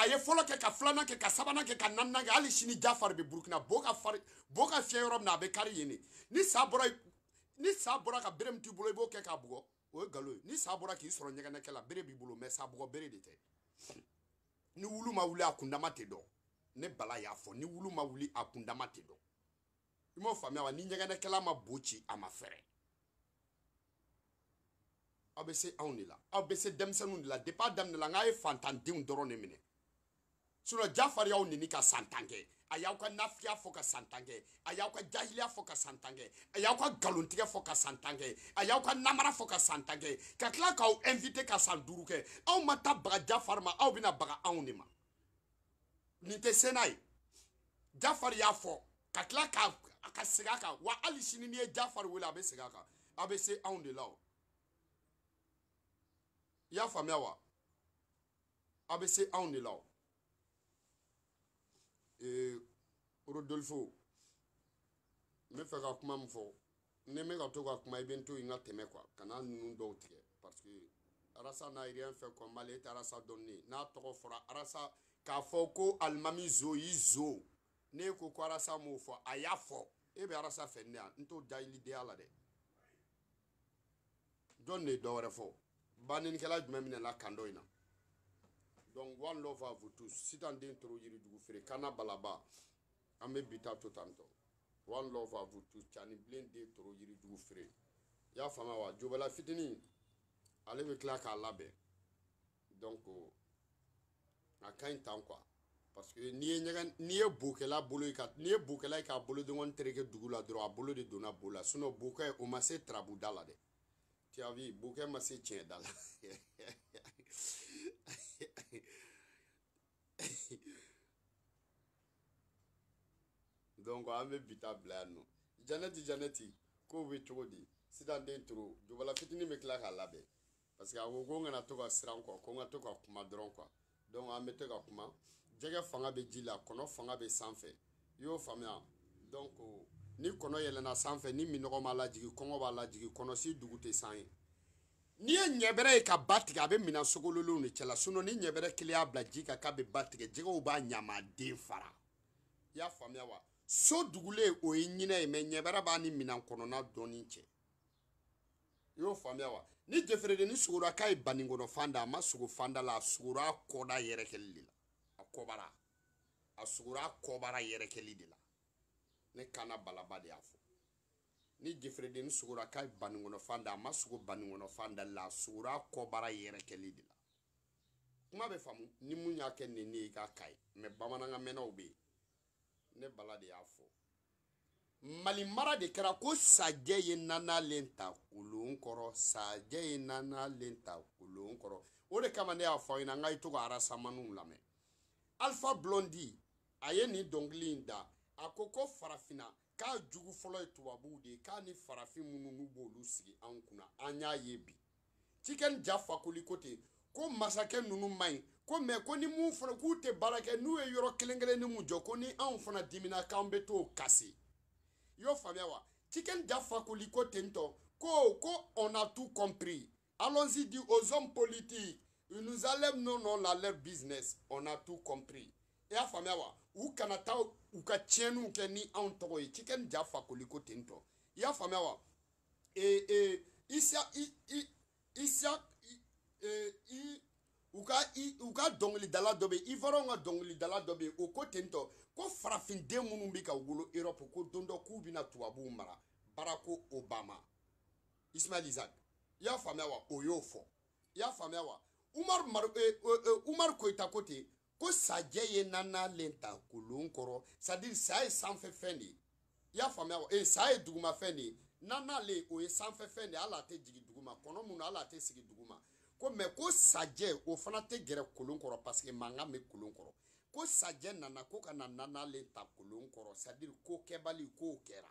a ye fɔlɔ kɛ ka filanan kɛ ka sabanan kɛ ka naaninan kɛ hali sini ja fari bɛ burukina bo ka fari bo ka fiyɛ yɔrɔ min a bɛ kari yen de ni sa bɔra ni sa bɔra ka bere min t'i bolo i b'o kɛ k'a bugɔ o ye nkalon ye ni sa bɔra k'i sɔrɔ ɲɛgɛnɛkɛ la bere b'i bolo mɛ sa bugɔ bere de tɛ ni wulu ma wuli a kundama tɛ dɔn ne bala y'a fɔ ni wulu ma wuli a kundama tɛ dɔn i m'o faamuya wa ni ɲɛgɛnɛkɛla ma bo ci a ma fɛrɛ aw bɛ se anw de la aw bɛ se denmisɛnninw de la depuis a daminɛ la n k'a ye fantandenw dɔrɔn de minɛ jafari y'aw neni ka san a y'aw ka nafiya fɔ ka san tan kɛ a y'aw ka jahiliya fɔ ka san a y'aw ka galontigɛ fɔ ka san a y'aw ka namara fɔ ka san tan kɛ ka tila k'aw invité ka san duuru kɛ aw ma taa baga jafari ma aw bɛna baga anw de ma nin tɛ se ye jafari y'a fɔ ka tila k'a ka segin kan wa hali sini n'i ye jafari wele a bɛ segin kan a bɛ se anw de lao y'a faamuya wa a bɛ se anw de lao rodolfo n bɛ fɛ ka kuma min fɔ ni n bɛ ka to ka kuma i bɛ n to yen n ka tɛmɛ kuwa kana ninnu dɔw tigɛ parce que arasa n'a rien fait quoi mal est arasa dɔɔni n'a tɔgɔ fɔra arasa k'a fɔ ko alimami zo y'i zo ne ko ko arasa m'o fɔ a y'a fɔ e eh bɛ arasa fɛ ne yan n t'o da ilidenya la dɛ jɔn de ye dɔ wɛrɛ fɔ bannikɛla jumɛn minɛna kan dɔ in na donc one love à vous tous sitan den toro yiridugu feere kana balaba an bɛ bi ta to tantɔ one love a vutu cani bilen den toro yirijugu feere i y'a faamuya wa jobala fitinin ale bɛ tila k'a labɛn donc euh, a ka ɲi tan quoi parce que n'i ye ɲɛgɛn n'i ye bokɛla bolo ye ka n'i ye bokɛla ye k'a bolo dengɔni tereke dugu la dɔrɔn a bolo de donna bo la sinon bokɛ o ma se tarabu da la dɛ tu as vu bokɛ ma se tiɲɛ da la donc an bɛ bi ta bila yan nɔ janɛti janɛti kow bɛ cogo di sitan den toro jobala fitinin bɛ tila k'a labɛn parce que a ko ko n kana to ka siran kɔ ko n ka to ka kuma dɔrɔn kuwa donc an bɛ to ka kuma jɛgɛ fanga bɛ ji la kɔnɔ fanga bɛ sanfɛ i y'o faamuya donc ni kɔnɔ yɛlɛnna sanfɛ ni minɔgɔ ma lajigin kɔngɔ b'a lajigin kɔnɔ si dugu tɛ san ye n'i ye ɲɛbɛrɛ ye ka ba tigɛ a bɛ minɛn sogololonw de cɛla sinɔn ni ɲɛbɛrɛ kelen y'a bila ji kan k'a bɛ ba tigɛ jɛgɛw b'a ɲamaden fara i y'a faamuya wa so dugulen o ye ɲinɛ ye mɛ ɲɛbara b'a ni minan kɔnɔna dɔɔni cɛ i y'o faamuya wa ni jɛfɛrɛdenni sugora k'a ye baninkɔnɔ fan da a ma sogo fan da la a sugora a kɔda yɛrɛkɛli de la a kɔbara a sugora a kɔbara yɛrɛkɛli de la ne kana balaba de y'a fɔ ni jɛfɛrɛdenni sugora k'a ye baninkɔnɔ fan da a ma sogo baninkɔnɔ fan da la a sugora a kɔbara yɛrɛkɛli de la kuma bɛ faamu ni mun y'a kɛ nin ne ye i ka ka ye mɛ bamanankan mɛnnaw bɛ yen ne bala de y'a fɔ mali mara de kɛra ko sajɛ ye nanalen ta kolon kɔrɔ sajɛ ye nanalen ta kolon kɔrɔ o de kama ne y'a fɔ aw ɲɛna n ka i to ka arasamaniw lamɛn alifa bulɔndi a ye nin dɔnkili in da a ko ko farafinna k'a jugu fɔlɔ ye tubabuw de ye k'a ni farafin minnu n'u b'olu sigi anw kunna an y'a ye bi cikɛ ni ja fakoli ko ten ko masakɛ ninnu man ɲi comme koni ko ni mun fana k'u tɛ nous et n'u ye yɔrɔ ni mun jɔ ni anw fana dimina k'an t'o kasi y'o faamuya wa Chicken jafa Koli ko ko on a tout compris allons-y dit aux hommes politiques nous allons non non la leur business on a tout compris y'a faamuya wa u kanata taa u ka tiɲɛniw ni anw tɔgɔ Chicken jafa Koli ko y'a faamuya wa e e Isa i i i eh, i u ka i u ka dɔnkilidala dɔ bɛ ivoiriyɛnw ka dɔnkilidala dɔ bɛ o ko ten tɔ ko farafinden minnu bɛ ka wolo erɔpu ko don dɔ k'u bɛna tubabuw mara barako obama ismail isaac i y'a faamuya wa o y'o fɔ i y'a faamuya wa umaru maru ee eh, ee eh, eh, umaru koyita ko ten ko sajɛ ye nanalen ta kolon kɔrɔ c'est à dire sa ye sanfɛfɛn de ye i y'a faamuya wa ee sa ye dugumafɛn de ye nanalen o ye sanfɛfɛn de ye hali a tɛ jigin duguma kɔnɔ mun na hali a tɛ sigi duguma. ko mɛ ko sajɛ o fana tɛ gɛrɛ kolon kɔrɔ paseke mankan bɛ kolon kɔrɔ ko sajɛ nana ko ka na nanalen ta kolon kɔrɔ sadiri ko kɛbali k'o kɛra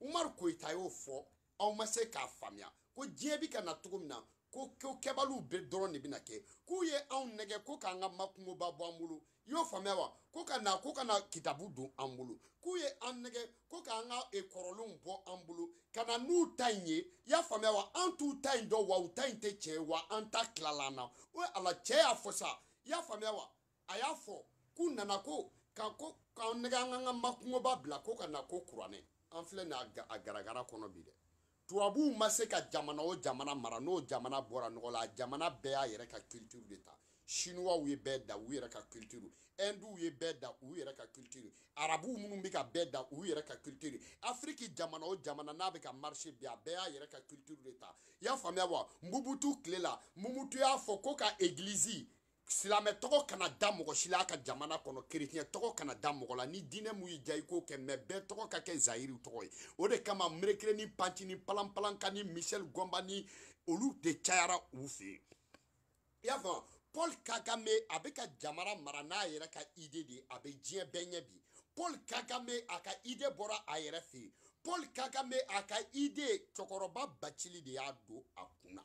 umaru koyita y'o fɔ aw ma se k'a faamuya ko diɲɛ bi ka na cogo min na ko ko kɛbaliw bɛ dɔrɔn de bɛna kɛ k'u ye anw nɛgɛ ko k'an ka makungoba bɔ an bolo i y'o faamuya wa ko ka na ko ka na kitabu don an bolo k'u ye an nɛgɛ ko k'an ka kɔrɔlenw bɔ an bolo ka na n'u ta in ye i y'a faamuya wa an t'u ta in dɔn wa u ta in tɛ tiɲɛ ye wa an ta tilala an na o ye ala cɛ y'a fɔ sa i y'a faamuya wa a y'a fɔ k'u nana ko ka ko k'an nɛgɛ an k'an ka makungoba bila ko ka na ko kuranɛ an filɛ nin a garagara kɔnɔ bi dɛ tubabuw ma se ka jamana o jamana mara n'o jamana bɔra nɔgɔ la a jamana bɛɛ y'a yɛrɛ ka kirituru de ta chinois ye bɛɛ da u yɛrɛ ka culture indiw ye bɛɛ da u yɛrɛ ka culture arabuw minnu bɛ ka bɛɛ da u yɛrɛ ka culture afiriki jamana o oh, jamana n'a bɛ ka marché bi a bɛɛ y'a yɛrɛ ka culture de ta i y'a faamuya wa mubutu tile la mumutu y'a fɔ ko ka église silamɛ tɔgɔ kana da mɔgɔ si la a ka jamana kɔnɔ kerecɛn tɔgɔ kana da mɔgɔ la ni diinɛ mun y'i diya i k'o kɛ mɛ bɛɛ tɔgɔ ka kɛ zayiriw tɔgɔ ye o de kama merekere ni panti ni palanpalanka ni michel gɔnba ni olu de cayara u fɛ eh. yen i y'a faamu paul kagame a bɛ ka jamana mara n'a yɛrɛ ka ide de ye a bɛ diɲɛ bɛɛ ɲɛ bi paul kagame a ka ide bɔra a yɛrɛ fɛ yen paul kagame a ka ide cɛkɔrɔba bacili de y'a don a kun i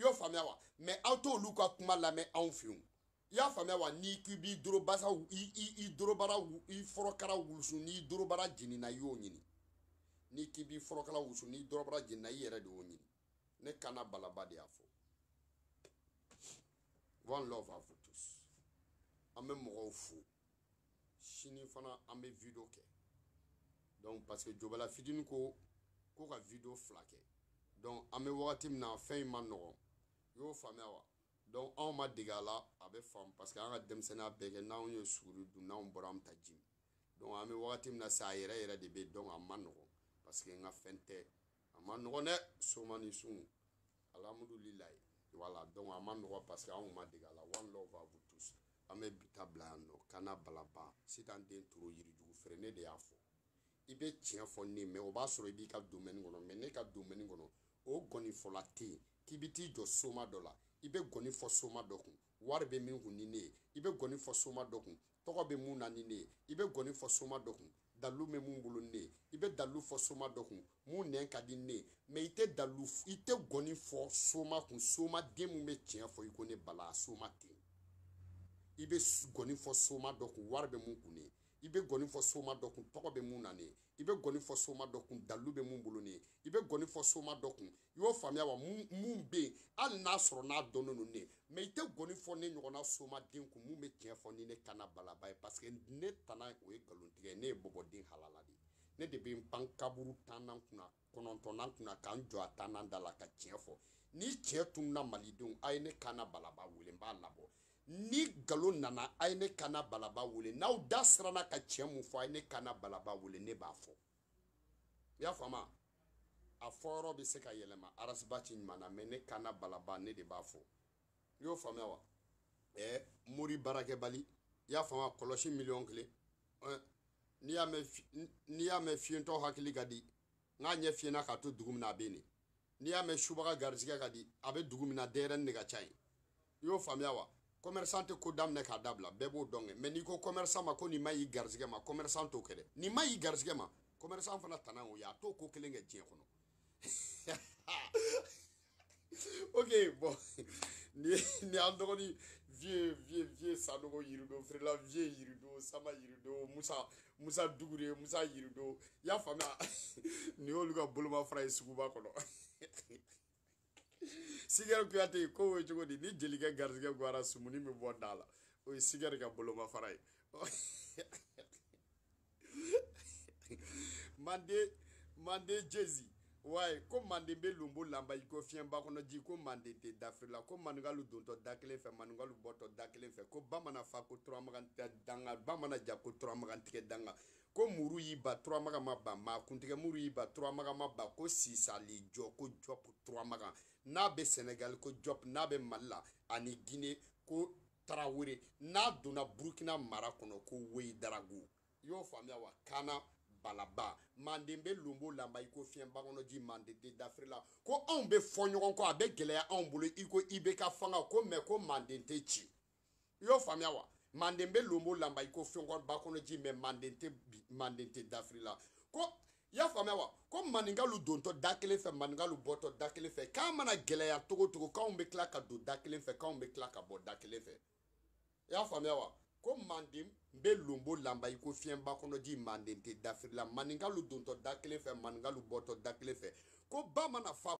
y'o faamuya wa mɛ aw t'olu ka kuma lamɛn anw fɛ yen i y'a faamuya wa n'i k'i b'i dorobasa i i i dorobara i fɔlɔkara wulusu n'i dorobara jenina i y'o ɲini n'i k'i b'i fɔlɔkara wusu n'i dorobara jenina i yɛrɛ de y'o ɲini ne kana balaba de y'a fɔ. One love à vous tous. An bɛ mɔgɔw fo. Sini fana an bɛ video kɛ. Donc parce que Jobala fitinin ko ko ka video fila kɛ. Donc an bɛ wagati min na fɛn in ma nɔgɔn. I y'o faamuya wa? Donc anw ma dege a la a bɛ faamu parce que an ka denmisɛnninya bɛɛ kɛ n'anw ye suguri dun n'anw bɔra an bɛ taa ji min. Donc an bɛ wagati min na sisan a yɛrɛ yɛrɛ de bɛ donc a ma nɔgɔn parce que n ka fɛn tɛ a ma nɔgɔn dɛ soma ni sun alihamudulilayi Voilà, donc a ma nɔgɔ parce que ma dege one love à vous tous an bɛ bi ta bila Balaba Sitan den toro yirijugu feere ne de y'a fɔ i bɛ tiɲɛ fɔ ne mais o b'a sɔrɔ i b'i ka domaine gono, mais ne ka domaine gono. o goni tɛ yen k'i bɛ soma dollar. la i bɛ gɔni fɔ soma dɔ kun wari bɛ min kun ni ne ye i bɛ gɔni fɔ soma dɔ kun tɔgɔ bɛ mun na ni ne i bɛ gɔni fɔ soma dɔ kun dalu bɛ mun bolo ne i bɛ dalu fɔ soma dɔ kun mun nɛn ka di ne mɛ i tɛ dalu i tɛ gɔni fɔ soma kun soma den min bɛ tiɲɛ fɔ i ko ne bala soma ten i bɛ gɔni fɔ soma dɔ kun wari bɛ mun kun ne ye i bɛ gɔni fɔ soma dɔ kun tɔgɔ bɛ mun na nin ye i bɛ gɔni fɔ soma dɔ kun dalu bɛ mun bolo nin ye i bɛ gɔni fɔ soma dɔ kun i y'o faamuya wa mun bɛ yen hali n'a sɔrɔ n'a dɔnnen don ne mɛ i tɛ gɔni fɔ ne ɲɔgɔnna soma den kun mun bɛ tiɲɛ fɔ ni ne kana balaba ye parce ne tana o ye nkalontigɛ ne ye bɔbɔden halala de ye ne de bɛ n pan kaburu tannan kunna kɔnɔntɔnnan kunna k'an jɔ a tannan da la ka tiɲɛ fɔ ni tiɲɛ tununna malidenw a ye ne kana balaba wele n b'a labɔ ni nkalon nana a ye ne kana balaba wele n'aw da siranna ka cɛ mun fɔ a ye ne kana balaba wele ne b'a fɔ i y'a faamu a fɔyɔrɔ bɛ se ka yɛlɛma arasiba ti ɲuman na mɛ ne kana balaba ne de b'a fɔ i y'o faamuya wa ɛɛ mori baarakɛbali i y'a faamu kɔlɔsi miliyɔn kelen ɛɛ n'i y'a mɛn n'i y'a mɛn fiyentɔ hakili ka di n k'a ɲɛ fiyena k'a to dugu min na a bɛ yen n'i y'a mɛn subaga garijɛgɛ ka di a bɛ dugu min na denyɛrɛnin de ka ca yen i y'o faamuya wa. commerçant tɛ ko daminɛ k'a dabila bɛɛ b'o dɔn kɛ mɛ n'i ko commerçant ma ko nin ma y'i garijɛgɛ ma commerçant t'o kɛ dɛ nin ma y'i garijɛgɛ ma commerçant fana tana o ye a t'o ko kelen kɛ diɲɛ kɔnɔ ok bon ni ni an dɔgɔni vieux vieux vieux sanogo yirido feerela vieux yirido sama yirido musa musa dugure musa yirido i y'a faamuya nin y'olu ka bolomafara ye suguba kɔnɔ sigɛri kuyate ko o ye cogo di ni jelikɛ garisigɛ guwara sumuni bɛ bɔ da la o ye sigɛri ka bolomafara ye mande mande jezi wayi ko mande bɛ lonbo lanbayi ko fiɲɛba kɔnɔ ji ko mande tɛ dafirila ko manukalu dontɔ da kelen fɛ manukalu bɔtɔ da kelen fɛ ko ba mana fa ko turamagan tɛ danga ba mana ja ko turamagan tigɛ danga ko muru y'i ba turamagan ma ban maa kuntigɛ muru y'i ba turamagan ma ban ko sisali jɔ ko jɔ turamagan. n'a bɛ sɛnɛgali ko jɔp n'a bɛ mali la ani gine ko tarawere n'a donna burukina mara kɔnɔ ko weyi daragu i y'o faamuya wa kana balaba manden bɛ lonbo lanba i ko fiɲɛ bakɔnɔji manden tɛ dafiri la ko anw bɛ fɔ ɲɔgɔn kɔ a bɛ gɛlɛya anw bolo i i bɛ ka fanga ko mɛ ko manden tɛ ci i y'o faamuya wa manden bɛ lonbo lanba i ko fiɲɛ bakɔnɔji mɛ manden tɛ manden tɛ dafiri la ko i y'a faamuya wa ko maninkalu dontɔ da kelen fɛ maninkalu bɔtɔ da kelen fɛ k'a mana gɛlɛya cogo cogo k'anw bɛ tila ka don da kelen fɛ k'anw bɛ tila ka bɔ da kelen fɛ i y'a faamuya wa ko manden n bɛ lonbo lanba i ko fiɲɛba kɔnɔji manden tɛ dafirila maninkalu dontɔ da kelen fɛ maninkalu bɔtɔ da kelen fɛ ko ba mana fa